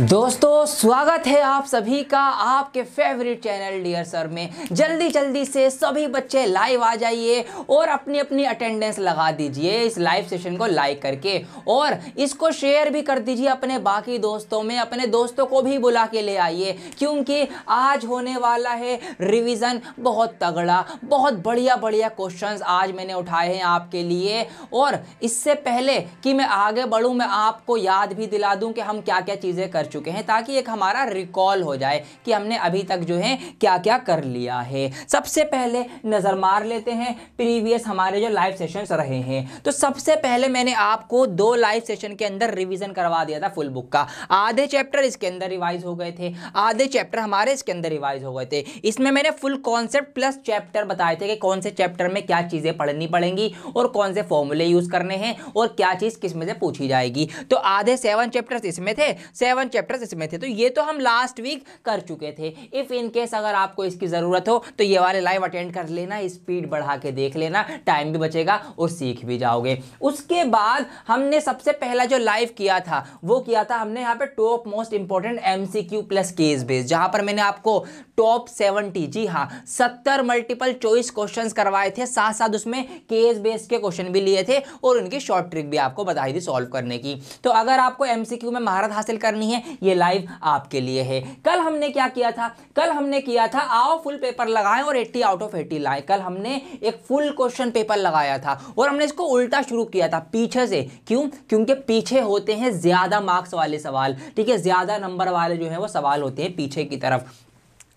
दोस्तों स्वागत है आप सभी का आपके फेवरेट चैनल डियर सर में जल्दी जल्दी से सभी बच्चे लाइव आ जाइए और अपनी अपनी अटेंडेंस लगा दीजिए इस लाइव सेशन को लाइक करके और इसको शेयर भी कर दीजिए अपने बाकी दोस्तों में अपने दोस्तों को भी बुला के ले आइए क्योंकि आज होने वाला है रिवीजन बहुत तगड़ा बहुत बढ़िया बढ़िया क्वेश्चन आज मैंने उठाए हैं आपके लिए और इससे पहले कि मैं आगे बढ़ूँ मैं आपको याद भी दिला दूँ कि हम क्या क्या चीज़ें कर चुके हैं ताकि एक हमारा रिकॉल हो जाए कि हमने अभी तक जो है क्या क्या कर लिया है सबसे पहले नज़र मार लेते हैं प्रीवियस हमारे जो लाइव सेशंस रहे हैं तो सबसे पहले मैंने आपको दो लाइव सेशन के अंदर रिविजन करवा दिया था फुल बुक का आधे चैप्टर इसके अंदर रिवाइज हो गए थे आधे चैप्टर हमारे इसके अंदर रिवाइज हो गए थे इसमें मैंने फुल कॉन्सेप्ट प्लस चैप्टर बताए थे कि कौन से चैप्टर में क्या चीज़ें पढ़नी पड़ेंगी और कौन से फॉर्मूले यूज़ करने हैं और क्या चीज़ किसमें से पूछी जाएगी तो आधे सेवन चैप्टर्स इसमें थे सेवन चैप्टर्स इसमें थे तो ये तो हम लास्ट वीक कर चुके थे इफ़ इन केस अगर आपको इसकी ज़रूरत हो तो ये वाले लाइव अटेंड कर लेना स्पीड बढ़ा के देख लेना टाइम भी बचेगा और सीख भी जाओगे उसके बाद हमने सबसे पहला जो लाइव किया था वो किया था हमने यहाँ पे top most important MCQ plus case base जहाँ पर मैंने आपको टॉप सेवेंटी जी हाँ सत्तर मल्टीपल चॉइस क्वेश्चन करवाए थे साथ साथ उसमें केस बेस के क्वेश्चन भी लिए थे और उनकी शॉर्ट ट्रिक भी आपको बताई थी सॉल्व करने की तो अगर आपको एमसीक्यू में महारत हासिल करनी है ये लाइव आपके लिए है कल हमने क्या किया था कल हमने किया था आओ फुल पेपर लगाएं और 80 आउट ऑफ 80 लाए कल हमने एक फुल क्वेश्चन पेपर लगाया था और हमने इसको उल्टा शुरू किया था पीछे से क्यों क्योंकि पीछे होते हैं ज़्यादा मार्क्स वाले सवाल ठीक है ज़्यादा नंबर वाले जो है वो सवाल होते हैं पीछे की तरफ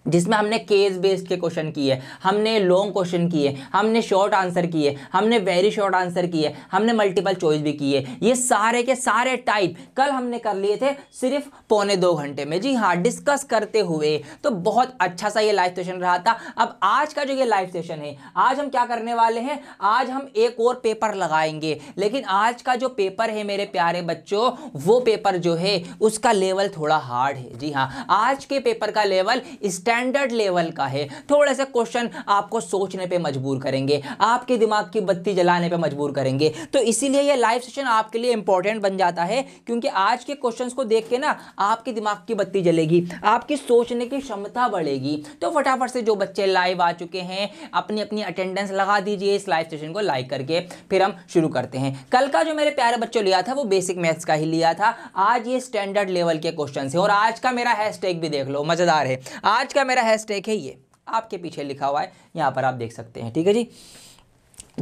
जिसमें हमने केस बेस्ड के क्वेश्चन किए हमने लॉन्ग क्वेश्चन किए हमने शॉर्ट आंसर किए हमने वेरी शॉर्ट आंसर किए हमने मल्टीपल चॉइस भी किए ये सारे के सारे टाइप कल हमने कर लिए थे सिर्फ पौने दो घंटे में जी हाँ डिस्कस करते हुए तो बहुत अच्छा सा ये लाइव सेशन रहा था अब आज का जो ये लाइव सेशन है आज हम क्या करने वाले हैं आज हम एक और पेपर लगाएंगे लेकिन आज का जो पेपर है मेरे प्यारे बच्चों वो पेपर जो है उसका लेवल थोड़ा हार्ड है जी हाँ आज के पेपर का लेवल स्टैंड स्टैंडर्ड लेवल का है थोड़े से क्वेश्चन आपको सोचने पे मजबूर करेंगे आपके दिमाग की बत्ती जलाने पे मजबूर करेंगे तो इसीलिए ये लाइव सेशन आपके लिए इंपॉर्टेंट बन जाता है क्योंकि आज के क्वेश्चन को देख के ना आपके दिमाग की बत्ती जलेगी आपकी सोचने की क्षमता बढ़ेगी तो फटाफट से जो बच्चे लाइव आ चुके हैं अपनी अपनी अटेंडेंस लगा दीजिए इस लाइव सेशन को लाइक करके फिर हम शुरू करते हैं कल का जो मेरे प्यारे बच्चों लिया था वो बेसिक मैथ्स का ही लिया था आज ये स्टैंडर्ड लेवल के क्वेश्चन है और आज का मेरा हैशटैग भी देख लो मज़ेदार है आज का मेरा हैश है ये आपके पीछे लिखा हुआ है यहाँ पर आप देख सकते हैं ठीक है जी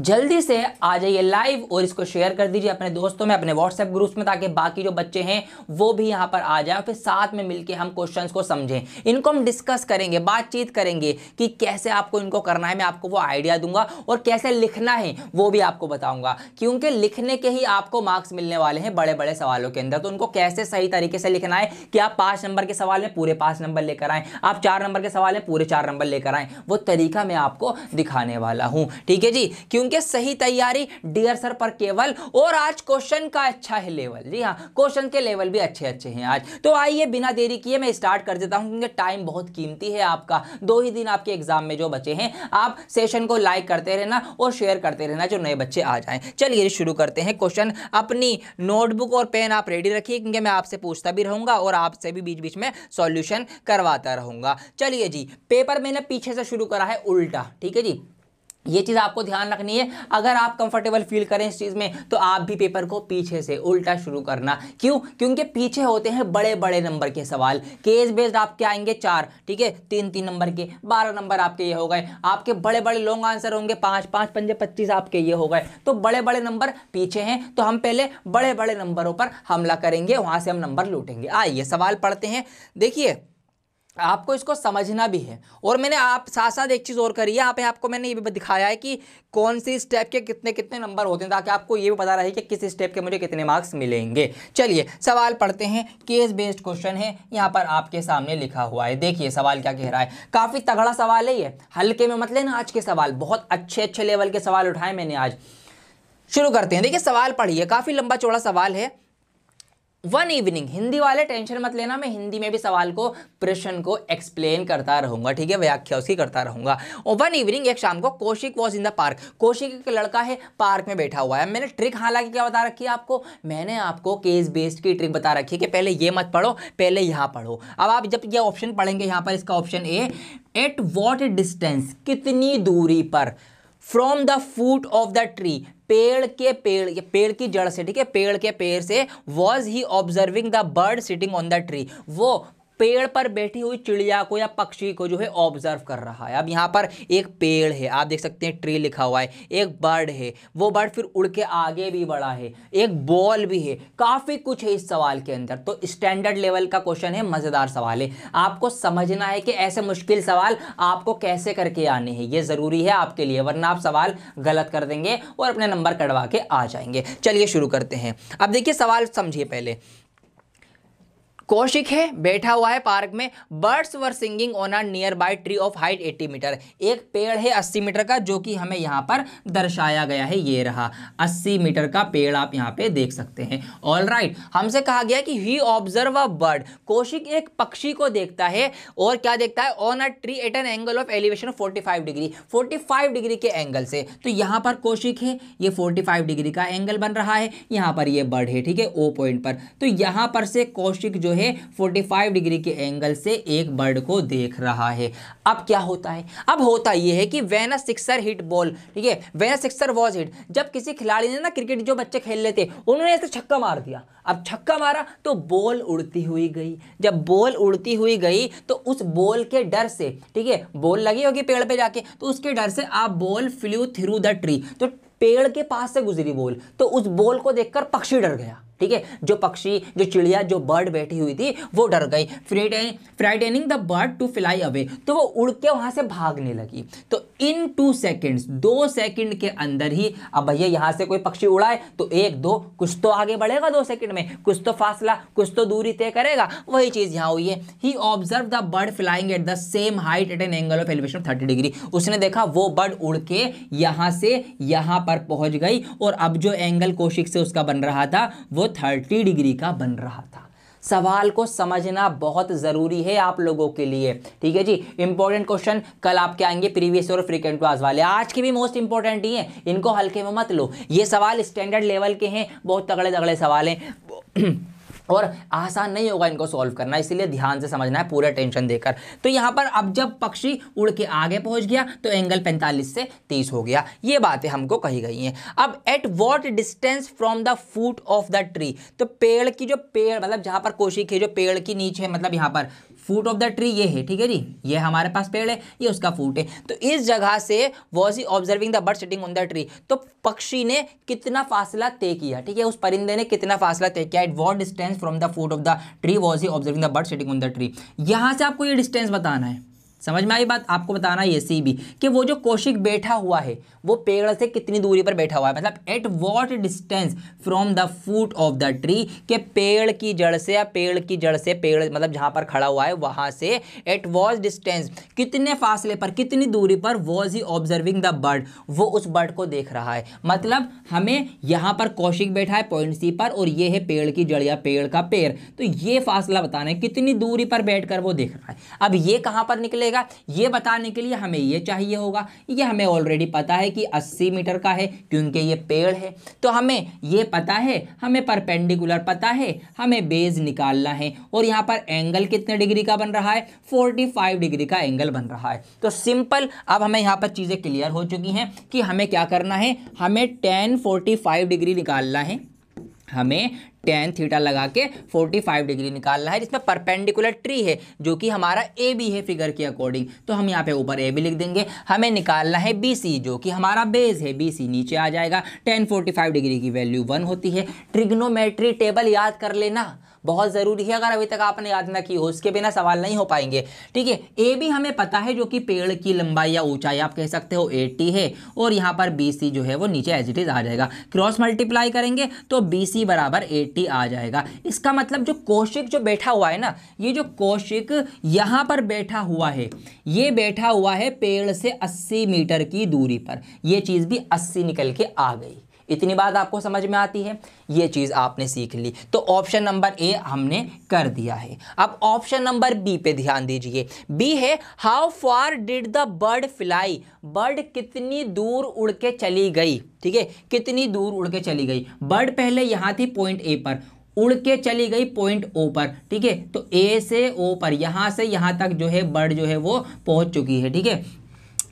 जल्दी से आ जाइए लाइव और इसको शेयर कर दीजिए अपने दोस्तों में अपने व्हाट्सएप ग्रुप्स में ताकि बाकी जो बच्चे हैं वो भी यहाँ पर आ जाए फिर साथ में मिलकर हम क्वेश्चन को समझें इनको हम डिस्कस करेंगे बातचीत करेंगे कि कैसे आपको इनको करना है मैं आपको वो आइडिया दूंगा और कैसे लिखना है वो भी आपको बताऊंगा क्योंकि लिखने के ही आपको मार्क्स मिलने वाले हैं बड़े बड़े सवालों के अंदर तो उनको कैसे सही तरीके से लिखना है कि आप पांच नंबर के सवाल में पूरे पांच नंबर लेकर आए आप चार नंबर के सवाल में पूरे चार नंबर लेकर आए वो तरीका मैं आपको दिखाने वाला हूँ ठीक है जी क्योंकि देंगे सही तैयारी डियर सर पर केवल और आज क्वेश्चन का अच्छा है लेवल जी हाँ क्वेश्चन के लेवल भी अच्छे अच्छे हैं आज तो आइए बिना देरी किए मैं स्टार्ट कर देता हूँ क्योंकि टाइम बहुत कीमती है आपका दो ही दिन आपके एग्जाम में जो बचे हैं आप सेशन को लाइक करते रहना और शेयर करते रहना जो नए बच्चे आ जाए चलिए शुरू करते हैं क्वेश्चन अपनी नोटबुक और पेन आप रेडी रखिए क्योंकि मैं आपसे पूछता भी रहूंगा और आपसे भी बीच बीच में सॉल्यूशन करवाता रहूंगा चलिए जी पेपर मैंने पीछे से शुरू करा है उल्टा ठीक है जी ये चीज़ आपको ध्यान रखनी है अगर आप कंफर्टेबल फील करें इस चीज़ में तो आप भी पेपर को पीछे से उल्टा शुरू करना क्यों क्योंकि पीछे होते हैं बड़े बड़े नंबर के सवाल केस बेस्ड आपके आएंगे चार ठीक है तीन तीन नंबर के बारह नंबर आपके ये हो गए आपके बड़े बड़े लॉन्ग आंसर होंगे पाँच पाँच पंजे पच्चीस आपके ये हो गए तो बड़े बड़े नंबर पीछे हैं तो हम पहले बड़े बड़े नंबरों पर हमला करेंगे वहाँ से हम नंबर लूटेंगे आइए सवाल पढ़ते हैं देखिए आपको इसको समझना भी है और मैंने आप साथ साथ एक चीज़ और करी है यहाँ पे आपको मैंने ये भी दिखाया है कि कौन सी स्टेप के कितने कितने नंबर होते हैं ताकि आपको ये भी पता रहे कि किस स्टेप के मुझे कितने मार्क्स मिलेंगे चलिए सवाल पढ़ते हैं केस बेस्ड क्वेश्चन है यहाँ पर आपके सामने लिखा हुआ है देखिए सवाल क्या कह रहा है काफ़ी तगड़ा सवाल है ये हल्के में मतलब ना आज के सवाल बहुत अच्छे अच्छे लेवल के सवाल उठाए मैंने आज शुरू करते हैं देखिए सवाल पढ़िए काफ़ी लंबा चौड़ा सवाल है वन इवनिंग हिंदी वाले टेंशन मत लेना मैं हिंदी में भी सवाल को प्रश्न को एक्सप्लेन करता रहूंगा ठीक है व्याख्या उसकी करता रहूंगा और वन इवनिंग एक शाम को Kaushik was in the park Kaushik एक लड़का है पार्क में बैठा हुआ है मैंने ट्रिक हालांकि क्या बता रखी है आपको मैंने आपको केस बेस्ड की ट्रिक बता रखी है कि पहले ये मत पढ़ो पहले यहाँ पढ़ो अब आप जब ये ऑप्शन पढ़ेंगे यहाँ पर इसका option A at what distance कितनी दूरी पर from the foot of the tree पेड़ के पेड़ ये पेड़ की जड़ से ठीक है पेड़ के पेड़ से was he observing the bird sitting on the tree वो पेड़ पर बैठी हुई चिड़िया को या पक्षी को जो है ऑब्जर्व कर रहा है अब यहाँ पर एक पेड़ है आप देख सकते हैं ट्री लिखा हुआ है एक बर्ड है वो बर्ड फिर उड़ के आगे भी बढ़ा है एक बॉल भी है काफ़ी कुछ है इस सवाल के अंदर तो स्टैंडर्ड लेवल का क्वेश्चन है मज़ेदार सवाल है आपको समझना है कि ऐसे मुश्किल सवाल आपको कैसे करके आने हैं ये ज़रूरी है आपके लिए वरना आप सवाल गलत कर देंगे और अपने नंबर कटवा के आ जाएंगे चलिए शुरू करते हैं अब देखिए सवाल समझिए पहले कौशिक है बैठा हुआ है पार्क में birds were singing on or nearby tree of height eighty metre एक पेड़ है अस्सी मीटर का जो कि हमें यहाँ पर दर्शाया गया है ये रहा अस्सी मीटर का पेड़ आप यहाँ पे देख सकते हैं ऑल राइट right. हमसे कहा गया कि he observe a bird Kaushik एक पक्षी को देखता है और क्या देखता है on a tree at an angle of elevation forty five degree forty five degree के एंगल से तो यहाँ पर कौशिक है ये फोर्टी फाइव डिग्री का एंगल बन रहा है यहाँ पर ये बर्ड है ठीक है ओ पॉइंट पर तो यहाँ पर से कौशिक जो है है 45 डिग्री के एंगल से एक बर्ड को देख रहा है अब क्या होता है अब होता यह है कि वैन सिक्सर हिट बॉल ठीक है वैन सिक्सर वॉज हिट जब किसी खिलाड़ी ने ना क्रिकेट जो बच्चे खेल लेते उन्होंने ऐसे छक्का मार दिया अब छक्का मारा तो बॉल उड़ती हुई गई जब बॉल उड़ती हुई गई तो उस बॉल के डर से ठीक है बॉल लगी होगी पेड़ पे जाके तो उसके डर से आप ball flew through the tree तो पेड़ के पास से गुजरी बॉल तो उस बॉल को देखकर पक्षी डर गया ठीक है जो पक्षी जो चिड़िया जो बर्ड बैठी हुई थी वो डर गई frightening the bird to fly away तो वो उड़ के वहां से भागने लगी तो इन टू सेकेंड्स दो सेकेंड के अंदर ही अब भैया यहां से कोई पक्षी उड़ाए तो एक दो कुछ तो आगे बढ़ेगा दो सेकेंड में कुछ तो फासला कुछ तो दूरी तय करेगा वही चीज़ यहां हुई है ही observe the bird flying at the same height at an angle of elevation thirty degree उसने देखा वो बर्ड उड़ के यहां से यहां पर पहुंच गई और अब जो एंगल कोशिक से उसका बन रहा था वो थर्टी डिग्री का बन रहा था सवाल को समझना बहुत ज़रूरी है आप लोगों के लिए ठीक है जी इंपॉर्टेंट क्वेश्चन कल आपके आएंगे प्रीवियस और फ्रीक्वेंट क्लास वाले आज के भी मोस्ट इंपॉर्टेंट ही हैं इनको हल्के में मत लो ये सवाल स्टैंडर्ड लेवल के हैं बहुत तगड़े तगड़े सवाल हैं और आसान नहीं होगा इनको सॉल्व करना इसलिए ध्यान से समझना है पूरा टेंशन देकर तो यहाँ पर अब जब पक्षी उड़ के आगे पहुँच गया तो एंगल 45 से 30 हो गया ये बातें हमको कही गई हैं अब at what distance from the foot of the tree तो पेड़ की जो पेड़ मतलब जहाँ पर कोशिक है जो पेड़ की नीचे मतलब यहाँ पर फूट ऑफ द ट्री ये है ठीक है जी ये हमारे पास पेड़ है ये उसका फूट है तो इस जगह से was he observing the bird sitting on the tree तो पक्षी ने कितना फासला तय किया ठीक है उस परिंदे ने कितना फासला तय किया at what distance from the foot of the tree was he observing the bird sitting on the tree यहाँ से आपको ये डिस्टेंस बताना है समझ में आई बात आपको बताना ये सी भी कि वो जो कौशिक बैठा हुआ है वो पेड़ से कितनी दूरी पर बैठा हुआ है मतलब at what distance from the foot of the tree के पेड़ की जड़ से या पेड़ की जड़ से पेड़ मतलब जहाँ पर खड़ा हुआ है वहाँ से एट वॉज डिस्टेंस कितने फासले पर कितनी दूरी पर was he observing the bird वो उस बर्ड को देख रहा है मतलब हमें यहाँ पर कौशिक बैठा है पॉइंट सी पर और ये है पेड़ की जड़ या पेड़ का पेड़ तो ये फासला बताना है कितनी दूरी पर बैठ वो देख रहा है अब ये कहाँ पर निकले पड़ेगा ये बताने के लिए हमें ये चाहिए होगा ये हमें ऑलरेडी पता है कि 80 मीटर का है क्योंकि ये पेड़ है तो हमें ये पता है हमें परपेंडिकुलर पता है हमें बेज निकालना है और यहाँ पर एंगल कितने डिग्री का बन रहा है फोर्टी डिग्री का एंगल बन रहा है तो सिंपल अब हमें यहाँ पर चीज़ें क्लियर हो चुकी हैं कि हमें क्या करना है हमें टेन फोर्टी डिग्री निकालना है हमें टेन थीटा लगा के 45 डिग्री निकालना है जिसमें परपेंडिकुलर ट्री है जो कि हमारा ए बी है फिगर के अकॉर्डिंग तो हम यहाँ पे ऊपर ए बी लिख देंगे हमें निकालना है बी सी जो कि हमारा बेस है बी सी नीचे आ जाएगा टेन फोर्टी फाइव डिग्री की वैल्यू वन होती है ट्रिग्नोमेट्री टेबल याद कर लेना बहुत ज़रूरी है अगर अभी तक आपने याद ना की हो उसके बिना सवाल नहीं हो पाएंगे ठीक है ए भी हमें पता है जो कि पेड़ की लंबाई या ऊंचाई आप कह सकते हो एटी है और यहाँ पर बी सी जो है वो नीचे एज इट इज़ आ जाएगा क्रॉस मल्टीप्लाई करेंगे तो बी सी बराबर एटी आ जाएगा इसका मतलब जो कौशिक जो बैठा हुआ है ना ये जो कौशिक यहाँ पर बैठा हुआ है ये बैठा हुआ है पेड़ से अस्सी मीटर की दूरी पर यह चीज़ भी अस्सी निकल के आ गई इतनी बात आपको समझ में आती है ये चीज़ आपने सीख ली तो ऑप्शन नंबर ए हमने कर दिया है अब ऑप्शन नंबर बी पे ध्यान दीजिए बी है how far did the bird fly bird कितनी दूर उड़ के चली गई ठीक है कितनी दूर उड़ के चली गई बर्ड पहले यहाँ थी पॉइंट ए पर उड़ के चली गई पॉइंट ओ पर ठीक है तो ए से ओ पर यहाँ से यहाँ तक जो है बर्ड जो है वो पहुँच चुकी है ठीक है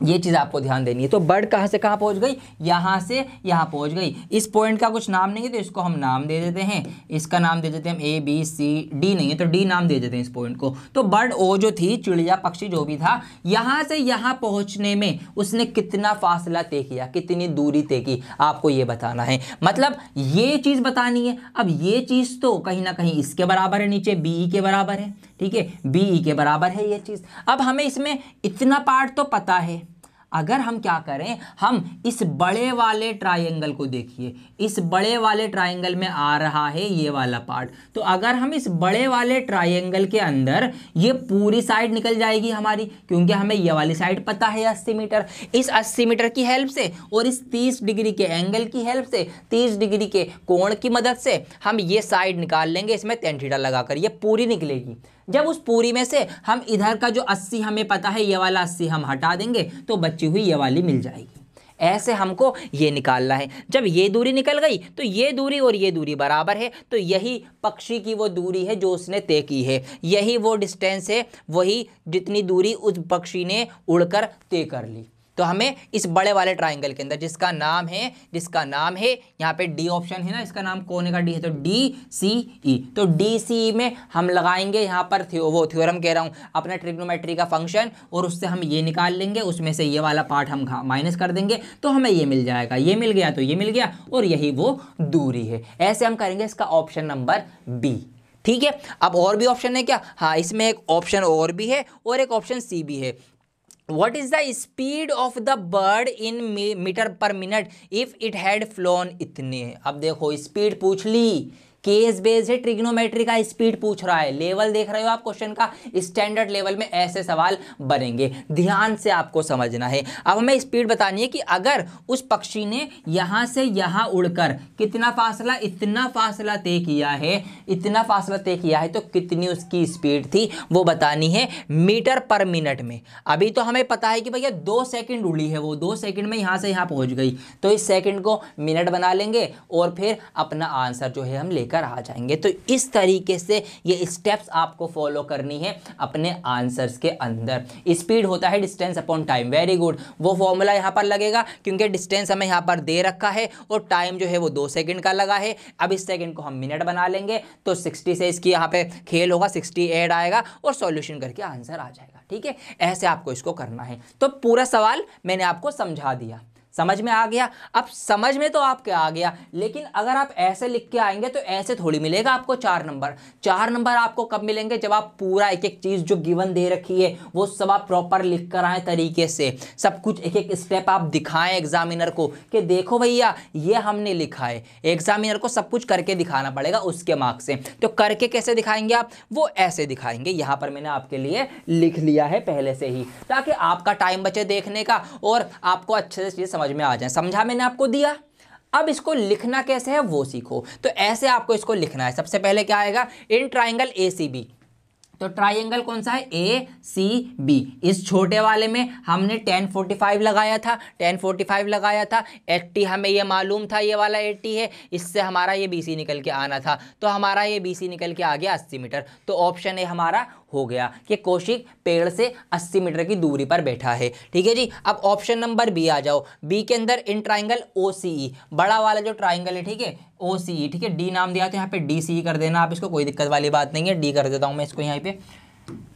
ये चीज़ आपको ध्यान देनी है तो बर्ड कहाँ से कहाँ पहुँच गई यहाँ से यहाँ पहुँच गई इस पॉइंट का कुछ नाम नहीं है तो इसको हम नाम दे देते हैं इसका नाम दे देते हैं ए बी सी डी नहीं है तो डी नाम दे देते हैं इस पॉइंट को तो बर्ड ओ जो थी चिड़िया पक्षी जो भी था यहाँ से यहाँ पहुँचने में उसने कितना फासला तय किया कितनी दूरी तय की आपको ये बताना है मतलब ये चीज़ बतानी है अब ये चीज़ तो कहीं ना कहीं इसके बराबर है नीचे बी के बराबर है ठीक है बी ई के बराबर है ये चीज़ अब हमें इसमें इतना पार्ट तो पता है अगर हम क्या करें हम इस बड़े वाले ट्रायंगल को देखिए इस बड़े वाले ट्रायंगल में आ रहा है ये वाला पार्ट तो अगर हम इस बड़े वाले ट्रायंगल के अंदर ये पूरी साइड निकल जाएगी हमारी क्योंकि हमें ये वाली साइड पता है अस्सी मीटर इस अस्सी मीटर की हेल्प से और इस तीस डिग्री के एंगल की हेल्प से तीस डिग्री के कोण की मदद से हम ये साइड निकाल लेंगे इसमें तेंटीटा लगा लगाकर ये पूरी निकलेगी जब उस पूरी में से हम इधर का जो अस्सी हमें पता है ये वाला अस्सी हम हटा देंगे तो बची हुई ये वाली मिल जाएगी ऐसे हमको ये निकालना है जब ये दूरी निकल गई तो ये दूरी और ये दूरी बराबर है तो यही पक्षी की वो दूरी है जो उसने तय की है यही वो डिस्टेंस है वही जितनी दूरी उस पक्षी ने उड़कर तय कर ली तो हमें इस बड़े वाले ट्राइंगल के अंदर जिसका नाम है जिसका नाम है यहाँ पे डी ऑप्शन है ना इसका नाम कोने का डी है तो डी सी ई तो डी सी ई में हम लगाएंगे यहाँ पर थियो, वो थ्योरम कह रहा हूँ अपना ट्रिग्नोमेट्री का फंक्शन और उससे हम ये निकाल लेंगे उसमें से ये वाला पार्ट हम माइनस कर देंगे तो हमें ये मिल जाएगा ये मिल गया तो ये मिल गया और यही वो दूरी है ऐसे हम करेंगे इसका ऑप्शन नंबर बी ठीक है अब और भी ऑप्शन है क्या हाँ इसमें एक ऑप्शन और भी है और एक ऑप्शन सी भी है what is the speed of the bird in meter per minute if it had flown इतने अब देखो स्पीड पूछ ली केस बेस्ड है ट्रिग्नोमेट्री का स्पीड पूछ रहा है लेवल देख रहे हो आप क्वेश्चन का स्टैंडर्ड लेवल में ऐसे सवाल बनेंगे ध्यान से आपको समझना है अब हमें स्पीड बतानी है कि अगर उस पक्षी ने यहाँ से यहाँ उड़कर कितना फासला इतना फासला तय किया है इतना फासला तय किया है तो कितनी उसकी स्पीड थी वो बतानी है मीटर पर मिनट में अभी तो हमें पता है कि भैया दो सेकंड उड़ी है वो दो सेकंड में यहाँ से यहाँ पहुँच गई तो इस सेकंड को मिनट बना लेंगे और फिर अपना आंसर जो है हम लेकर लेकर आ जाएंगे तो इस तरीके से ये स्टेप्स आपको फॉलो करनी है अपने आंसर्स के अंदर स्पीड होता है distance upon time very good वो फॉर्मूला यहाँ पर लगेगा क्योंकि डिस्टेंस हमें यहाँ पर दे रखा है और टाइम जो है वो दो सेकेंड का लगा है अब इस सेकेंड को हम मिनट बना लेंगे तो सिक्सटी से इसकी यहाँ पर खेल होगा सिक्सटी एड आएगा और सॉल्यूशन करके आंसर आ जाएगा ठीक है ऐसे आपको इसको करना है तो पूरा सवाल मैंने आपको समझा दिया समझ में आ गया अब समझ में तो आपके आ गया लेकिन अगर आप ऐसे लिख के आएंगे तो ऐसे थोड़ी मिलेगा आपको चार नंबर चार नंबर आपको कब मिलेंगे जब आप पूरा एक एक चीज़ जो गिवन दे रखी है वो सब आप प्रॉपर लिख कर आए तरीके से सब कुछ एक एक स्टेप आप दिखाएं एग्जामिनर को कि देखो भैया ये हमने लिखा है एग्जामिनर को सब कुछ करके दिखाना पड़ेगा उसके मार्क्स से तो करके कैसे दिखाएंगे आप वो ऐसे दिखाएंगे यहाँ पर मैंने आपके लिए लिख लिया है पहले से ही ताकि आपका टाइम बचे देखने का और आपको अच्छे से चीज़ समझ समझ में आ जाए समझा मैंने आपको दिया अब इसको लिखना कैसे है वो सीखो तो ऐसे आपको इसको लिखना है सबसे पहले क्या आएगा in triangle A C B तो ट्राइंगल कौन सा है ए सी बी इस छोटे वाले में हमने 1045 लगाया था 1045 लगाया था 80 हमें ये मालूम था ये वाला 80 है इससे हमारा ये BC निकल के आना था तो हमारा ये BC निकल के आ गया 80 मीटर तो ऑप्शन ए हमारा हो गया कि कौशिक पेड़ से 80 मीटर की दूरी पर बैठा है ठीक है जी अब ऑप्शन नंबर बी आ जाओ बी के अंदर इन ट्राइंगल ओ e। बड़ा वाला जो ट्राइंगल है ठीक है ओ e, ठीक है डी नाम दिया तो यहाँ पे डी सी e कर देना आप इसको कोई दिक्कत वाली बात नहीं है डी कर देता हूँ मैं इसको यहाँ पे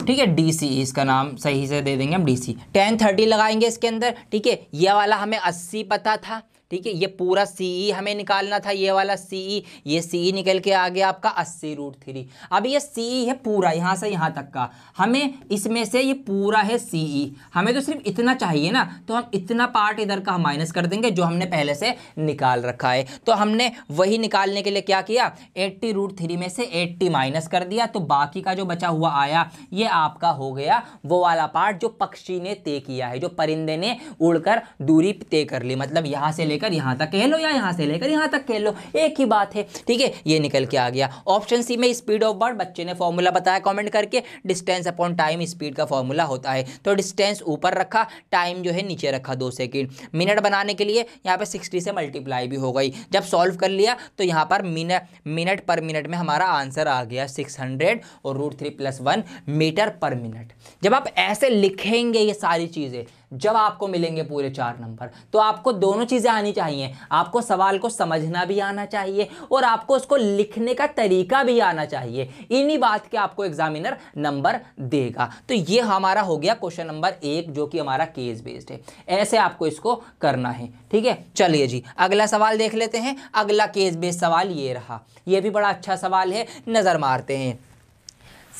ठीक है डी सी इसका नाम सही से दे देंगे हम डी सी टेन थर्टी लगाएंगे इसके अंदर ठीक है यह वाला हमें अस्सी पता था ठीक है ये पूरा सीई हमें निकालना था ये वाला सीई ये सीई निकल के आ गया आपका अस्सी रूट थ्री अब ये सीई है पूरा यहाँ से यहाँ तक का हमें इसमें से ये पूरा है सीई हमें तो सिर्फ इतना चाहिए ना तो हम इतना पार्ट इधर का माइनस कर देंगे जो हमने पहले से निकाल रखा है तो हमने वही निकालने के लिए क्या किया एट्टी रूट थ्री में से एट्टी माइनस कर दिया तो बाकी का जो बचा हुआ आया ये आपका हो गया वो वाला पार्ट जो पक्षी ने तय किया है जो परिंदे ने उड़कर दूरी तय कर ली मतलब यहाँ से लेकर लेकर यहाँ तक कह लो या यहाँ से लेकर यहाँ तक कह लो एक ही बात है ठीक है ये निकल के आ गया ऑप्शन सी में स्पीड ऑफ बर्ड बच्चे ने फॉर्मूला बताया कॉमेंट करके डिस्टेंस अपॉन टाइम स्पीड का फॉर्मूला होता है तो डिस्टेंस ऊपर रखा टाइम जो है नीचे रखा दो सेकेंड मिनट बनाने के लिए यहाँ पर सिक्सटी से मल्टीप्लाई भी हो गई जब सॉल्व कर लिया तो यहाँ पर मिनट मिनट पर मिनट में हमारा आंसर आ गया सिक्स हंड्रेड और root three plus one metre per minute जब आप ऐसे लिखेंगे ये सारी चीज़ें जब आपको मिलेंगे पूरे चार नंबर तो आपको दोनों चीज़ें आनी चाहिए आपको सवाल को समझना भी आना चाहिए और आपको उसको लिखने का तरीका भी आना चाहिए इन्हीं बात के आपको एग्जामिनर नंबर देगा तो ये हमारा हो गया क्वेश्चन नंबर एक जो कि हमारा केस बेस्ड है ऐसे आपको इसको करना है ठीक है चलिए जी अगला सवाल देख लेते हैं अगला केस बेस्ड सवाल ये रहा यह भी बड़ा अच्छा सवाल है नज़र मारते हैं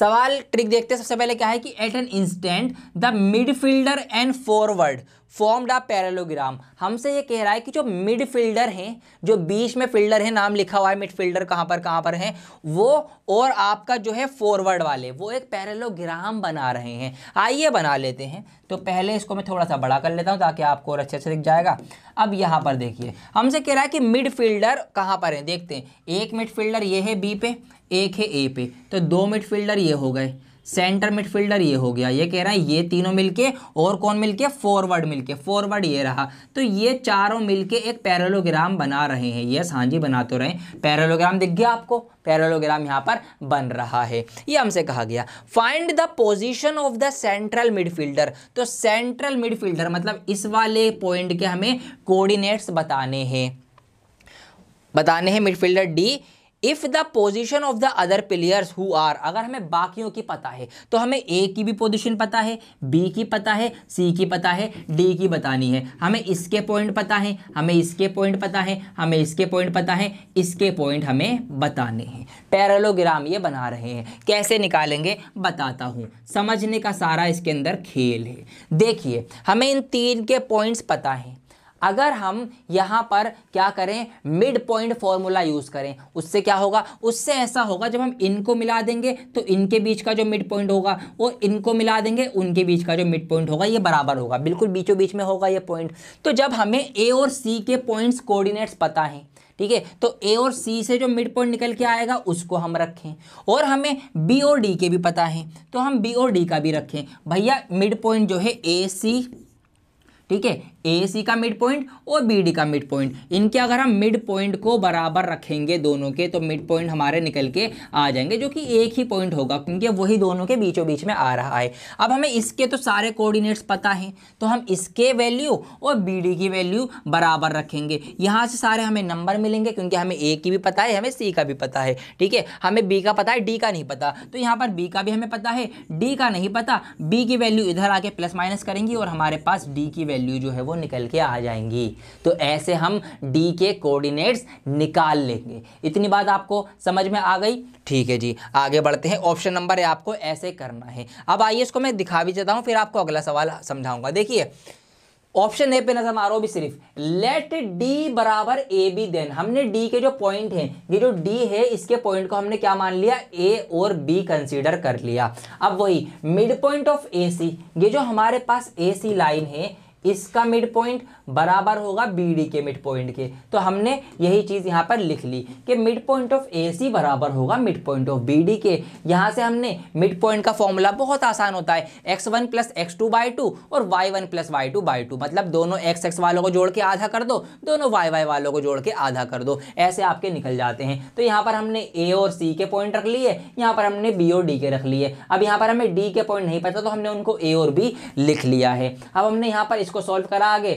सवाल ट्रिक देखते हैं सबसे पहले क्या है कि at an instant the midfielder and forward formed a parallelogram हमसे ये कह रहा है कि जो मिड फील्डर हैं जो बीच में फील्डर है नाम लिखा हुआ है मिड फील्डर कहाँ पर कहाँ पर है वो और आपका जो है फॉरवर्ड वाले वो एक पैरेलोग्राम बना रहे हैं आइए बना लेते हैं तो पहले इसको मैं थोड़ा सा बड़ा कर लेता हूँ ताकि आपको और अच्छे से दिख जाएगा अब यहाँ पर देखिए हमसे कह रहा है कि मिड फील्डर कहाँ पर है देखते हैं एक मिड फील्डर ये है बी पे एक है ए पे तो दो मिडफील्डर ये हो गए सेंटर मिडफील्डर ये हो गया ये कह रहा है ये तीनों मिलके और कौन मिलके फॉरवर्ड मिलके फॉरवर्ड ये रहा तो ये चारों मिलके एक पैरेलोग्राम बना रहे हैं ये हाँ जी बना तो रहे पैरेलोग्राम दिख गया आपको पैरेलोग्राम यहाँ पर बन रहा है ये हमसे कहा गया find the position of the central midfielder तो सेंट्रल मिडफील्डर मतलब इस वाले पॉइंट के हमें कोऑर्डिनेट्स बताने हैं बताने हैं midfielder D if the position of the other players who are अगर हमें बाकियों की पता है तो हमें ए की भी पोजिशन पता है बी की पता है सी की पता है डी की बतानी है हमें इसके पॉइंट पता है हमें इसके पॉइंट पता है हमें इसके पॉइंट पता है इसके पॉइंट हमें बताने हैं पैरलोग्राम ये बना रहे हैं कैसे निकालेंगे बताता हूँ समझने का सारा इसके अंदर खेल है देखिए हमें इन तीन के पॉइंट्स पता हैं अगर हम यहाँ पर क्या करें मिड पॉइंट फॉर्मूला यूज़ करें उससे क्या होगा उससे ऐसा होगा जब हम इनको मिला देंगे तो इनके बीच का जो मिड पॉइंट होगा वो इनको मिला देंगे उनके बीच का जो मिड पॉइंट होगा ये बराबर होगा बिल्कुल बीचों बीच में होगा ये पॉइंट तो जब हमें ए और सी के पॉइंट्स कोऑर्डिनेट्स पता हैं ठीक है तो ए और सी से जो मिड पॉइंट निकल के आएगा उसको हम रखें और हमें बी और डी के भी पता है तो हम बी और डी का भी रखें भैया मिड पॉइंट जो है ए सी ठीक है ए सी का मिड पॉइंट और बी डी का मिड पॉइंट इनके अगर हम मिड पॉइंट को बराबर रखेंगे दोनों के तो मिड पॉइंट हमारे निकल के आ जाएंगे जो कि एक ही पॉइंट होगा क्योंकि वही दोनों के बीचों बीच में आ रहा है अब हमें इसके तो सारे कोऑर्डिनेट्स पता हैं तो हम इसके वैल्यू और बी डी की वैल्यू बराबर रखेंगे यहाँ से सारे हमें नंबर मिलेंगे क्योंकि हमें ए की भी पता है हमें सी का भी पता है ठीक है हमें बी का पता है डी का नहीं पता तो यहाँ पर बी का भी हमें पता है डी का नहीं पता बी की वैल्यू इधर आके प्लस माइनस करेंगी और हमारे पास डी की वैल्यू जो है वो वो निकल के आ जाएंगी तो ऐसे हम डी के कोऑर्डिनेट्स निकाल लेंगे इतनी बात आपको समझ में आ गई ठीक है जी आगे बढ़ते हैं ऑप्शन नंबर है आपको ऐसे करना है अब आइए इसको मैं दिखा भी देता हूँ फिर आपको अगला सवाल समझाऊंगा देखिए ऑप्शन ए पे नजर मारो भी सिर्फ लेट डी बराबर ए बी देन हमने डी के जो पॉइंट हैं ये जो डी है इसके पॉइंट को हमने क्या मान लिया ए और बी कंसीडर कर लिया अब वही mid point of A C ये जो हमारे पास ए सी लाइन है इसका मिड पॉइंट बराबर होगा बी डी के मिड पॉइंट के तो हमने यही चीज़ यहाँ पर लिख ली कि mid point of A C बराबर होगा mid point of B D के यहाँ से हमने मिड पॉइंट का फॉर्मूला बहुत आसान होता है x one plus x two by two और y one plus y two by two मतलब दोनों एक्स एक्स वालों को जोड़ के आधा कर दो दोनों वाई वाई वालों को जोड़ के आधा कर दो ऐसे आपके निकल जाते हैं तो यहाँ पर हमने ए और सी के पॉइंट रख लिए यहाँ पर हमने बी और डी के रख लिए अब यहाँ पर हमें डी के पॉइंट नहीं पता तो हमने उनको ए और बी लिख लिया है अब हमने यहाँ पर इसको सॉल्व करा आगे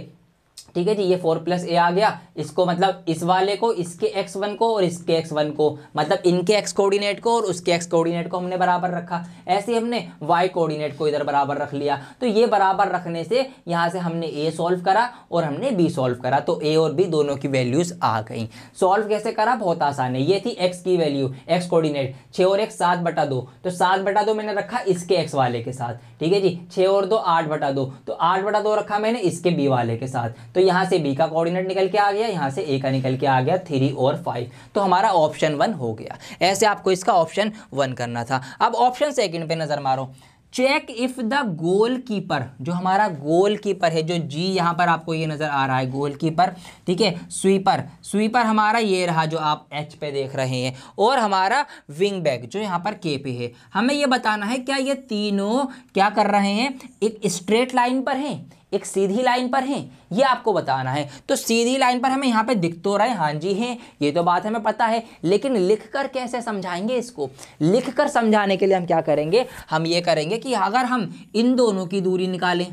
ठीक है जी ये फोर प्लस ए आ गया इसको मतलब इस वाले को इसके एक्स वन को और इसके एक्स वन को मतलब इनके एक्स कोऑर्डिनेट को और उसके एक्स कोऑर्डिनेट को हमने बराबर रखा ऐसे हमने वाई कोऑर्डिनेट को इधर बराबर रख लिया तो ये बराबर रखने से यहाँ से हमने ए सॉल्व करा और हमने बी सॉल्व करा तो ए और बी दोनों की वैल्यूज़ आ गई सॉल्व कैसे करा बहुत आसान है ये थी एक्स की वैल्यू एक्स कोऑर्डिनेट छः और एक सात बटा दो तो सात बटा दो मैंने रखा इसके एक्स वाले के साथ ठीक है जी छः और दो आठ बटा दो तो आठ बटा दो रखा मैंने इसके बी वाले के साथ तो यहां से बी का कोऑर्डिनेट निकल के आ गया यहां से ए का निकल के आ गया थ्री और फाइव तो हमारा ऑप्शन वन हो गया ऐसे आपको इसका ऑप्शन वन करना था अब ऑप्शन सेकेंड पे नज़र मारो check if the goalkeeper जो हमारा गोल कीपर है जो जी यहां पर आपको ये नज़र आ रहा है गोल कीपर ठीक है स्वीपर स्वीपर हमारा ये रहा जो आप एच पे देख रहे हैं और हमारा विंग बैग जो यहां पर के पे है हमें ये बताना है क्या ये तीनों क्या कर रहे हैं एक स्ट्रेट लाइन पर हैं एक सीधी लाइन पर हैं ये आपको बताना है तो सीधी लाइन पर हमें यहाँ पे दिख तो रहा है हाँ जी हैं ये तो बात हमें पता है लेकिन लिख कर कैसे समझाएंगे इसको लिख कर समझाने के लिए हम क्या करेंगे हम ये करेंगे कि अगर हम इन दोनों की दूरी निकालें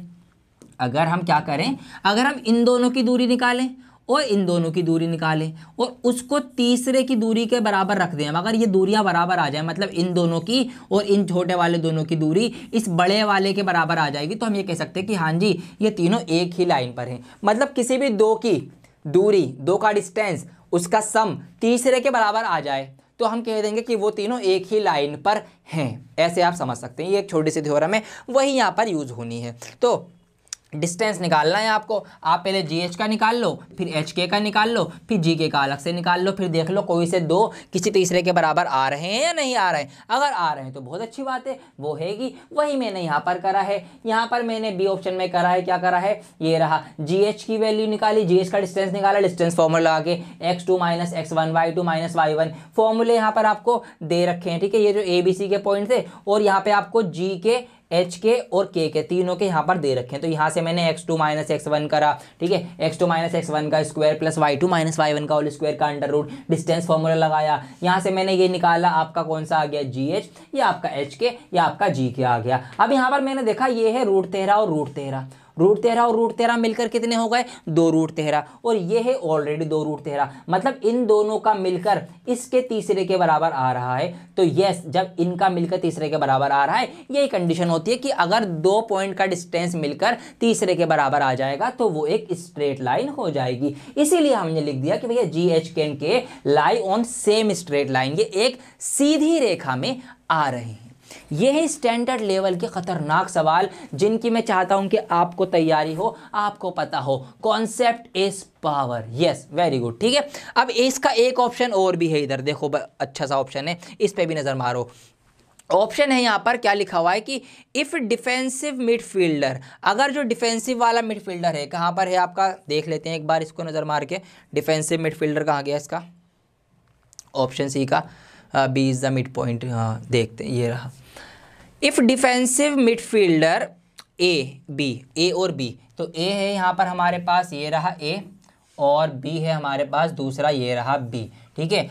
अगर हम क्या करें अगर हम इन दोनों की दूरी निकालें और इन दोनों की दूरी निकालें और उसको तीसरे की दूरी के बराबर रख दें अगर ये दूरियां बराबर आ जाए मतलब इन दोनों की और इन छोटे वाले दोनों की दूरी इस बड़े वाले के बराबर आ जाएगी तो हम ये कह सकते हैं कि हाँ जी ये तीनों एक ही लाइन पर हैं मतलब किसी भी दो की दूरी दो का डिस्टेंस उसका सम तीसरे के बराबर आ जाए तो हम कह देंगे कि वो तीनों एक ही लाइन पर हैं ऐसे आप समझ सकते हैं ये एक छोटी सी थ्योरम है वही यहाँ पर यूज़ होनी है तो डिस्टेंस निकालना है आपको आप पहले जी एच का निकाल लो फिर एच के का निकाल लो फिर जी के का अलग से निकाल लो फिर देख लो कोई से दो किसी तीसरे के बराबर आ रहे हैं या नहीं आ रहे हैं अगर आ रहे हैं तो बहुत अच्छी बात है वो हैगी वही मैंने यहाँ पर करा है यहाँ पर मैंने बी ऑप्शन में करा है क्या करा है ये रहा जी एच की वैल्यू निकाली जी एच का डिस्टेंस निकाला डिस्टेंस फॉर्मूला लगा के x two minus x one y two minus y one फॉर्मूले यहाँ पर आपको दे रखे हैं ठीक है ये जो ए बी सी के पॉइंट थे और यहाँ पर आपको जी के एच के और के के तीनों के यहाँ पर दे रखे हैं तो यहाँ से मैंने x two minus x one करा ठीक है x two minus x one का square plus y two minus y one का होल स्क्वायर का अंडर रूट डिस्टेंस फॉर्मूला लगाया यहाँ से मैंने ये निकाला आपका कौन सा आ गया जी एच या आपका एच के या आपका जी के आ गया अब यहाँ पर मैंने देखा ये है रूट तेरह और रूट तेरह रूट तेरह और रूट तेरह मिलकर कितने हो गए दो रूट तेरह और ये है ऑलरेडी दो रूट तेरह मतलब इन दोनों का मिलकर इसके तीसरे के बराबर आ रहा है तो यस जब इनका मिलकर तीसरे के बराबर आ रहा है यही कंडीशन होती है कि अगर दो पॉइंट का डिस्टेंस मिलकर तीसरे के बराबर आ जाएगा तो वो एक स्ट्रेट लाइन हो जाएगी इसीलिए हमने लिख दिया कि भैया जी एच के lie on same straight line ये एक सीधी रेखा में आ रहे हैं ये है स्टैंडर्ड लेवल के ख़तरनाक सवाल जिनकी मैं चाहता हूं कि आपको तैयारी हो आपको पता हो concept is power yes very good ठीक है अब इसका एक ऑप्शन और भी है इधर देखो अच्छा सा ऑप्शन है इस पर भी नज़र मारो ऑप्शन है यहाँ पर क्या लिखा हुआ है कि इफ़ डिफेंसिव मिडफील्डर अगर जो डिफेंसिव वाला मिडफील्डर है कहाँ पर है आपका देख लेते हैं एक बार इसको नज़र मार के डिफेंसिव मिडफील्डर कहाँ गया इसका ऑप्शन सी का B is the mid point देखते देखते ये रहा if defensive midfielder A B A और बी तो ए है यहाँ पर हमारे पास ये रहा ए और बी है हमारे पास दूसरा ये रहा बी ठीक है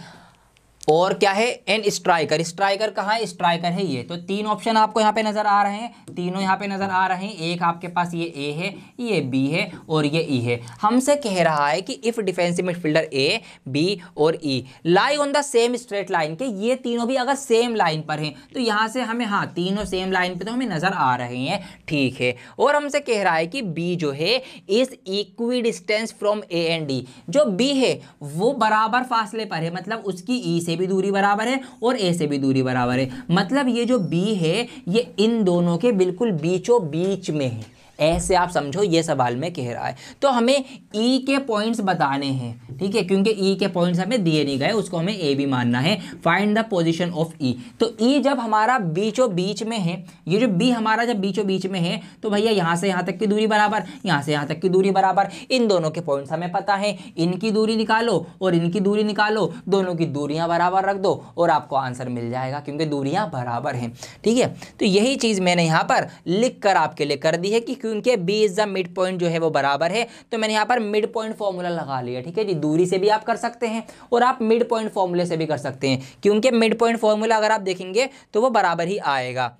और क्या है एंड स्ट्राइकर स्ट्राइकर कहाँ है स्ट्राइकर है ये तो तीन ऑप्शन आपको यहाँ पे नज़र आ रहे हैं तीनों यहाँ पे नज़र आ रहे हैं एक आपके पास ये ए है ये बी है और ये ई e है हमसे कह रहा है कि if defensive midfielder A B और E lie on the same straight line के ये तीनों भी अगर सेम लाइन पर हैं तो यहाँ से हमें हाँ तीनों सेम लाइन पर तो हमें नज़र आ रहे हैं ठीक है और हमसे कह रहा है कि बी जो है इस equidistant from A and D जो बी है वो बराबर फासले पर है मतलब उसकी ई e से भी दूरी बराबर है और ए से भी दूरी बराबर है मतलब ये जो बी है ये इन दोनों के बिल्कुल बीचों बीच में है ऐसे आप समझो ये सवाल में कह रहा है तो हमें ई e के पॉइंट्स बताने हैं ठीक है क्योंकि ई e के पॉइंट्स हमें दिए नहीं गए उसको हमें ए भी मानना है find the position of E तो ई e जब हमारा बीचों बीच में है ये जो बी हमारा जब बीचों बीच में है तो भैया यहाँ से यहाँ तक की दूरी बराबर यहाँ से यहाँ तक की दूरी बराबर इन दोनों के पॉइंट्स हमें पता है इनकी दूरी निकालो और इनकी दूरी निकालो दोनों की दूरियाँ बराबर रख दो और आपको आंसर मिल जाएगा क्योंकि दूरियाँ बराबर हैं ठीक है तो यही चीज़ मैंने यहाँ पर लिख कर आपके लिए कर दी है कि क्योंकि B is the mid point जो है वो बराबर है तो मैंने यहाँ पर मिड पॉइंट फॉर्मूला लगा लिया ठीक है जी दूरी से भी आप कर सकते हैं और आप मिड पॉइंट फॉर्मूले से भी कर सकते हैं क्योंकि मिड पॉइंट फॉर्मूला अगर आप देखेंगे तो वो बराबर ही आएगा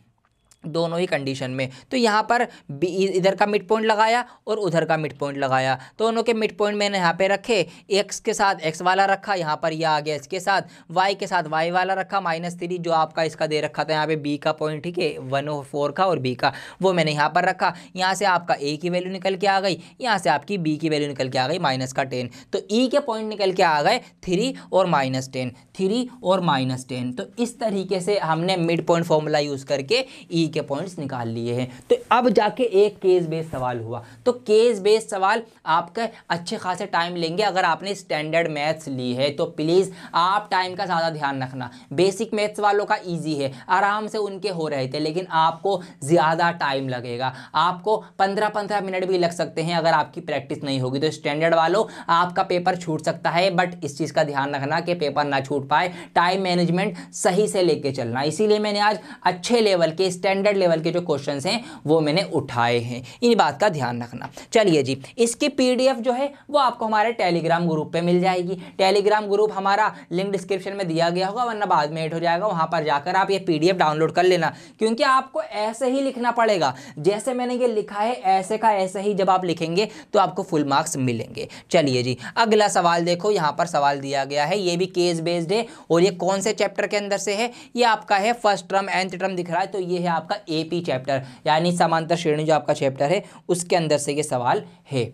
दोनों ही कंडीशन में तो यहाँ पर इधर का मिड पॉइंट लगाया और उधर का मिड पॉइंट लगाया तो दोनों के मिड पॉइंट मैंने यहाँ पे रखे एक्स के साथ एक्स वाला रखा यहाँ पर यह आ गया इसके साथ वाई के साथ वाई वाला रखा माइनस थ्री जो आपका इसका दे रखा था यहाँ पे बी का पॉइंट ठीक है वन और फोर का और बी का वो मैंने यहाँ पर रखा यहाँ से आपका ए की वैल्यू निकल के आ गई यहाँ से आपकी बी की वैल्यू निकल के आ गई माइनस का टेन तो ई e के पॉइंट निकल के आ गए थ्री और माइनस टेन थ्री और माइनस टेन तो इस तरीके से हमने मिड पॉइंट फॉर्मूला यूज़ करके ई e के पॉइंट्स निकाल लिए हैं तो अब जाके एक केस बेस्ड सवाल हुआ तो केस बेस्ड सवाल आपका अच्छे खासे टाइम लेंगे अगर आपने स्टैंडर्ड मैथ्स ली है तो प्लीज़ आप टाइम का ज़्यादा ध्यान रखना बेसिक मैथ्स वालों का ईजी है आराम से उनके हो रहे थे लेकिन आपको ज़्यादा टाइम लगेगा आपको पंद्रह पंद्रह मिनट भी लग सकते हैं अगर आपकी प्रैक्टिस नहीं होगी तो स्टैंडर्ड वालों आपका पेपर छूट सकता है बट इस चीज़ का ध्यान रखना कि पेपर ना छूट पाए टाइम मैनेजमेंट सही से लेके चलना इसीलिए मैंने आज अच्छे लेवल के स्टैंड स्टैंडर्ड लेवल के जो क्वेश्चन हैं वो मैंने उठाए हैं इन बात का ध्यान रखना चलिए जी इसकी पी जो है वो आपको हमारे टेलीग्राम ग्रुप पर मिल जाएगी टेलीग्राम ग्रुप हमारा लिंक डिस्क्रिप्शन में दिया गया होगा वरना बाद में एड हो जाएगा वहाँ पर जाकर आप ये पी डाउनलोड कर लेना क्योंकि आपको ऐसे ही लिखना पड़ेगा जैसे मैंने ये लिखा है ऐसे का ऐसे ही जब आप लिखेंगे तो आपको फुल मार्क्स मिलेंगे चलिए जी अगला सवाल देखो यहाँ पर सवाल दिया गया है ये भी केस बेस्ड है और ये कौन से चैप्टर के अंदर से है ये आपका है फर्स्ट टर्म एंथ टर्म दिख रहा है तो ये है आपका आपका ए पी चैप्टर यानी समांतर श्रेणी जो आपका चैप्टर है उसके अंदर से ये सवाल है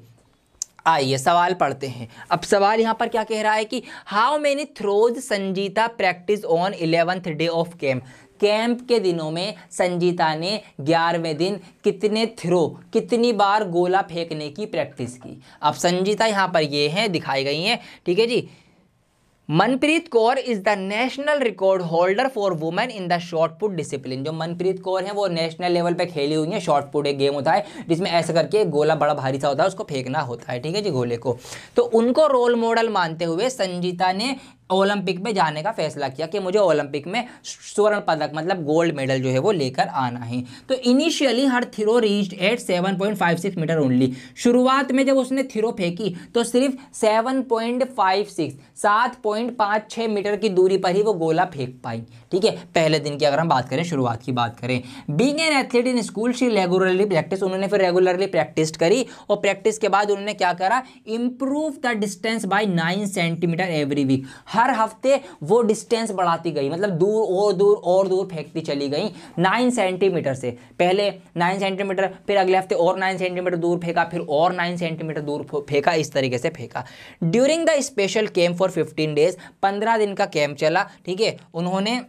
आइए सवाल पढ़ते हैं अब सवाल यहाँ पर क्या कह रहा है कि how many throws Sanjita practice on eleventh day of camp camp के दिनों में संजीता ने ग्यारहवें दिन कितने थ्रो कितनी बार गोला फेंकने की प्रैक्टिस की अब संजीता यहाँ पर ये हैं दिखाई गई हैं ठीक है जी Manpreet Kaur is the national record holder for women in the shot put discipline जो मनप्रीत कौर है वो नेशनल लेवल पे खेली हुई है शॉर्ट पुट एक गेम होता है जिसमें ऐसा करके गोला बड़ा भारी सा होता है उसको फेंकना होता है ठीक है जी गोले को तो उनको रोल मॉडल मानते हुए संजीता ने ओलंपिक में जाने का फैसला किया कि मुझे ओलंपिक में स्वर्ण पदक मतलब गोल्ड मेडल जो है वो लेकर आना है तो initially her throw reached at 7.56 metre only शुरुआत में जब उसने थिरो फेंकी तो सिर्फ 7.56 7.56 मीटर की दूरी पर ही वो गोला फेंक पाई ठीक है पहले दिन की अगर हम बात करें शुरुआत की बात करें being an athlete in school she regularly practice उन्होंने फिर रेगुलरली प्रैक्टिस करी और प्रैक्टिस के बाद उन्होंने क्या करा improve the distance by nine centimetre every week हर हफ्ते वो डिस्टेंस बढ़ाती गई मतलब दूर और दूर और दूर फेंकती चली गई नाइन सेंटीमीटर से पहले नाइन सेंटीमीटर फिर अगले हफ्ते और नाइन सेंटीमीटर दूर फेंका फिर और नाइन सेंटीमीटर दूर फेंका इस तरीके से फेंका during the special camp for fifteen days पंद्रह दिन का कैम्प चला ठीक है उन्होंने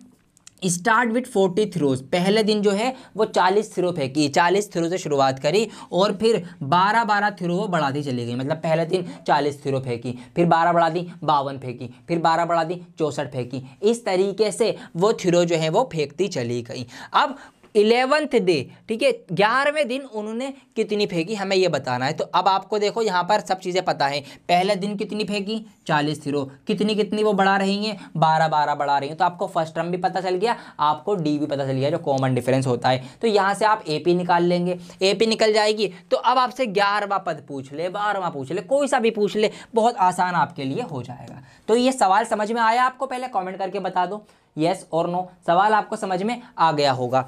स्टार्ट विथ फोर्टी थ्रोज पहले दिन जो है वो चालीस थ्रो फेंकी चालीस थ्रो से शुरुआत करी और फिर बारह बारह थ्रो वो बढ़ाती चली गई मतलब पहले दिन चालीस थ्रो फेंकी फिर बारह बढ़ा दी बावन फेंकी फिर बारह बढ़ा दी चौंसठ फेंकी इस तरीके से वो थ्रो जो है वो फेंकती चली गई अब इलेवंथ डे ठीक है ग्यारहवें दिन उन्होंने कितनी फेंकी हमें यह बताना है तो अब आपको देखो यहाँ पर सब चीज़ें पता है पहले दिन कितनी फेंकी चालीस थ्रो कितनी कितनी वो बढ़ा रही हैं बारह बारह बढ़ा रही हैं तो आपको फर्स्ट टर्म भी पता चल गया आपको डी भी पता चल गया जो कॉमन डिफरेंस होता है तो यहाँ से आप ए निकाल लेंगे ए निकल जाएगी तो अब आपसे ग्यारहवा पद पूछ ले बारहवा पूछ ले कोई सा भी पूछ ले बहुत आसान आपके लिए हो जाएगा तो ये सवाल समझ में आया आपको पहले कॉमेंट करके बता दो यस और नो सवाल आपको समझ में आ गया होगा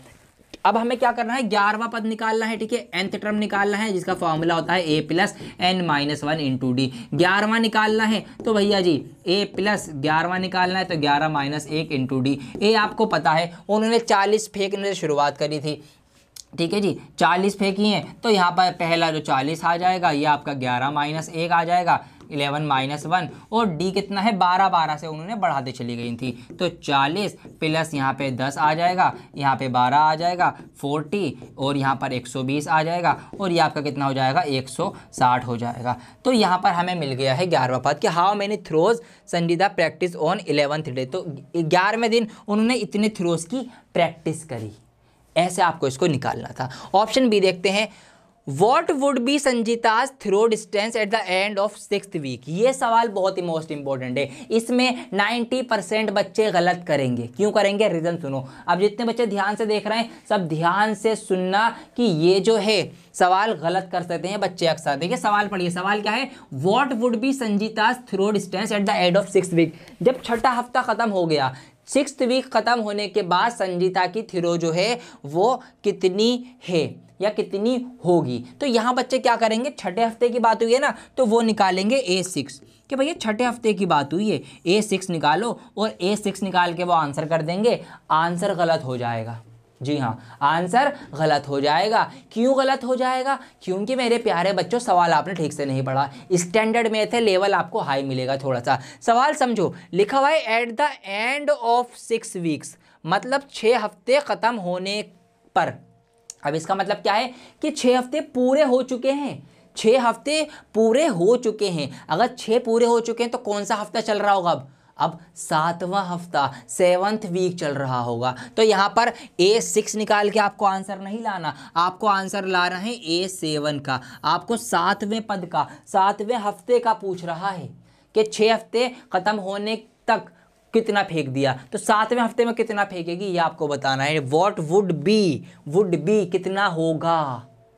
अब हमें क्या करना है ग्यारहवा पद निकालना है ठीक है एंथ टर्म निकालना है जिसका फॉर्मूला होता है ए plus N minus one into D ग्यारहवा निकालना है तो भैया जी ए प्लस ग्यारहवा निकालना है तो ग्यारह माइनस एक इंटू डी ए आपको पता है उन्होंने चालीस फेंकने से शुरुआत करी थी ठीक है जी चालीस फेंकी हैं तो यहाँ पर पहला जो चालीस आ जाएगा ये आपका ग्यारह माइनस एक आ जाएगा इलेवन माइनस वन और डी कितना है बारह बारह से उन्होंने बढ़ाते चली गई थी तो चालीस प्लस यहाँ पे दस आ जाएगा यहाँ पे बारह आ जाएगा फोर्टी और यहाँ पर एक सौ बीस आ जाएगा और ये आपका कितना हो जाएगा एक सौ साठ हो जाएगा तो यहाँ पर हमें मिल गया है ग्यारहवा पद कि how many throws Sanjita practice on eleventh day तो ग्यारहवें दिन उन्होंने इतने थ्रोज की प्रैक्टिस करी ऐसे आपको इसको निकालना था ऑप्शन बी देखते हैं what would be Sanjita's throw distance at the end of six week ये सवाल बहुत ही मोस्ट इंपॉर्टेंट है इसमें 90 परसेंट बच्चे गलत करेंगे क्यों करेंगे रीज़न सुनो अब जितने बच्चे ध्यान से देख रहे हैं सब ध्यान से सुनना कि ये जो है सवाल गलत कर सकते हैं बच्चे अक्सर देखिए सवाल पढ़िए सवाल क्या है what would be Sanjita's throw distance at the end of six week जब छठा हफ्ता ख़त्म हो गया सिक्स वीक ख़त्म होने के बाद संजीता की थ्रो जो है वो कितनी है या कितनी होगी तो यहाँ बच्चे क्या करेंगे छठे हफ्ते की बात हुई है ना तो वो निकालेंगे ए सिक्स कि भैया छठे हफ्ते की बात हुई है ए सिक्स निकालो और ए सिक्स निकाल के वो आंसर कर देंगे आंसर गलत हो जाएगा जी हाँ आंसर गलत हो जाएगा क्यों गलत हो जाएगा क्योंकि मेरे प्यारे बच्चों सवाल आपने ठीक से नहीं पढ़ा स्टैंडर्ड में थे लेवल आपको हाई मिलेगा थोड़ा सा सवाल समझो लिखा हुआ है at the end of six weeks मतलब छः हफ्ते ख़त्म होने पर अब इसका मतलब क्या है कि छः हफ्ते पूरे हो चुके हैं छः हफ्ते पूरे हो चुके हैं अगर छः पूरे हो चुके हैं तो कौन सा हफ्ता चल रहा होगा अब अब सातवां हफ्ता सेवंथ वीक चल रहा होगा तो यहाँ पर ए सिक्स निकाल के आपको आंसर नहीं लाना आपको आंसर ला रहे हैं ए सेवन का आपको सातवें पद का सातवें हफ्ते का पूछ रहा है कि छः हफ्ते ख़त्म होने तक कितना फेंक दिया तो सातवें हफ्ते में कितना फेंकेगी ये आपको बताना है what would be would be कितना होगा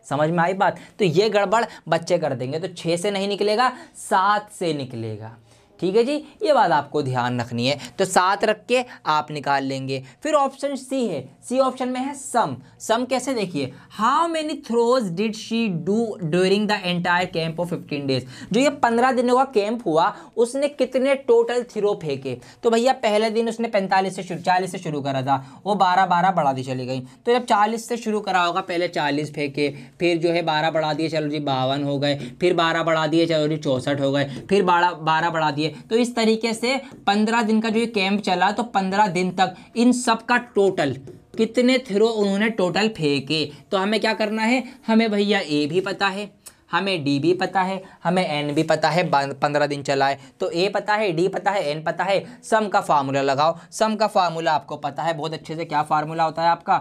समझ में आई बात तो ये गड़बड़ बच्चे कर देंगे तो छः से नहीं निकलेगा सात से निकलेगा ठीक है जी ये बात आपको ध्यान रखनी है तो सात रख के आप निकाल लेंगे फिर ऑप्शन सी है सी ऑप्शन में है सम सम कैसे देखिए how many throws did she do during the entire camp of fifteen days जो ये पंद्रह दिनों का कैंप हुआ उसने कितने टोटल थ्रो फेंके तो भैया पहले दिन उसने पैंतालीस से शुरू चालीस से शुरू करा था वो बारह बारह बढ़ा दी चली गई तो जब चालीस से शुरू करा होगा पहले चालीस फेंके फिर जो है बारह बढ़ा दिए चलो जी बावन हो गए फिर बारह बढ़ा दिए चलो जी चौंसठ हो गए फिर बारह बारह बढ़ा दिए तो इस तरीके से पंद्रह दिन का जो ये कैंप चला तो पंद्रह दिन तक इन सब का टोटल कितने थ्रो उन्होंने टोटल फेंके तो हमें क्या करना है हमें भैया ए भी पता है हमें डी भी पता है हमें एन भी पता है पंद्रह दिन चलाए तो ए पता है डी पता है एन पता है सम का फार्मूला लगाओ सम का फार्मूला आपको पता है बहुत अच्छे से क्या फार्मूला होता है आपका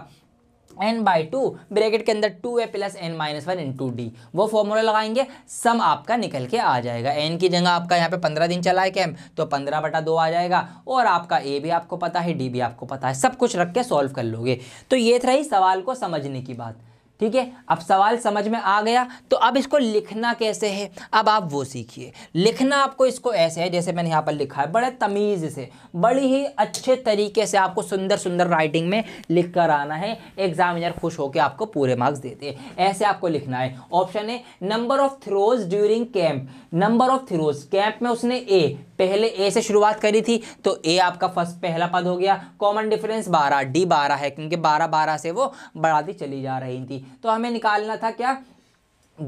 एन बाई टू ब्रैकेट के अंदर two A plus N minus one two D वो फॉर्मूला लगाएंगे सम आपका निकल के आ जाएगा एन की जगह आपका यहाँ पे पंद्रह दिन चला है कैम तो पंद्रह बटा दो आ जाएगा और आपका ए भी आपको पता है डी भी आपको पता है सब कुछ रख के सॉल्व कर लोगे तो ये रही सवाल को समझने की बात ठीक है अब सवाल समझ में आ गया तो अब इसको लिखना कैसे है अब आप वो सीखिए लिखना आपको इसको ऐसे है जैसे मैंने यहाँ पर लिखा है बड़े तमीज़ से बड़ी ही अच्छे तरीके से आपको सुंदर सुंदर राइटिंग में लिख कर आना है एग्जामिनर खुश होकर आपको पूरे मार्क्स देते हैं ऐसे आपको लिखना है ऑप्शन है number of throws during camp number of throws camp में उसने ए पहले ए से शुरुआत करी थी तो ए आपका फर्स्ट पहला पद हो गया कॉमन डिफरेंस बारह डी बारह है क्योंकि बारह बारह से वो बढ़ाती चली जा रही थी तो हमें निकालना था क्या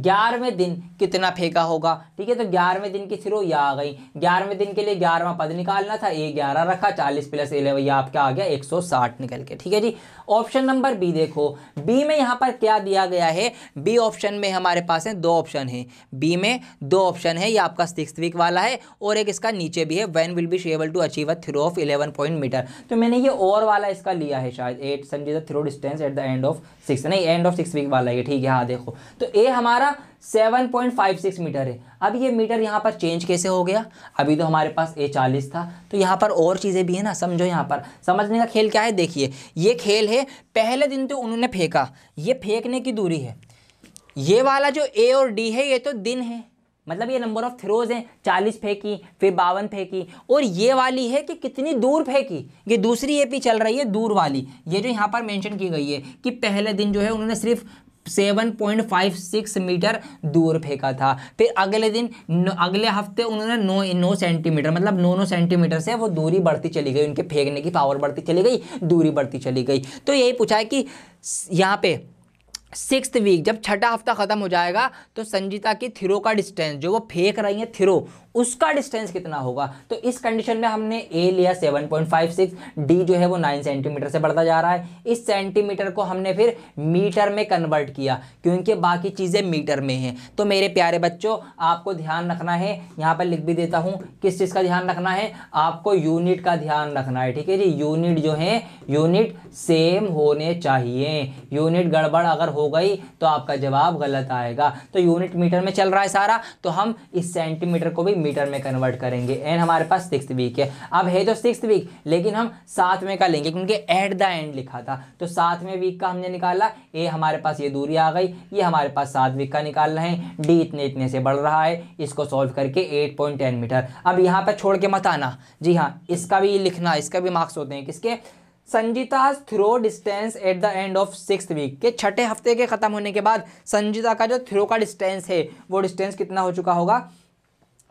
ग्यारहवें दिन कितना फेंका होगा ठीक है तो ग्यारहवें दिन की सिरो या आ गई ग्यारहवें दिन के लिए ग्यारहवा पद निकालना था ए ग्यारह रखा चालीस प्लस एलेवन ये आपका आ गया एक सौ साठ निकल के ठीक है जी ऑप्शन नंबर बी देखो बी में यहां पर क्या दिया गया है बी ऑप्शन में हमारे पास है दो ऑप्शन है बी में दो ऑप्शन है ये आपका सिक्स वीक वाला है और एक इसका नीचे भी है when will be able to achieve a throw of eleven point metre तो मैंने ये और वाला इसका लिया है शायद एट समझिए throw distance at the end of six नहीं एंड ऑफ सिक्स वीक वाला ये ठीक है हाँ देखो तो ए हमारा हमारा 7.56 मीटर है अब ये मीटर यहाँ पर चेंज कैसे हो गया अभी तो हमारे पास ए चालीस था तो यहाँ पर और चीज़ें भी है ना समझो यहाँ पर समझने का खेल क्या है देखिए ये खेल है पहले दिन तो उन्होंने फेंका ये फेंकने की दूरी है ये वाला जो ए और डी है ये तो दिन है मतलब ये नंबर ऑफ थ्रोज हैं चालीस फेंकी फिर बावन फेंकी और ये वाली है कि कितनी दूर फेंकी ये दूसरी ए पी चल रही है दूर वाली ये जो यहाँ पर मेंशन की गई है कि पहले दिन जो है उन्होंने सिर्फ 7.56 मीटर दूर फेंका था फिर अगले दिन न, अगले हफ्ते उन्होंने नौ नौ सेंटीमीटर मतलब नौ नौ सेंटीमीटर से वो दूरी बढ़ती चली गई उनके फेंकने की पावर बढ़ती चली गई दूरी बढ़ती चली गई तो यही पूछा है कि यहाँ पे सिक्स वीक जब छठा हफ्ता ख़त्म हो जाएगा तो संजीता की थिरो का डिस्टेंस जो वो फेंक रही हैं थिरो उसका डिस्टेंस कितना होगा तो इस कंडीशन में हमने ए लिया 7.56 डी जो है वो 9 सेंटीमीटर से बढ़ता जा रहा है इस सेंटीमीटर को हमने फिर मीटर में कन्वर्ट किया क्योंकि बाकी चीज़ें मीटर में हैं तो मेरे प्यारे बच्चों आपको ध्यान रखना है यहाँ पर लिख भी देता हूँ किस चीज़ का ध्यान रखना है आपको यूनिट का ध्यान रखना है ठीक है जी यूनिट जो है यूनिट सेम होने चाहिए यूनिट गड़बड़ अगर हो गई तो आपका जवाब गलत आएगा तो यूनिट मीटर में चल रहा है सारा तो हम इस सेंटीमीटर को भी मीटर में कन्वर्ट करेंगे एंड हमारे पास सिक्स वीक है अब है तो सिक्स वीक लेकिन हम सातवें का लेंगे क्योंकि एट द एंड लिखा था तो सातवें वीक का हमने निकाला ए हमारे पास ये दूरी आ गई ये हमारे पास सात वीक का निकालना है डी इतने इतने से बढ़ रहा है इसको सॉल्व करके एट पॉइंट टेन मीटर अब यहाँ पर छोड़ के मत आना जी हाँ इसका भी लिखना इसका भी मार्क्स होते हैं किसके Sanjita throw distance at the end of six week के छठे हफ्ते के ख़त्म होने के बाद संजीता का जो थ्रो का डिस्टेंस है वो डिस्टेंस कितना हो चुका होगा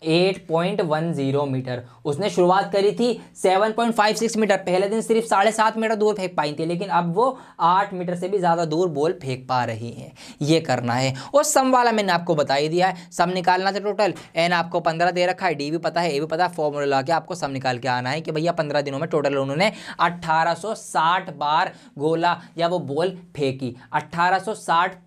8.10 मीटर उसने शुरुआत करी थी 7.56 मीटर पहले दिन सिर्फ साढ़े सात मीटर दूर फेंक पाई थी लेकिन अब वो आठ मीटर से भी ज़्यादा दूर बॉल फेंक पा रही हैं ये करना है और सम वाला मैंने आपको बता ही दिया है सम निकालना था टोटल एन आपको पंद्रह दे रखा है डी भी पता है ए भी पता है फॉर्मूला लगा के आपको सम निकाल के आना है कि भैया पंद्रह दिनों में टोटल उन्होंने अट्ठारह बार गोला या वो बॉल फेंकी अट्ठारह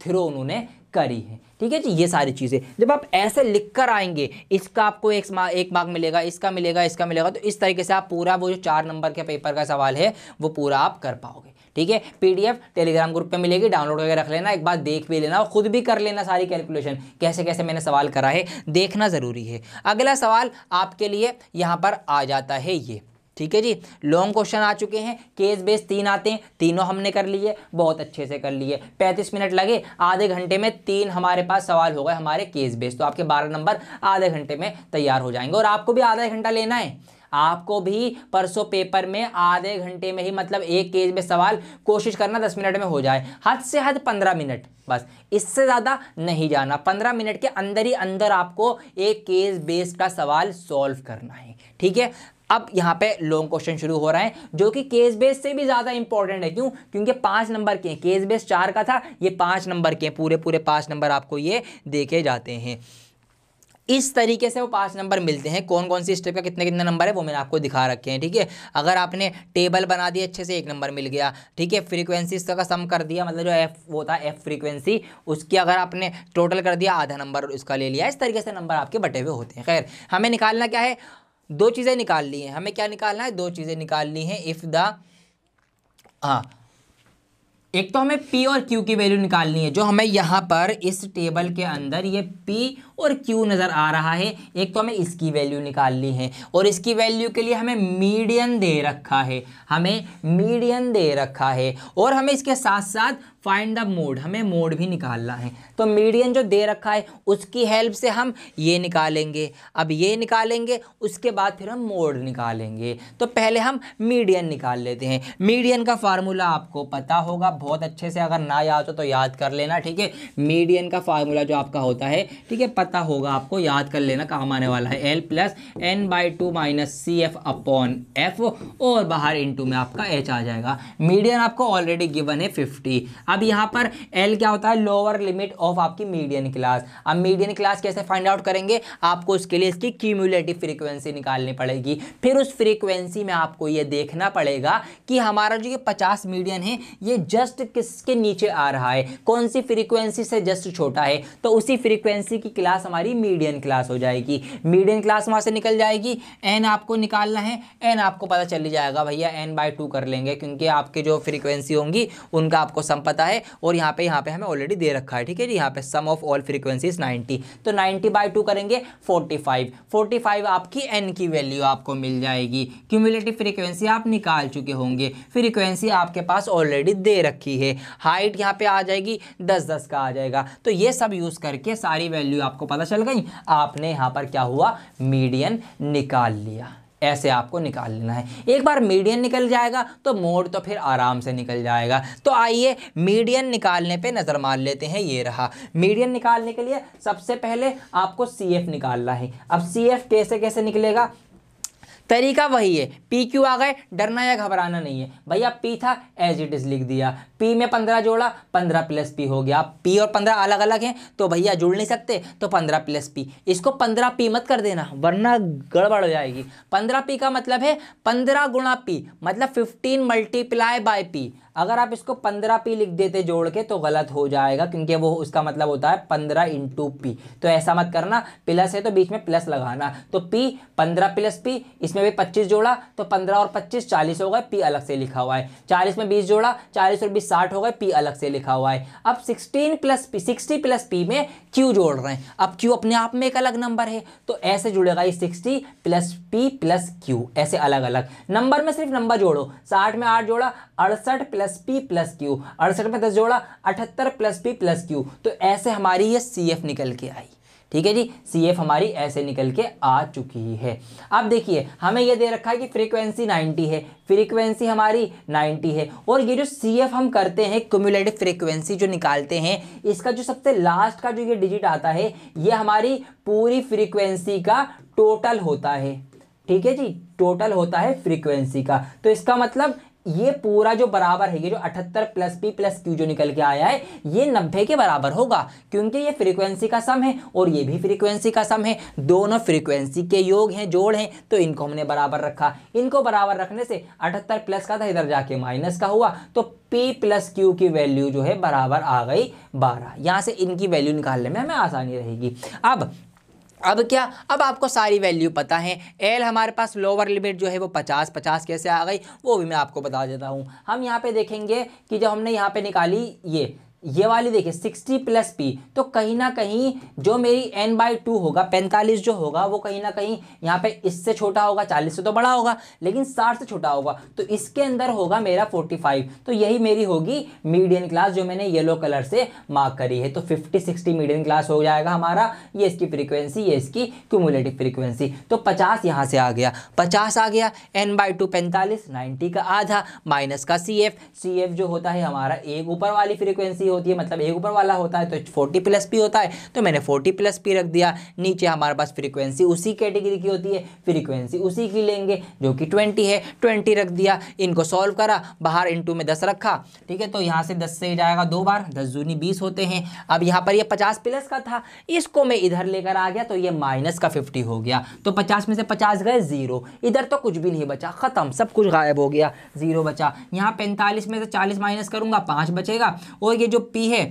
थ्रो उन्होंने करी है ठीक है जी ये सारी चीज़ें जब आप ऐसे लिख कर आएंगे इसका आपको एक मार्ग एक मार्क मिलेगा इसका मिलेगा इसका मिलेगा तो इस तरीके से आप पूरा वो जो चार नंबर के पेपर का सवाल है वो पूरा आप कर पाओगे ठीक है पीडीएफ टेलीग्राम ग्रुप पे मिलेगी डाउनलोड करके रख लेना एक बार देख भी लेना और खुद भी कर लेना सारी कैलकुलेशन कैसे कैसे मैंने सवाल करा है देखना ज़रूरी है अगला सवाल आपके लिए यहाँ पर आ जाता है ये ठीक है जी लॉन्ग क्वेश्चन आ चुके हैं केस बेस तीन आते हैं तीनों हमने कर लिए बहुत अच्छे से कर लिए पैंतीस मिनट लगे आधे घंटे में तीन हमारे पास सवाल हो गए हमारे केस बेस तो आपके बारह नंबर आधे घंटे में तैयार हो जाएंगे और आपको भी आधा घंटा लेना है आपको भी परसों पेपर में आधे घंटे में ही मतलब एक केज में सवाल कोशिश करना दस मिनट में हो जाए हद से हद पंद्रह मिनट बस इससे ज़्यादा नहीं जाना पंद्रह मिनट के अंदर ही अंदर आपको एक केस बेस का सवाल सॉल्व करना है ठीक है अब यहाँ पे लॉन्ग क्वेश्चन शुरू हो रहा है जो कि केस बेस से भी ज़्यादा इंपॉर्टेंट है क्यों क्योंकि पाँच नंबर के केस बेस चार का था ये पाँच नंबर के पूरे पूरे पाँच नंबर आपको ये देखे जाते हैं इस तरीके से वो पाँच नंबर मिलते हैं कौन कौन सी स्टेप का कितने कितने नंबर है वो मैंने आपको दिखा रखे हैं ठीक है अगर आपने टेबल बना दिया अच्छे से एक नंबर मिल गया ठीक है फ्रीक्वेंसी का सम कर दिया मतलब जो एफ वो था एफ फ्रीक्वेंसी उसकी अगर आपने टोटल कर दिया आधा नंबर उसका ले लिया इस तरीके से नंबर आपके बटे हुए होते हैं खैर हमें निकालना क्या है दो चीज़ें निकाल ली हैं हमें क्या निकालना है दो चीज़ें निकालनी है इफ़ द हाँ एक तो हमें पी और क्यू की वैल्यू निकालनी है जो हमें यहाँ पर इस टेबल के अंदर ये पी और क्यू नज़र आ रहा है एक तो हमें इसकी वैल्यू निकालनी है और इसकी वैल्यू के लिए हमें मीडियन दे रखा है हमें मीडियन दे रखा है और हमें इसके साथ साथ फाइंड द मोड हमें मोड भी निकालना है तो मीडियन जो दे रखा है उसकी हेल्प से हम ये निकालेंगे अब ये निकालेंगे उसके बाद फिर हम मोड निकालेंगे तो पहले हम मीडियन निकाल लेते हैं मीडियन का फार्मूला आपको पता होगा बहुत अच्छे से अगर ना याद हो तो याद कर लेना ठीक है मीडियन का फार्मूला जो आपका होता है ठीक है पता होगा आपको याद कर लेना काम आने वाला है L plus N by two minus C F upon F और बाहर इनटू में आपका एच आ जाएगा मीडियन आपको ऑलरेडी गिवन है फिफ्टी अब यहाँ पर एल क्या होता है लोअर लिमिट ऑफ आपकी मीडियन क्लास अब मीडियन क्लास कैसे फाइंड आउट करेंगे आपको उसके लिए इसकी क्यूमुलेटिव फ्रिक्वेंसी निकालनी पड़ेगी फिर उस फ्रिक्वेंसी में आपको ये देखना पड़ेगा कि हमारा जो ये पचास मीडियन है ये जस्ट किसके नीचे आ रहा है कौन सी फ्रिक्वेंसी से जस्ट छोटा है तो उसी फ्रिक्वेंसी की क्लास क्लास हमारी मीडियन क्लास हो जाएगी मीडियन क्लास वहाँ से निकल जाएगी एन आपको निकालना है एन आपको पता चल जाएगा भैया एन बाई टू कर लेंगे क्योंकि आपके जो फ्रीक्वेंसी होंगी उनका आपको सम पता है और यहाँ पे यहाँ पे हमें ऑलरेडी दे रखा है ठीक है जी यहाँ पे सम ऑफ ऑल फ्रीक्वेंसीज 90 तो नाइन्टी बाई टू करेंगे फोर्टी फाइव आपकी एन की वैल्यू आपको मिल जाएगी क्यूमुलेटिव फ्रीक्वेंसी आप निकाल चुके होंगे फ्रीक्वेंसी आपके पास ऑलरेडी दे रखी है हाइट यहाँ पे आ जाएगी दस दस का आ जाएगा तो ये सब यूज़ करके सारी वैल्यू आपको आपको पता चल गई आपने यहाँ पर क्या हुआ मीडियन निकाल लिया ऐसे आपको निकाल लेना है एक बार मीडियन निकल जाएगा तो मोड तो फिर आराम से निकल जाएगा तो आइए मीडियन निकालने पे नज़र मार लेते हैं ये रहा मीडियन निकालने के लिए सबसे पहले आपको सी निकालना है अब सी कैसे कैसे निकलेगा तरीका वही है पी क्यू आ गए डरना या घबराना नहीं है भैया पी था एज इट इज़ लिख दिया पी में पंद्रह जोड़ा पंद्रह प्लस पी हो गया आप पी और पंद्रह अलग अलग हैं तो भैया जुड़ नहीं सकते तो पंद्रह प्लस पी इसको पंद्रह पी मत कर देना वरना गड़बड़ हो जाएगी पंद्रह पी का मतलब है पंद्रह गुणा पी मतलब फिफ्टीन मल्टीप्लाई बाय पी अगर आप इसको पंद्रह पी लिख देते जोड़ के तो गलत हो जाएगा क्योंकि वो उसका मतलब होता है पंद्रह इंटू पी तो ऐसा मत करना प्लस है तो बीच में प्लस लगाना तो पी पंद्रह प्लस पी इस इसमें भी पच्चीस जोड़ा तो पंद्रह और पच्चीस चालीस हो गए पी अलग से लिखा हुआ है चालीस में बीस जोड़ा चालीस और बीस साठ हो गए पी अलग से लिखा हुआ है अब sixteen plus P sixty plus P में क्यू जोड़ रहे हैं अब क्यू अपने आप में एक अलग नंबर है तो ऐसे जुड़ेगा ये sixty plus P plus Q ऐसे अलग अलग नंबर में सिर्फ नंबर जोड़ो साठ में आठ जोड़ा अड़सठ प्लस पी प्लस क्यू अड़सठ में दस जोड़ा अठहत्तर प्लस पी प्लस क्यू तो ऐसे हमारी ये सी एफ निकल के आई ठीक है जी सी एफ हमारी ऐसे निकल के आ चुकी है अब देखिए हमें यह दे रखा है कि फ्रीक्वेंसी 90 है फ्रीक्वेंसी हमारी 90 है और ये जो सी एफ हम करते हैं क्यूमुलेटिव फ्रीक्वेंसी जो निकालते हैं इसका जो सबसे लास्ट का जो ये डिजिट आता है ये हमारी पूरी फ्रीक्वेंसी का टोटल होता है ठीक है जी टोटल होता है फ्रीक्वेंसी का तो इसका मतलब ये पूरा जो बराबर है ये जो 78 प्लस पी प्लस क्यू जो निकल के आया है ये 90 के बराबर होगा क्योंकि ये फ्रीक्वेंसी का सम है और ये भी फ्रीक्वेंसी का सम है दोनों फ्रीक्वेंसी के योग हैं जोड़ हैं तो इनको हमने बराबर रखा इनको बराबर रखने से 78 प्लस का था इधर जाके माइनस का हुआ तो पी प्लस क्यू की वैल्यू जो है बराबर आ गई बारह यहाँ से इनकी वैल्यू निकालने में हमें आसानी रहेगी अब अब क्या अब आपको सारी वैल्यू पता है एल हमारे पास लोअर लिमिट जो है वो पचास पचास कैसे आ गई वो भी मैं आपको बता देता हूँ हम यहाँ पे देखेंगे कि जब हमने यहाँ पे निकाली ये ये वाली देखिए सिक्सटी प्लस पी तो कहीं ना कहीं जो मेरी एन बाई टू होगा पैंतालीस जो होगा वो कहीं ना कहीं यहाँ पे इससे छोटा होगा चालीस से तो बड़ा होगा लेकिन साठ से छोटा होगा तो इसके अंदर होगा मेरा फोर्टी फाइव तो यही मेरी होगी मीडियम क्लास जो मैंने येलो कलर से मार्क करी है तो फिफ्टी सिक्सटी मीडियम क्लास हो जाएगा हमारा ये इसकी फ्रिक्वेंसी ये इसकी क्यूमुलेटिव फ्रिक्वेंसी तो पचास यहाँ से आ गया पचास आ गया एन बाई टू पैंतालीस नाइन्टी का आधा माइनस का सी एफ सी एफ जो होता है हमारा एक ऊपर वाली फ्रिक्वेंसी होती है मतलब एक ऊपर वाला होता है तो फोर्टी प्लस पी होता है तो मैंने फोर्टी प्लस पी रख दिया नीचे हमारे पास फ्रीक्वेंसी उसी कैटेगरी की होती है फ्रीक्वेंसी उसी की लेंगे जो कि ट्वेंटी है ट्वेंटी रख दिया इनको सॉल्व करा बाहर इंटू में दस रखा ठीक है तो यहाँ से दस से जाएगा दो बार दस जूनी बीस होते हैं अब यहाँ पर यह पचास प्लस का था इसको मैं इधर लेकर आ गया तो ये माइनस का फिफ्टी हो गया तो पचास में से पचास गए ज़ीरो इधर तो कुछ भी नहीं बचा ख़त्म सब कुछ गायब हो गया ज़ीरो बचा यहाँ पैंतालीस में से चालीस माइनस करूँगा पाँच बचेगा और ये जो पी है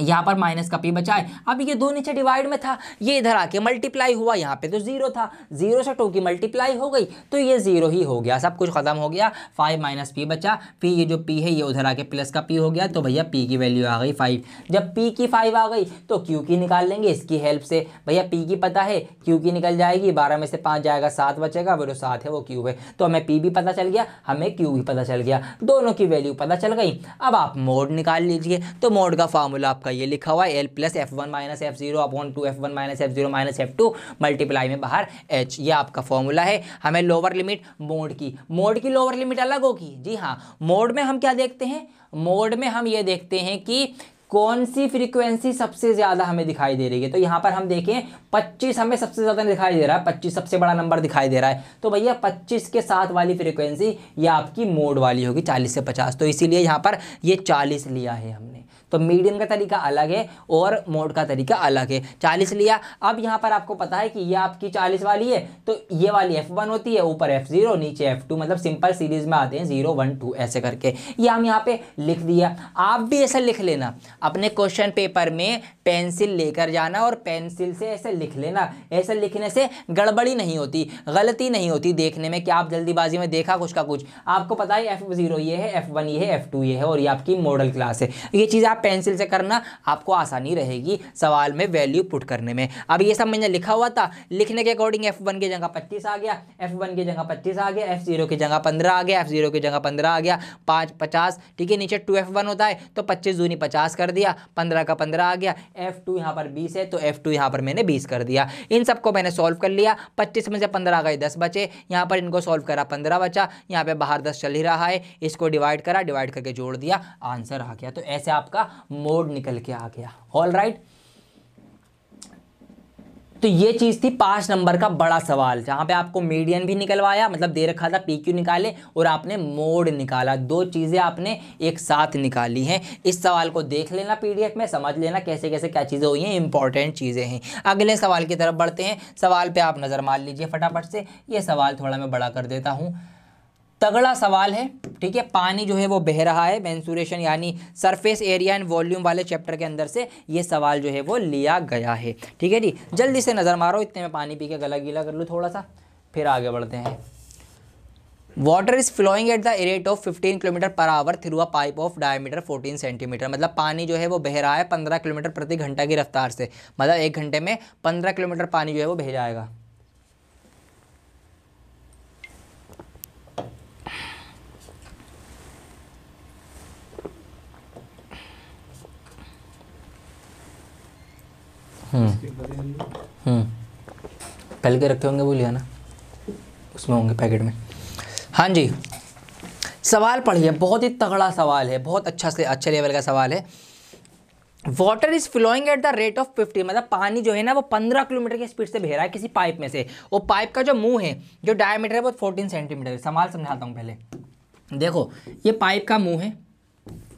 यहाँ पर माइनस का पी बचा है अब ये दो नीचे डिवाइड में था ये इधर आके मल्टीप्लाई हुआ यहाँ पे तो जीरो था जीरो से टू की मल्टीप्लाई हो गई तो ये जीरो ही हो गया सब कुछ खत्म हो गया फाइव माइनस पी बचा पी ये जो पी है ये उधर आके प्लस का पी हो गया तो भैया पी की वैल्यू आ गई फाइव जब पी की फाइव आ गई तो क्यू की निकाल लेंगे इसकी हेल्प से भैया पी की पता है क्यू की निकल जाएगी बारह में से पाँच जाएगा सात बचेगा वो जो सात है वो क्यू है तो हमें पी भी पता चल गया हमें क्यू भी पता चल गया दोनों की वैल्यू पता चल गई अब आप मोड निकाल लीजिए तो मोड का फार्मूला आप आपका ये लिखा हुआ है L plus F one minus F zero upon two F one minus F zero minus F two multiply में बाहर एच ये आपका फॉर्मूला है हमें लोअर लिमिट मोड की मोड की लोअर लिमिट अलग होगी जी हाँ मोड में हम क्या देखते हैं मोड में हम ये देखते हैं कि कौन सी फ्रीक्वेंसी सबसे ज़्यादा हमें दिखाई दे रही है तो यहाँ पर हम देखें 25 हमें सबसे ज़्यादा दिखाई दे रहा है 25 सबसे बड़ा नंबर दिखाई दे रहा है तो भैया 25 के साथ वाली फ्रीक्वेंसी ये आपकी मोड वाली होगी 40 से 50 तो इसीलिए यहाँ पर ये 40 लिया है हमने तो मीडियम का तरीका अलग है और मोड का तरीका अलग है चालीस लिया अब यहाँ पर आपको पता है कि ये आपकी चालीस वाली है तो ये वाली एफ वन होती है ऊपर एफ जीरो नीचे एफ टू मतलब सिंपल सीरीज में आते हैं जीरो वन टू ऐसे करके ये यह हम यहाँ पे लिख दिया आप भी ऐसा लिख लेना अपने क्वेश्चन पेपर में पेंसिल लेकर जाना और पेंसिल से ऐसे लिख लेना ऐसे लिखने से गड़बड़ी नहीं होती गलती नहीं होती देखने में कि आप जल्दीबाजी में देखा कुछ का कुछ आपको पता है एफ़ ज़ीरो ये है एफ़ वन ये है एफ़ टू ये है और ये आपकी मॉडल क्लास है ये चीज़ आप पेंसिल से करना आपको आसानी रहेगी सवाल में वैल्यू पुट करने में अब ये सब मैंने लिखा हुआ था लिखने के अकॉर्डिंग एफ़ वन की जगह पच्चीस आ गया एफ़ वन की जगह पच्चीस आ गया एफ़ ज़ीरो की जगह पंद्रह आ गया एफ़ ज़ीरो की जगह पंद्रह आ गया पाँच पचास ठीक है नीचे टू एफ़ वन होता है तो पच्चीस दूनी पचास कर दिया पंद्रह का पंद्रह आ गया एफ टू यहाँ पर बीस है तो एफ टू यहाँ पर मैंने बीस कर दिया इन सबको मैंने सॉल्व कर लिया पच्चीस में से पंद्रह गए दस बचे यहाँ पर इनको सॉल्व करा पंद्रह बचा यहाँ पर बाहर दस चल ही रहा है इसको डिवाइड करा डिवाइड करके जोड़ दिया आंसर आ गया तो ऐसे आपका मोड निकल के आ गया ऑल राइट right? तो ये चीज़ थी पाँच नंबर का बड़ा सवाल जहाँ पे आपको मीडियन भी निकलवाया मतलब दे रखा था पी क्यू निकाले और आपने मोड निकाला दो चीज़ें आपने एक साथ निकाली हैं इस सवाल को देख लेना पीडीएफ में समझ लेना कैसे कैसे क्या चीज़ें हुई हैं इंपॉर्टेंट चीज़ें हैं अगले सवाल की तरफ बढ़ते हैं सवाल पर आप नज़र मार लीजिए फटाफट से ये सवाल थोड़ा मैं बड़ा कर देता हूँ तगड़ा सवाल है ठीक है पानी जो है वो बह रहा है मैंसूरेशन यानी सरफेस एरिया एंड वॉल्यूम वाले चैप्टर के अंदर से ये सवाल जो है वो लिया गया है ठीक है जी जल्दी से नज़र मारो इतने में पानी पी के गला गीला कर लूँ थोड़ा सा फिर आगे बढ़ते हैं water is flowing at the rate of 15 kilometre per hour through a pipe of diameter 14 centimetre मतलब पानी जो है वो बह रहा है 15 किलोमीटर प्रति घंटा की रफ्तार से मतलब एक घंटे में 15 किलोमीटर पानी जो है वो बह जाएगा हम्म। हम्म। पहले के रखे होंगे वो लिया ना उसमें होंगे पैकेट में हाँ जी सवाल पढ़िए बहुत ही तगड़ा सवाल है बहुत अच्छा से अच्छे लेवल का सवाल है water is flowing at the rate of fifty मतलब पानी जो है ना वो पंद्रह किलोमीटर की स्पीड से बह रहा है किसी पाइप में से वो पाइप का जो मुंह है जो डायमीटर है वो फोर्टीन सेंटीमीटर है सवाल समझाता हूँ पहले देखो ये पाइप का मुंह है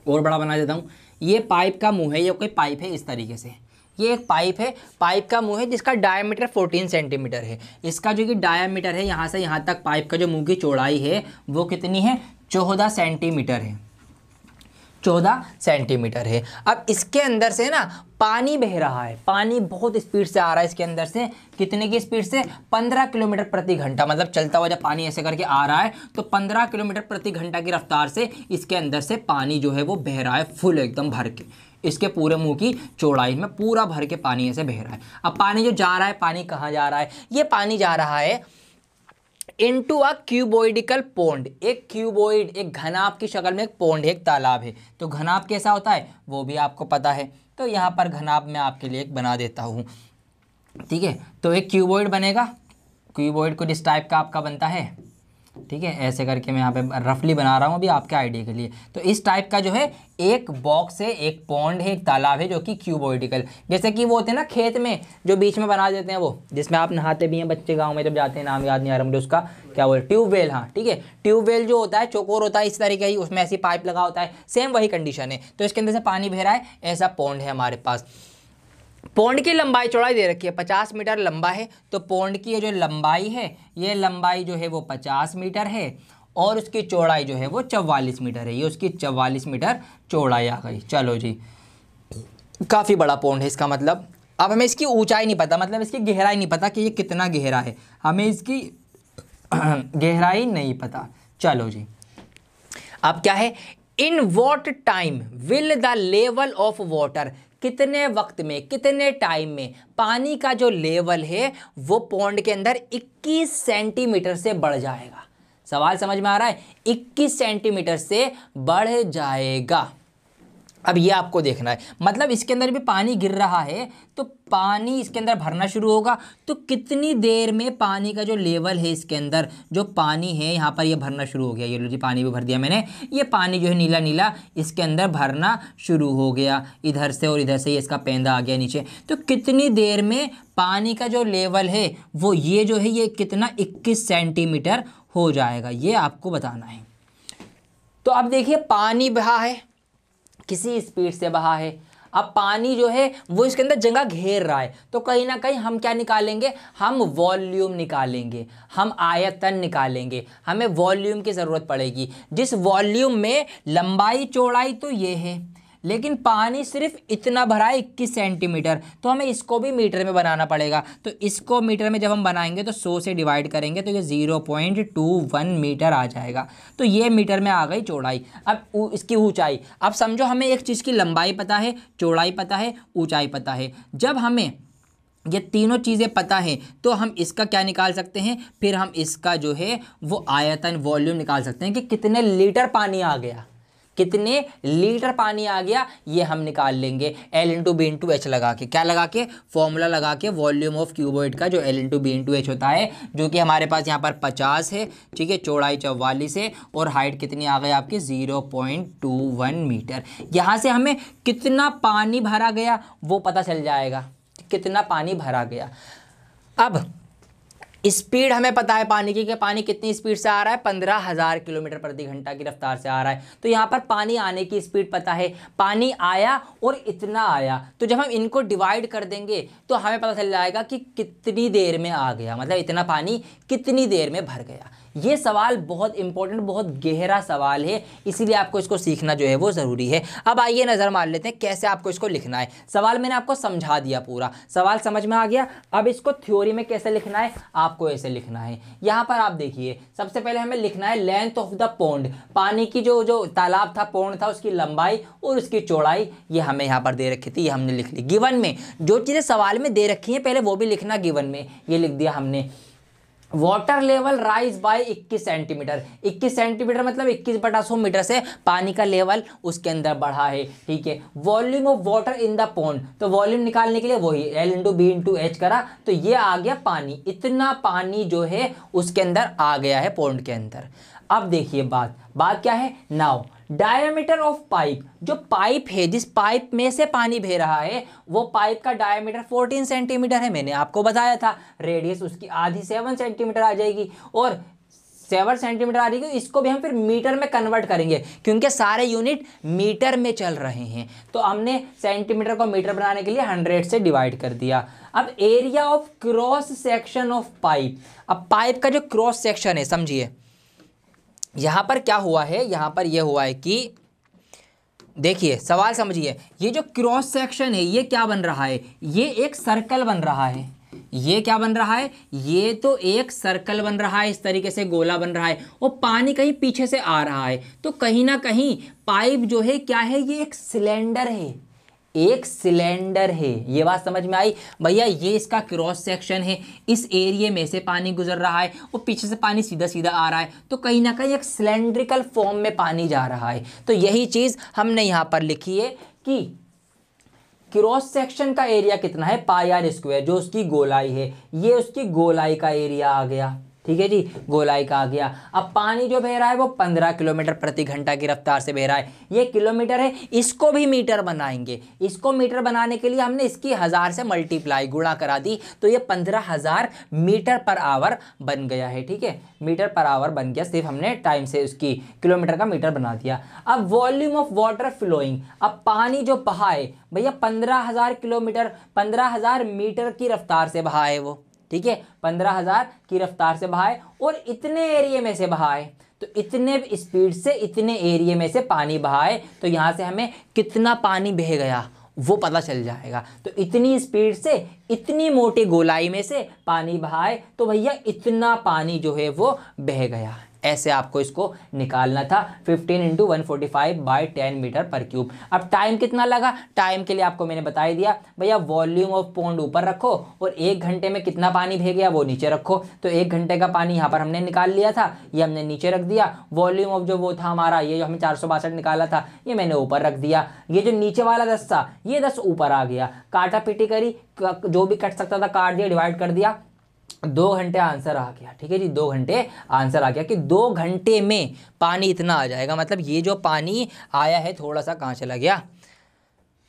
और बड़ा बना देता हूँ ये पाइप का मुंह है ये कोई पाइप है इस तरीके से ये एक पाइप है पाइप का मुंह है जिसका डायमीटर 14 सेंटीमीटर है इसका जो कि डायमीटर है यहाँ से यहाँ तक पाइप का जो मुंह की चौड़ाई है वो कितनी है चौदह सेंटीमीटर है चौदह सेंटीमीटर है अब इसके अंदर से ना पानी बह रहा है पानी बहुत स्पीड से आ रहा है इसके अंदर से कितने की स्पीड से पंद्रह किलोमीटर प्रति घंटा मतलब चलता हुआ जब पानी ऐसे करके आ रहा है तो पंद्रह किलोमीटर प्रति घंटा की रफ्तार से इसके अंदर से पानी जो है वो बह रहा है फुल एकदम भर के इसके पूरे मुंह की चौड़ाई में पूरा भर के पानी ऐसे बह रहा है अब पानी जो जा रहा है पानी कहाँ जा रहा है ये पानी जा रहा है इनटू अ क्यूबोइडिकल पोंड एक क्यूबोइड एक घनाब की शक्ल में एक पोंड एक तालाब है तो घनाब कैसा होता है वो भी आपको पता है तो यहाँ पर घनाब मैं आपके लिए एक बना देता हूँ ठीक है तो एक क्यूबोइड बनेगा क्यूबोइड कुछ इस टाइप का आपका बनता है ठीक है ऐसे करके मैं यहाँ पे रफली बना रहा हूँ अभी आपके आइडिया के लिए तो इस टाइप का जो है एक बॉक्स है एक पॉन्ड है एक तालाब है जो कि क्यूबोइटिकल जैसे कि वो होते हैं ना खेत में जो बीच में बना देते हैं वो जिसमें आप नहाते भी हैं बच्चे गाँव में जब जाते हैं नाम याद नहीं आ रहा मुझे उसका क्या ट्यूब ट्यूबवेल हाँ ठीक है ट्यूबवेल जो होता है चोकोर होता है इस तरीके की उसमें ऐसी पाइप लगा होता है सेम वही कंडीशन है तो इसके अंदर से पानी बह रहा है ऐसा पॉन्ड है हमारे पास पौंड की लंबाई चौड़ाई दे रखी है पचास मीटर लंबा है तो पौंड की जो लंबाई है ये लंबाई जो है वो पचास मीटर है और उसकी चौड़ाई जो है वो चवालीस मीटर है ये उसकी चवालीस मीटर चौड़ाई आ गई चलो जी काफ़ी बड़ा पौंड है इसका मतलब अब हमें इसकी ऊंचाई नहीं पता मतलब इसकी गहराई नहीं पता कि ये कितना गहरा है हमें इसकी गहराई नहीं पता चलो जी अब क्या है in what time will the level of water कितने वक्त में कितने टाइम में पानी का जो लेवल है वो पौंड के अंदर 21 सेंटीमीटर से बढ़ जाएगा सवाल समझ में आ रहा है 21 सेंटीमीटर से बढ़ जाएगा अब ये आपको देखना है मतलब इसके अंदर भी पानी गिर रहा है तो पानी इसके अंदर भरना शुरू होगा तो कितनी देर में पानी का जो लेवल है इसके अंदर जो पानी है यहाँ पर ये यह भरना शुरू हो गया ये लो जी पानी भी भर दिया मैंने ये पानी जो है नीला नीला इसके अंदर भरना शुरू हो गया इधर से और इधर से ये इसका पैंदा आ गया नीचे तो कितनी देर में पानी का जो लेवल है वो ये जो है ये कितना इक्कीस सेंटीमीटर हो जाएगा ये आपको बताना है तो अब देखिए पानी बहा है किसी स्पीड से बहा है अब पानी जो है वो इसके अंदर जगह घेर रहा है तो कहीं ना कहीं हम क्या निकालेंगे हम वॉल्यूम निकालेंगे हम आयतन निकालेंगे हमें वॉल्यूम की ज़रूरत पड़ेगी जिस वॉल्यूम में लंबाई चौड़ाई तो ये है लेकिन पानी सिर्फ इतना भरा है इक्कीस सेंटीमीटर तो हमें इसको भी मीटर में बनाना पड़ेगा तो इसको मीटर में जब हम बनाएंगे तो सौ से डिवाइड करेंगे तो ये zero point two one metre आ जाएगा तो ये मीटर में आ गई चौड़ाई अब इसकी ऊंचाई अब समझो हमें एक चीज़ की लंबाई पता है चौड़ाई पता है ऊँचाई पता है जब हमें ये तीनों चीज़ें पता हैं तो हम इसका क्या निकाल सकते हैं फिर हम इसका जो है वो आयतन वॉल्यूम निकाल सकते हैं कि कितने लीटर पानी आ गया कितने लीटर पानी आ गया ये हम निकाल लेंगे L into B into H लगा के क्या लगा के फॉर्मूला लगा के वॉल्यूम ऑफ क्यूबोइड का जो L into B into H होता है जो कि हमारे पास यहाँ पर पचास है ठीक है चौड़ाई चौवालीस है और हाइट कितनी आ गई आपकी zero point two one metre यहाँ से हमें कितना पानी भरा गया वो पता चल जाएगा कितना पानी भरा गया अब स्पीड हमें पता है पानी की कि पानी कितनी स्पीड से आ रहा है पंद्रह हज़ार किलोमीटर प्रति घंटा की रफ्तार से आ रहा है तो यहाँ पर पानी आने की स्पीड पता है पानी आया और इतना आया तो जब हम इनको डिवाइड कर देंगे तो हमें पता चल जाएगा कि कितनी देर में आ गया मतलब इतना पानी कितनी देर में भर गया ये सवाल बहुत इंपॉर्टेंट बहुत गहरा सवाल है इसीलिए आपको इसको सीखना जो है वो ज़रूरी है अब आइए नज़र मार लेते हैं कैसे आपको इसको लिखना है सवाल मैंने आपको समझा दिया पूरा सवाल समझ में आ गया अब इसको थ्योरी में कैसे लिखना है आपको ऐसे लिखना है यहाँ पर आप देखिए सबसे पहले हमें लिखना है लेंथ ऑफ द पोंड पानी की जो जो तालाब था पोंड था उसकी लंबाई और उसकी चौड़ाई ये हमें यहाँ पर दे रखी थी ये हमने लिख ली गिवन में जो चीज़ें सवाल में दे रखी हैं पहले वो भी लिखना गिवन में ये लिख दिया हमने water level rise by 21 centimetre 21 centimetre मतलब 21 बटा सौ मीटर से पानी का लेवल उसके अंदर बढ़ा है ठीक है volume of water in the pond तो वॉल्यूम निकालने के लिए वही L into B into H करा तो ये आ गया पानी इतना पानी जो है उसके अंदर आ गया है पोन्ड के अंदर अब देखिए बात बात क्या है नाव डायमीटर ऑफ पाइप जो पाइप है जिस पाइप में से पानी बह रहा है वो पाइप का डायामीटर 14 सेंटीमीटर है मैंने आपको बताया था रेडियस उसकी आधी सेवन सेंटीमीटर आ जाएगी और सेवन सेंटीमीटर आ रही है तो इसको भी हम फिर मीटर में कन्वर्ट करेंगे क्योंकि सारे यूनिट मीटर में चल रहे हैं तो हमने सेंटीमीटर को मीटर बनाने के लिए हंड्रेड से डिवाइड कर दिया अब area of cross section of pipe अब पाइप का जो क्रॉस सेक्शन है समझिए यहाँ पर क्या हुआ है यहाँ पर यह हुआ है कि देखिए सवाल समझिए ये जो क्रॉस सेक्शन है ये क्या बन रहा है ये एक सर्कल बन रहा है ये क्या बन रहा है ये तो एक सर्कल बन रहा है इस तरीके से गोला बन रहा है और पानी कहीं पीछे से आ रहा है तो कहीं ना कहीं पाइप जो है क्या है ये एक सिलेंडर है एक सिलेंडर है ये बात समझ में आई भैया ये इसका क्रॉस सेक्शन है इस एरिए में से पानी गुजर रहा है और पीछे से पानी सीधा सीधा आ रहा है तो कहीं ना कहीं एक सिलेंड्रिकल फॉर्म में पानी जा रहा है तो यही चीज़ हमने यहाँ पर लिखी है कि क्रॉस सेक्शन का एरिया कितना है पाई आर स्क्वायर जो उसकी गोलाई है ये उसकी गोलाई का एरिया आ गया ठीक है जी गोलाई का आ गया अब पानी जो बह रहा है वो पंद्रह किलोमीटर प्रति घंटा की रफ्तार से बह रहा है ये किलोमीटर है इसको भी मीटर बनाएंगे इसको मीटर बनाने के लिए हमने इसकी हज़ार से मल्टीप्लाई गुणा करा दी तो ये पंद्रह हज़ार मीटर पर आवर बन गया है ठीक है मीटर पर आवर बन गया सिर्फ हमने टाइम से उसकी किलोमीटर का मीटर बना दिया अब वॉल्यूम ऑफ वाटर फ्लोइंग अब पानी जो बहा है भैया पंद्रह हज़ार किलोमीटर पंद्रह हज़ार मीटर की रफ्तार से बहा है वो ठीक है पंद्रह हज़ार की रफ्तार से बहाए और इतने एरिए में से बहाए तो इतने स्पीड से इतने एरिए में से पानी बहाए तो यहाँ से हमें कितना पानी बह गया वो पता चल जाएगा तो इतनी स्पीड से इतनी मोटी गोलाई में से पानी बहाए तो भैया इतना पानी जो है वो बह गया ऐसे आपको इसको निकालना था 15 into one forty five by ten metre पर क्यूब अब टाइम कितना लगा टाइम के लिए आपको मैंने बताई दिया भैया वॉल्यूम ऑफ पोंड ऊपर रखो और एक घंटे में कितना पानी भेज गया वो नीचे रखो तो एक घंटे का पानी यहाँ पर हमने निकाल लिया था ये हमने नीचे रख दिया वॉल्यूम ऑफ जो वो था हमारा ये जो हमें चार निकाला था ये मैंने ऊपर रख दिया ये जो नीचे वाला दस था ये दस ऊपर आ गया काटा पीटी करी जो भी कट सकता था काट दिया डिवाइड कर दिया दो घंटे आंसर आ गया ठीक है जी दो घंटे आंसर आ गया कि दो घंटे में पानी इतना आ जाएगा मतलब ये जो पानी आया है थोड़ा सा कहाँ चला गया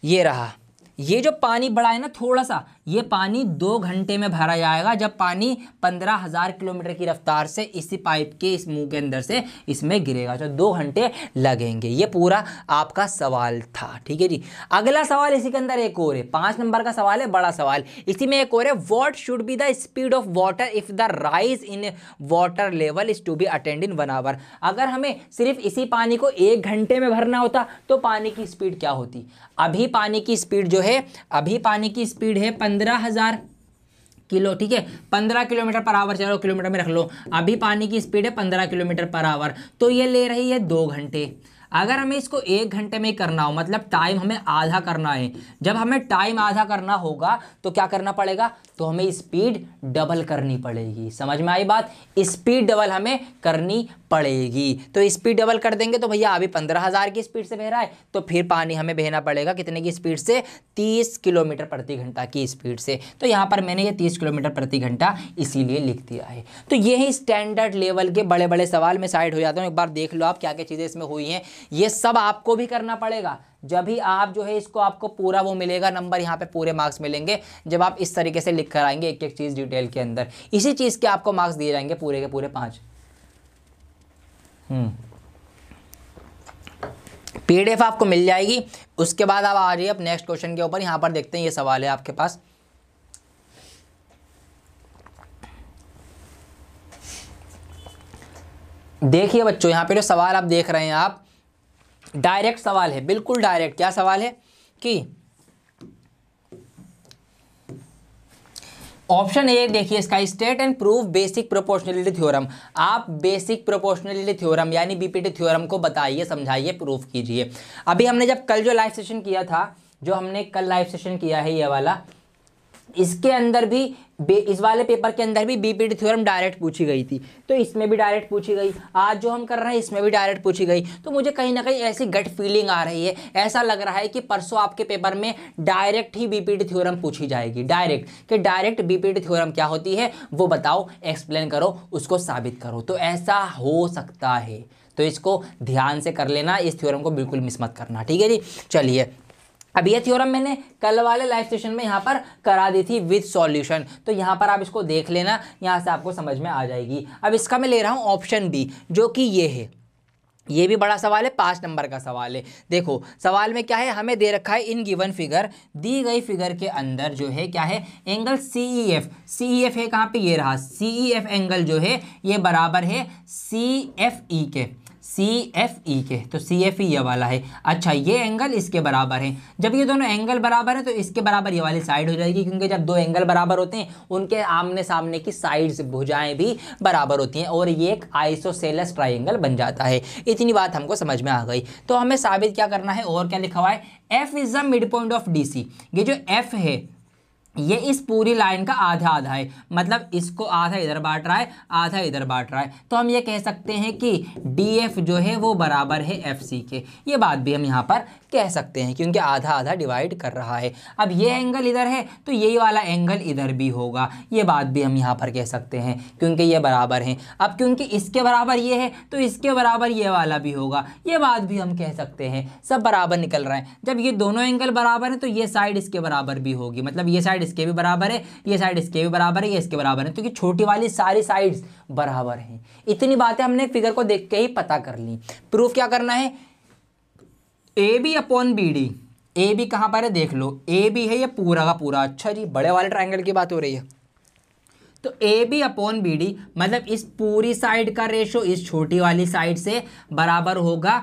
ये रहा ये जो पानी बढ़ा है ना थोड़ा सा ये पानी दो घंटे में भरा जाएगा जब पानी पंद्रह हज़ार किलोमीटर की रफ्तार से इसी पाइप के इस मुंह के अंदर से इसमें गिरेगा तो दो घंटे लगेंगे ये पूरा आपका सवाल था ठीक है जी अगला सवाल इसी के अंदर एक और है पांच नंबर का सवाल है बड़ा सवाल इसी में एक और है what should be the speed of water if the rise in water level is to be attend in one hour अगर हमें सिर्फ इसी पानी को एक घंटे में भरना होता तो पानी की स्पीड क्या होती अभी पानी की स्पीड जो है अभी पानी की स्पीड है पंद्रह पंद्रह हज़ार किलो ठीक है पंद्रह किलोमीटर पर आवर चलो किलोमीटर में रख लो अभी पानी की स्पीड है पंद्रह किलोमीटर पर आवर तो ये ले रही है दो घंटे अगर हमें इसको एक घंटे में करना हो मतलब टाइम हमें आधा करना है जब हमें टाइम आधा करना होगा तो क्या करना पड़ेगा तो हमें स्पीड डबल करनी पड़ेगी समझ में आई बात स्पीड डबल हमें करनी पड़ेगी तो स्पीड डबल कर देंगे तो भैया अभी पंद्रह हज़ार की स्पीड से बह रहा है तो फिर पानी हमें बहना पड़ेगा कितने की स्पीड से तीस किलोमीटर प्रति घंटा की स्पीड से तो यहाँ पर मैंने ये तीस किलोमीटर प्रति घंटा इसीलिए लिख दिया है तो ये स्टैंडर्ड लेवल के बड़े बड़े सवाल में साइड हो जाता हूँ एक बार देख लो आप क्या क्या चीज़ें इसमें हुई हैं ये सब आपको भी करना पड़ेगा जब ही आप जो है इसको आपको पूरा वो मिलेगा नंबर यहाँ पे पूरे मार्क्स मिलेंगे जब आप इस तरीके से लिख कर आएंगे एक एक चीज़ डिटेल के अंदर इसी चीज़ के आपको मार्क्स दिए जाएंगे पूरे के पूरे पाँच पीडीएफ हम्म। आपको मिल जाएगी उसके बाद आप आ जाइए अब नेक्स्ट क्वेश्चन के ऊपर यहां पर देखते हैं ये सवाल है आपके पास देखिए बच्चों यहां पे जो सवाल आप देख रहे हैं आप डायरेक्ट सवाल है बिल्कुल डायरेक्ट क्या सवाल है कि ऑप्शन ए देखिए इसका state and proof basic proportionality theorem आप बेसिक प्रोपोर्शनलिटी थ्योरम यानी बीपीटी थ्योरम को बताइए समझाइए प्रूफ कीजिए अभी हमने जब कल जो लाइव सेशन किया था जो हमने कल लाइव सेशन किया है ये वाला इसके अंदर भी इस वाले पेपर के अंदर भी B P D theorem direct पूछी गई थी तो इसमें भी डायरेक्ट पूछी गई आज जो हम कर रहे हैं इसमें भी डायरेक्ट पूछी गई तो मुझे कहीं ना कहीं ऐसी गट फीलिंग आ रही है ऐसा लग रहा है कि परसों आपके पेपर में डायरेक्ट ही बी पी डी थ्योरम पूछी जाएगी डायरेक्ट कि direct B P D theorem क्या होती है वो बताओ एक्सप्लेन करो उसको साबित करो तो ऐसा हो सकता है तो इसको ध्यान से कर लेना इस थ्योरम को बिल्कुल मिस मत करना ठीक है जी चलिए अब ये थ्योरम मैंने कल वाले लाइव सेशन में यहाँ पर करा दी थी विद सॉल्यूशन तो यहाँ पर आप इसको देख लेना यहाँ से आपको समझ में आ जाएगी अब इसका मैं ले रहा हूँ ऑप्शन बी जो कि ये है ये भी बड़ा सवाल है पाँच नंबर का सवाल है देखो सवाल में क्या है हमें दे रखा है इन गिवन फिगर दी गई फिगर के अंदर जो है क्या है angle C E F C E F है कहाँ पे ये रहा सी ई एफ एंगल जो है ये बराबर है सी एफ ई के सी एफ ई के तो सी एफ ई ये वाला है अच्छा ये एंगल इसके बराबर है जब ये दोनों एंगल बराबर है तो इसके बराबर ये वाली साइड हो जाएगी क्योंकि जब दो एंगल बराबर होते हैं उनके आमने सामने की साइड्स भुजाएं भी बराबर होती हैं और ये एक आइसोसेलस ट्राइंगल बन जाता है इतनी बात हमको समझ में आ गई तो हमें साबित क्या करना है और क्या लिखा हुआ है F is the mid point of D C ये जो एफ है ये इस पूरी लाइन का आधा आधा है मतलब इसको आधा इधर बांट रहा है आधा इधर बांट रहा है तो हम ये कह सकते हैं कि डी एफ जो है वो बराबर है एफ सी के ये बात भी हम यहाँ पर कह सकते हैं क्योंकि आधा आधा डिवाइड कर रहा है अब ये एंगल इधर है तो यही वाला एंगल इधर भी होगा ये बात भी हम यहाँ पर कह सकते हैं क्योंकि ये बराबर हैं अब क्योंकि इसके बराबर ये है तो इसके बराबर ये वाला भी होगा ये बात भी हम कह सकते हैं सब बराबर निकल रहा है जब ये दोनों एंगल बराबर हैं तो ये साइड इसके बराबर भी होगी मतलब ये साइड साइड इसके भी बराबर है ये साइड इसके भी बराबर है ये इसके बराबर है क्योंकि छोटी वाली सारी साइड्स बराबर हैं इतनी बातें हमने फिगर को देख के ही पता कर ली प्रूफ क्या करना है A B upon B D A B कहाँ पर है देख लो ए बी है ये पूरा का पूरा अच्छा जी बड़े वाले ट्राइंगल की बात हो रही है तो A B upon B D मतलब इस पूरी साइड का रेशो इस छोटी वाली साइड से बराबर होगा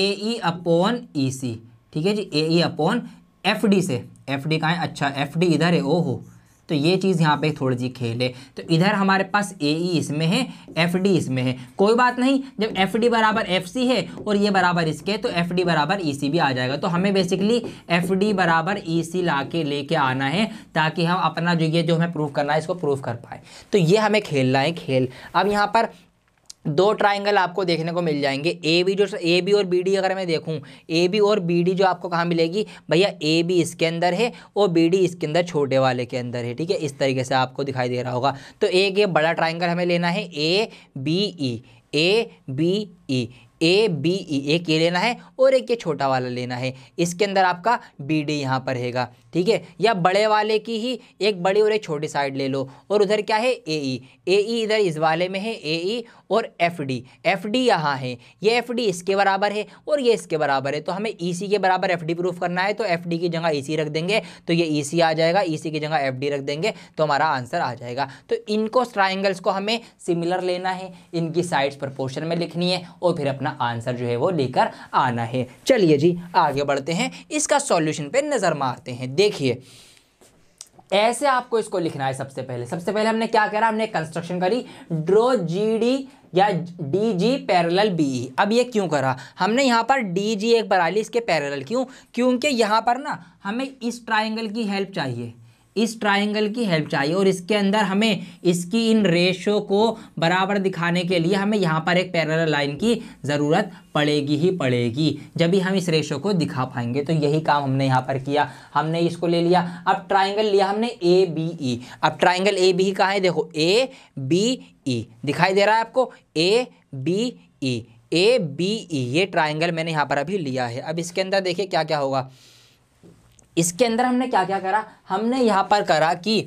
ए ई अपॉन ई सी ठीक है जी A E upon F D से एफ डी कहाँ है अच्छा एफ डी इधर है हो तो ये चीज़ यहाँ पे थोड़ी सी खेल है तो इधर हमारे पास ए ई e इसमें है एफ डी इसमें है कोई बात नहीं जब एफ डी बराबर एफ सी है और ये बराबर इसके तो एफ डी बराबर ई e सी भी आ जाएगा तो हमें बेसिकली एफ डी बराबर ई e सी ला के लेके आना है ताकि हम अपना जो ये जो हमें प्रूफ करना है इसको प्रूफ कर पाए तो ये हमें खेलना है खेल अब यहाँ पर दो ट्राइंगल आपको देखने को मिल जाएंगे ए बी जो ए बी और बी डी अगर मैं देखूं ए बी और बी डी जो आपको कहाँ मिलेगी भैया ए बी इसके अंदर है और बी डी इसके अंदर छोटे वाले के अंदर है ठीक है इस तरीके से आपको दिखाई दे रहा होगा तो एक ये बड़ा ट्राइंगल हमें लेना है A B E A B E A B E एक ये लेना है और एक ये छोटा वाला लेना है इसके अंदर आपका बी डी यहाँ पर रहेगा ठीक है या बड़े वाले की ही एक बड़ी और एक छोटी साइड ले लो और उधर क्या है ए ई ए ई इधर इस वाले में है ए ई e और एफ डी एफ डी यहाँ है ये एफ डी इसके बराबर है और ये इसके बराबर है तो हमें ई e सी के बराबर एफ डी प्रूफ करना है तो एफ डी की जगह ई e सी रख देंगे तो ये ई सी आ जाएगा ई सी की जगह एफ डी रख देंगे तो हमारा आंसर आ जाएगा तो इनको ट्राइंगल्स को हमें सिमिलर लेना है इनकी साइड्स प्रपोर्शन में लिखनी है और फिर अपना आंसर जो है वो लेकर आना है चलिए जी आगे बढ़ते हैं इसका सॉल्यूशन पे नज़र मारते हैं देखिए ऐसे आपको इसको लिखना है सबसे पहले सबसे पहले हमने क्या करा हमने कंस्ट्रक्शन करी ड्रो जी डी या डी जी पैरल बी अब ये क्यों करा हमने यहाँ पर डी जी एक बना ली इसके पैरल क्यों क्योंकि यहाँ पर ना हमें इस ट्राइंगल की हेल्प चाहिए इस ट्रायंगल की हेल्प चाहिए और इसके अंदर हमें इसकी इन रेशो को बराबर दिखाने के लिए हमें यहाँ पर एक पैरल लाइन की ज़रूरत पड़ेगी ही पड़ेगी जब भी हम इस रेशो को दिखा पाएंगे तो यही काम हमने यहाँ पर किया हमने इसको ले लिया अब ट्राइंगल लिया हमने ए बी ई अब ट्राइंगल ए बी कहाँ है देखो ए बी ई दिखाई दे रहा है आपको ए बी ई ए बी ई ये ट्राइंगल मैंने यहाँ पर अभी लिया है अब इसके अंदर देखिए क्या क्या होगा इसके अंदर हमने क्या क्या करा हमने यहाँ पर करा कि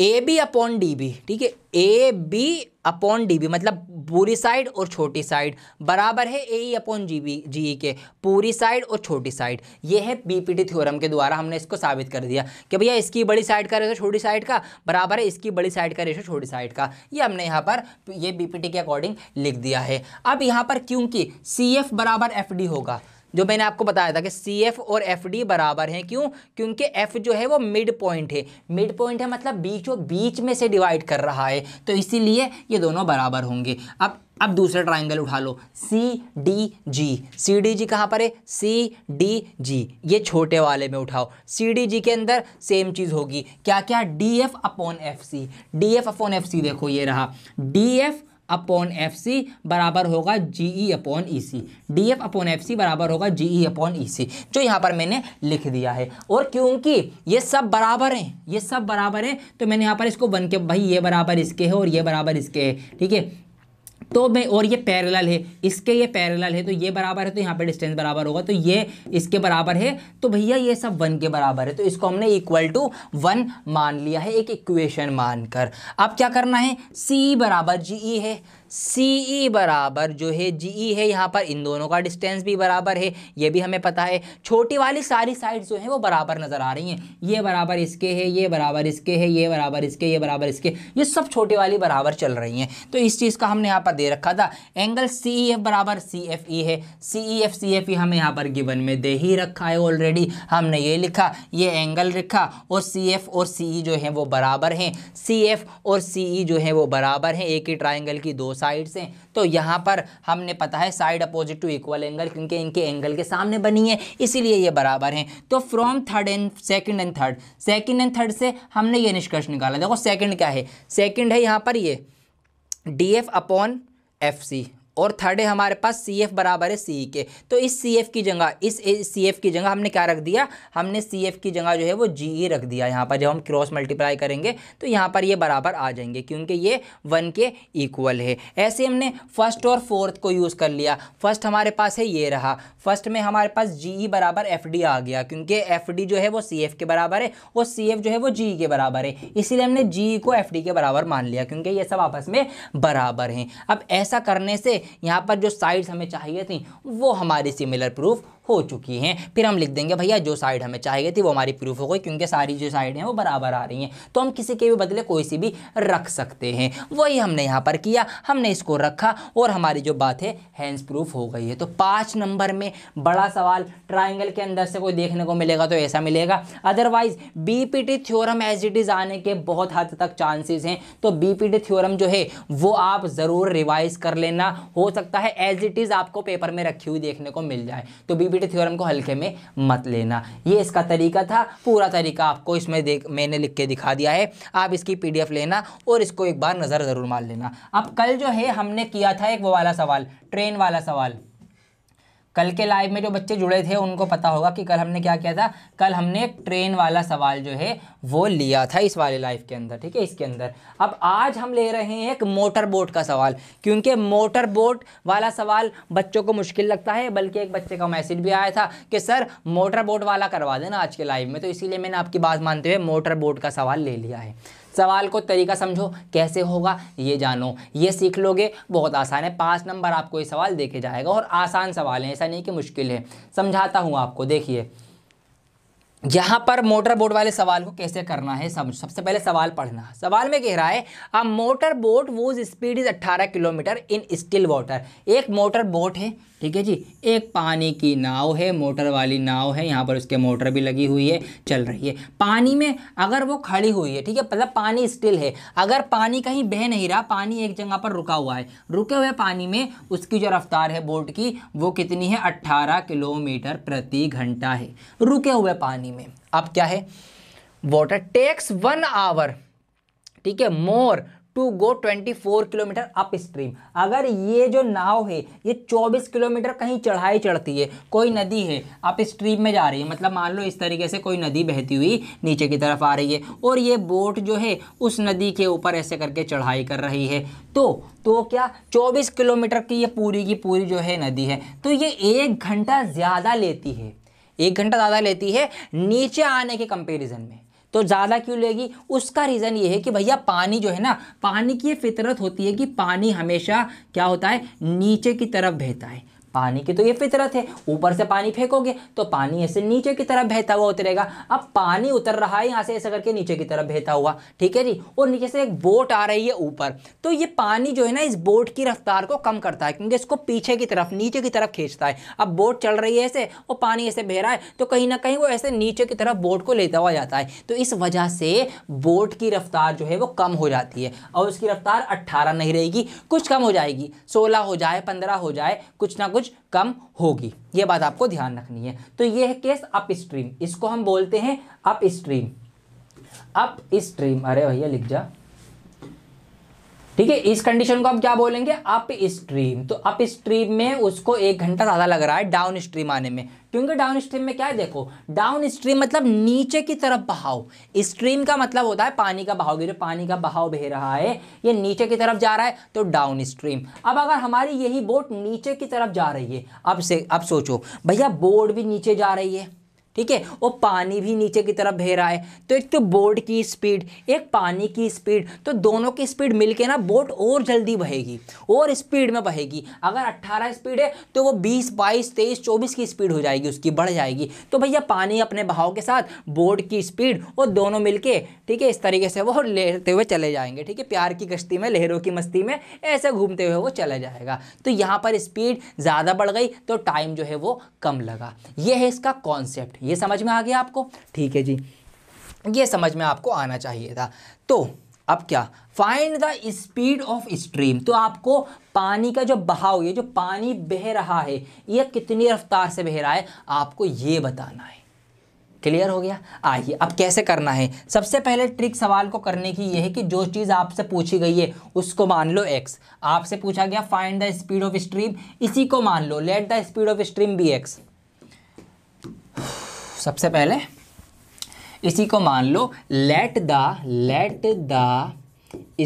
A B upon D B ठीक है A B upon D B मतलब पूरी साइड और छोटी साइड बराबर है A E upon G B जी ई के पूरी साइड और छोटी साइड ये है बीपीटी थ्योरम के द्वारा हमने इसको साबित कर दिया कि भैया इसकी बड़ी साइड का रेशो छोटी साइड का बराबर है इसकी बड़ी साइड का रेशो छोटी साइड का ये हमने यहाँ पर ये बीपीटी के अकॉर्डिंग लिख दिया है अब यहाँ पर क्योंकि सी एफ बराबर एफ डी होगा जो मैंने आपको बताया था कि सी एफ और एफ डी बराबर हैं क्यों क्योंकि एफ जो है वो मिड पॉइंट है मिड पॉइंट है मतलब बीचों बीच में से डिवाइड कर रहा है तो इसीलिए ये दोनों बराबर होंगे अब अब दूसरा ट्राइंगल उठा लो C D G C D G कहाँ पर है सी डी जी ये छोटे वाले में उठाओ सी डी जी के अंदर सेम चीज़ होगी क्या क्या D F upon F C D F upon F C देखो ये रहा D F upon F C बराबर होगा G E upon E C D F upon F C बराबर होगा जी ई अपॉन ई सी जो यहाँ पर मैंने लिख दिया है और क्योंकि ये सब बराबर हैं ये सब बराबर हैं तो मैंने यहाँ पर इसको बन के भाई ये बराबर इसके है और ये बराबर इसके है ठीक है तो मैं और ये पैरेलल है इसके ये पैरेलल है तो ये बराबर है तो यहाँ पे डिस्टेंस बराबर होगा तो ये इसके बराबर है तो भैया ये सब वन के बराबर है तो इसको हमने इक्वल टू वन मान लिया है एक इक्वेशन मानकर अब क्या करना है सी बराबर जी ई e है सी ई e बराबर जो है जी ई e है यहाँ पर इन दोनों का डिस्टेंस भी बराबर है ये भी हमें पता है छोटी वाली सारी साइड्स जो हैं वो बराबर नज़र आ रही हैं ये बराबर इसके है ये बराबर इसके है ये बराबर इसके ये बराबर इसके ये सब छोटे वाली बराबर चल रही हैं तो इस चीज़ का हमने यहाँ पर दे रखा था एंगल सी ई एफ बराबर सी एफ ई है सी E F C F E हमें यहाँ पर गिवन में दे ही रखा है ऑलरेडी हमने ये लिखा ये एंगल लिखा और सी एफ और सी ई e जो है वो बराबर हैं सी एफ और सी ई जो है वो बराबर हैं एक ही ट्राइंगल की दो साइड्स हैं तो यहाँ पर हमने पता है side opposite to equal angle क्योंकि इनके एंगल के सामने बनी है इसीलिए ये बराबर हैं तो from third and second and third second and third से हमने ये निष्कर्ष निकाला देखो सेकेंड क्या है सेकेंड है यहाँ पर ये D F upon F C और थर्ड है हमारे पास सी एफ बराबर है सी के तो इस सी एफ की जगह इस सी एफ की जगह हमने क्या रख दिया हमने सी एफ की जगह जो है वो जी ई e रख दिया यहाँ पर जब हम क्रॉस मल्टीप्लाई करेंगे तो यहाँ पर ये बराबर आ जाएंगे क्योंकि ये वन के इक्वल है ऐसे हमने फर्स्ट और फोर्थ को यूज़ कर लिया फर्स्ट हमारे पास है ये रहा फर्स्ट में हमारे पास जी ई e बराबर एफ डी आ गया क्योंकि एफ डी जो है वो सी एफ के बराबर है और सी एफ जो है वो जी ई e के बराबर है इसीलिए हमने जी ई को एफ डी के बराबर मान लिया क्योंकि ये सब आपस में बराबर हैं अब ऐसा करने से यहाँ पर जो साइड्स हमें चाहिए थी वो हमारी सिमिलर प्रूफ हो चुकी हैं फिर हम लिख देंगे भैया जो साइड हमें चाहिए थी वो हमारी प्रूफ हो गई क्योंकि सारी जो साइड हैं वो बराबर आ रही हैं तो हम किसी के भी बदले कोई सी भी रख सकते हैं वही हमने यहाँ पर किया हमने इसको रखा और हमारी जो बात है हैंस प्रूफ हो गई है तो पाँच नंबर में बड़ा सवाल ट्राइंगल के अंदर से कोई देखने को मिलेगा तो ऐसा मिलेगा otherwise B P T theorem as it is आने के बहुत हद तक चांसेस हैं तो बी पी टी थ्योरम जो है वो आप ज़रूर रिवाइज कर लेना हो सकता है एज इट इज़ आपको पेपर में रखी हुई देखने को मिल जाए तो बी पीटे थ्योरम को हल्के में मत लेना ये इसका तरीका था पूरा तरीका आपको इसमें देख मैंने लिख के दिखा दिया है आप इसकी पी लेना और इसको एक बार नज़र ज़रूर मार लेना अब कल जो है हमने किया था एक वो वाला सवाल ट्रेन वाला सवाल कल के लाइव में जो बच्चे जुड़े थे उनको पता होगा कि कल हमने क्या किया था कल हमने एक ट्रेन वाला सवाल जो है वो लिया था इस वाले लाइव के अंदर ठीक है इसके अंदर अब आज हम ले रहे हैं एक मोटर बोट का सवाल क्योंकि मोटर बोट वाला सवाल बच्चों को मुश्किल लगता है बल्कि एक बच्चे का मैसेज भी आया था कि सर मोटर बोट वाला करवा देना आज के लाइव में तो इसीलिए मैंने आपकी बात मानते हुए मोटर बोट का सवाल ले लिया है सवाल को तरीका समझो कैसे होगा ये जानो ये सीख लोगे बहुत आसान है पाँच नंबर आपको ये सवाल देखे जाएगा और आसान सवाल है ऐसा नहीं कि मुश्किल है समझाता हूँ आपको देखिए यहाँ पर मोटर बोट वाले सवाल को कैसे करना है समझ सबसे पहले सवाल पढ़ना सवाल में कह रहा है a motor boat whose speed is 18 kilometre in still water एक मोटर बोट है ठीक है जी एक पानी की नाव है मोटर वाली नाव है यहाँ पर उसके मोटर भी लगी हुई है चल रही है पानी में अगर वो खड़ी हुई है ठीक है मतलब पानी स्टिल है अगर पानी कहीं बह नहीं रहा पानी एक जगह पर रुका हुआ है रुके हुए पानी में उसकी जो रफ्तार है बोट की वो कितनी है अट्ठारह किलोमीटर प्रति घंटा है रुके हुए पानी में अब क्या है वॉटर टेक्स वन आवर ठीक है more to go 24 kilometre upstream अगर ये जो नाव है ये 24 किलोमीटर कहीं चढ़ाई चढ़ती है कोई नदी है अप स्ट्रीम में जा रही है मतलब मान लो इस तरीके से कोई नदी बहती हुई नीचे की तरफ आ रही है और ये बोट जो है उस नदी के ऊपर ऐसे करके चढ़ाई कर रही है तो तो क्या 24 किलोमीटर की ये पूरी की पूरी जो है नदी है तो ये एक घंटा ज़्यादा लेती है एक घंटा ज़्यादा लेती है नीचे आने के कंपेरिजन में तो ज़्यादा क्यों लेगी उसका रीज़न ये है कि भैया पानी जो है ना पानी की ये फितरत होती है कि पानी हमेशा क्या होता है नीचे की तरफ बहता है पानी की तो ये फितरत है ऊपर से पानी फेंकोगे तो पानी ऐसे नीचे की तरफ बहता हुआ उतरेगा अब पानी उतर रहा है यहाँ से ऐसा करके नीचे की तरफ बहता हुआ ठीक है जी और नीचे से एक बोट आ रही है ऊपर तो ये पानी जो है ना इस बोट की रफ्तार को कम करता है क्योंकि इसको पीछे की तरफ नीचे की तरफ खींचता है अब बोट चल रही है ऐसे और पानी ऐसे बह रहा है तो कहीं ना कहीं वो ऐसे नीचे की तरफ बोट को लेता हुआ जाता है तो इस वजह से बोट की रफ्तार जो है वो कम हो जाती है और उसकी रफ्तार अट्ठारह नहीं रहेगी कुछ कम हो जाएगी सोलह हो जाए पंद्रह हो जाए कुछ ना कुछ कुछ कम होगी ये बात आपको ध्यान रखनी है तो ये है केस अपस्ट्रीम इसको हम बोलते हैं अपस्ट्रीम अपस्ट्रीम अरे भैया लिख जा ठीक है इस कंडीशन को हम क्या बोलेंगे अप स्ट्रीम तो अप स्ट्रीम में उसको एक घंटा ज़्यादा लग रहा है डाउन स्ट्रीम आने में क्योंकि डाउन स्ट्रीम में क्या है देखो डाउन स्ट्रीम मतलब नीचे की तरफ बहाव स्ट्रीम का मतलब होता है पानी का बहाव जो पानी का बहाव बह रहा है ये नीचे की तरफ जा रहा है तो डाउन स्ट्रीम अब अगर हमारी यही बोट नीचे की तरफ जा रही है अब से अब सोचो भैया बोट भी नीचे जा रही है ठीक है और पानी भी नीचे की तरफ बह रहा है तो एक तो बोट की स्पीड एक पानी की स्पीड तो दोनों की स्पीड मिलके ना बोट और जल्दी बहेगी और स्पीड में बहेगी अगर अट्ठारह स्पीड है तो वो बीस बाईस तेईस चौबीस की स्पीड हो जाएगी उसकी बढ़ जाएगी तो भैया पानी अपने बहाव के साथ बोट की स्पीड और दोनों मिलके ठीक है इस तरीके से वो लेते हुए चले जाएंगे ठीक है प्यार की कश्ती में लहरों की मस्ती में ऐसे घूमते हुए वो चला जाएगा तो यहाँ पर स्पीड ज़्यादा बढ़ गई तो टाइम जो है वो कम लगा ये है इसका कॉन्सेप्ट ये समझ में आ गया आपको ठीक है जी ये समझ में आपको आना चाहिए था तो अब क्या find the speed of stream तो आपको पानी का जो बहाव ये जो पानी बह रहा है ये कितनी रफ्तार से बह रहा है आपको ये बताना है क्लियर हो गया आइए अब कैसे करना है सबसे पहले ट्रिक सवाल को करने की यह है कि जो चीज़ आपसे पूछी गई है उसको मान लो एक्स आपसे पूछा गया find the speed of stream इसी को मान लो let the speed of stream be X सबसे पहले इसी को मान लो let the let the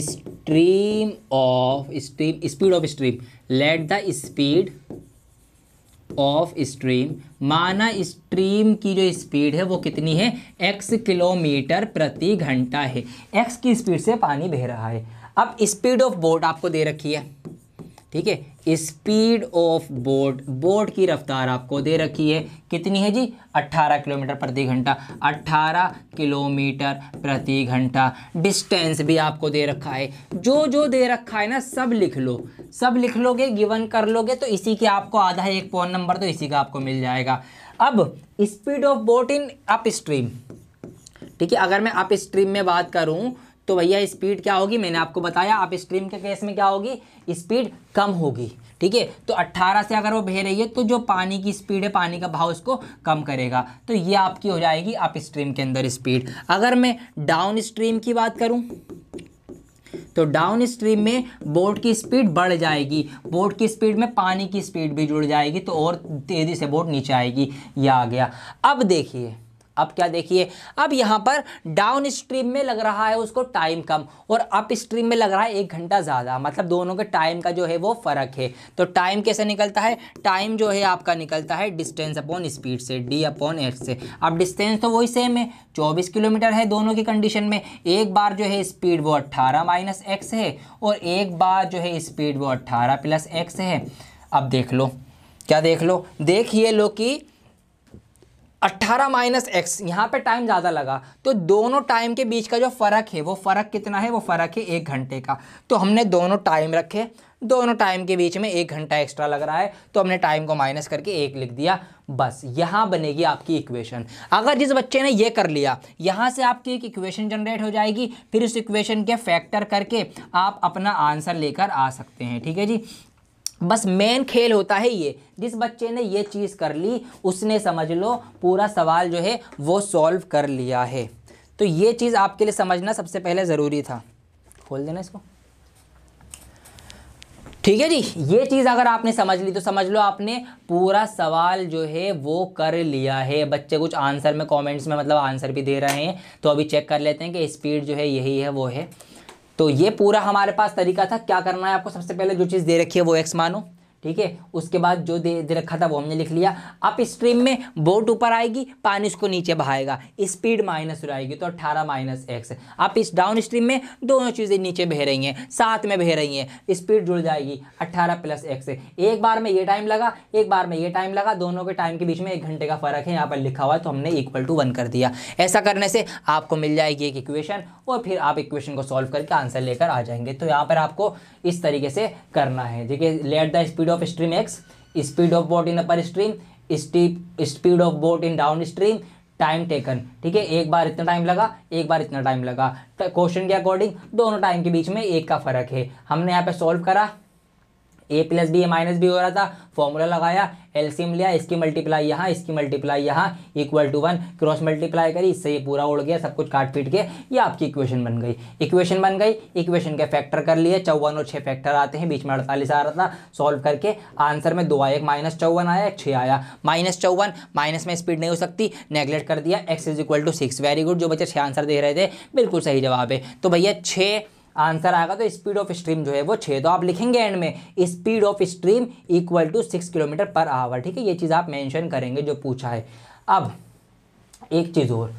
stream of stream speed of stream let the speed of stream माना स्ट्रीम की जो स्पीड है वो कितनी है x किलोमीटर प्रति घंटा है x की स्पीड से पानी बह रहा है अब स्पीड ऑफ बोट आपको दे रखी है ठीक है स्पीड ऑफ बोट बोट की रफ्तार आपको दे रखी है कितनी है जी 18 किलोमीटर प्रति घंटा 18 किलोमीटर प्रति घंटा डिस्टेंस भी आपको दे रखा है जो जो दे रखा है ना सब लिख लो सब लिख लोगे गिवन कर लोगे तो इसी के आपको आधा एक फोन नंबर तो इसी का आपको मिल जाएगा अब speed of boat in up ठीक है अगर मैं अप स्ट्रीम में बात करूँ तो भैया स्पीड क्या होगी मैंने आपको बताया आप स्ट्रीम के केस में क्या होगी स्पीड कम होगी ठीक है तो 18 से अगर वो बह रही है तो जो पानी की स्पीड है पानी का भाव उसको कम करेगा तो ये आपकी हो जाएगी आप स्ट्रीम के अंदर स्पीड अगर मैं डाउन स्ट्रीम की बात करूँ तो डाउन स्ट्रीम में बोट की स्पीड बढ़ जाएगी बोट की स्पीड में पानी की स्पीड भी जुड़ जाएगी तो और तेज़ी से बोट नीचे आएगी यह आ गया अब देखिए अब क्या देखिए अब यहाँ पर डाउन स्ट्रीम में लग रहा है उसको टाइम कम और अप स्ट्रीम में लग रहा है एक घंटा ज़्यादा मतलब दोनों के टाइम का जो है वो फ़र्क है तो टाइम कैसे निकलता है टाइम जो है आपका निकलता है डिस्टेंस अपॉन स्पीड से डी अपॉन एच से अब डिस्टेंस तो वही सेम है चौबीस किलोमीटर है दोनों की कंडीशन में एक बार जो है स्पीड वो अट्ठारह माइनस एक्स है और एक बार जो है स्पीड वो अट्ठारह प्लस एक्स है अब देख लो क्या देख लो देखिए लो कि 18 माइनस एक्स यहाँ पर टाइम ज़्यादा लगा तो दोनों टाइम के बीच का जो फ़र्क है वो फ़र्क कितना है वो फ़र्क है एक घंटे का तो हमने दोनों टाइम रखे दोनों टाइम के बीच में एक घंटा एक्स्ट्रा लग रहा है तो हमने टाइम को माइनस करके एक लिख दिया बस यहाँ बनेगी आपकी इक्वेशन अगर जिस बच्चे ने ये कर लिया यहाँ से आपकी एक इक्वेशन जनरेट हो जाएगी फिर उस इक्वेशन के फैक्टर करके आप अपना आंसर लेकर आ सकते हैं ठीक है जी बस मेन खेल होता है ये जिस बच्चे ने ये चीज़ कर ली उसने समझ लो पूरा सवाल जो है वो सॉल्व कर लिया है तो ये चीज़ आपके लिए समझना सबसे पहले ज़रूरी था खोल देना इसको ठीक है जी ये चीज़ अगर आपने समझ ली तो समझ लो आपने पूरा सवाल जो है वो कर लिया है बच्चे कुछ आंसर में कमेंट्स में मतलब आंसर भी दे रहे हैं तो अभी चेक कर लेते हैं कि स्पीड जो है यही है वो है तो ये पूरा हमारे पास तरीका था क्या करना है आपको सबसे पहले जो चीज़ दे रखी है वो एक्स मानो ठीक है उसके बाद जो दे दे रखा था वो हमने लिख लिया अब स्ट्रीम में बोट ऊपर आएगी पानी उसको नीचे बहाएगा स्पीड माइनस रहेगी तो अट्ठारह माइनस एक्स आप इस डाउन स्ट्रीम में दोनों चीज़ें नीचे बह रही हैं साथ में बह रही हैं स्पीड जुड़ जाएगी अट्ठारह प्लस एक्स एक बार में ये टाइम लगा एक बार में ये टाइम लगा दोनों के टाइम के बीच में एक घंटे का फ़र्क है यहाँ पर लिखा हुआ है तो हमने इक्वल टू वन कर दिया ऐसा करने से आपको मिल जाएगी एक इक्वेशन और फिर आप इक्वेशन को सॉल्व करके आंसर लेकर आ जाएंगे तो यहाँ पर आपको इस तरीके से करना है ठीक है let the speed speed of stream X speed of boat in upper stream speed of boat in downstream time taken ठीक है एक बार इतना टाइम लगा एक बार इतना टाइम लगा क्वेश्चन तो के अकॉर्डिंग दोनों टाइम के बीच में एक का फर्क है हमने यहाँ पे सॉल्व करा A plus B A minus B हो रहा था फॉर्मूला लगाया एलसीएम लिया इसकी मल्टीप्लाई यहाँ इसकी मल्टीप्लाई यहाँ equal to one cross multiply करी इससे ये पूरा उड़ गया सब कुछ काट पीट के ये आपकी इक्वेशन बन गई इक्वेशन बन गई इक्वेशन के फैक्टर कर लिए चौवन और छः फैक्टर आते हैं बीच में अड़तालीस आ रहा था सॉल्व करके आंसर में दो आया एक माइनस चौवन आया एक छः आया माइनस चौवन माइनस में स्पीड नहीं हो सकती नेग्लेक्ट कर दिया X is equal to six very good जो बच्चे छः आंसर दे रहे थे बिल्कुल सही जवाब है तो भैया छः आंसर आएगा तो स्पीड ऑफ स्ट्रीम जो है वो छः तो आप लिखेंगे एंड में speed of stream equal to six kilometre per hour ठीक है ये चीज़ आप मैंशन करेंगे जो पूछा है अब एक चीज़ और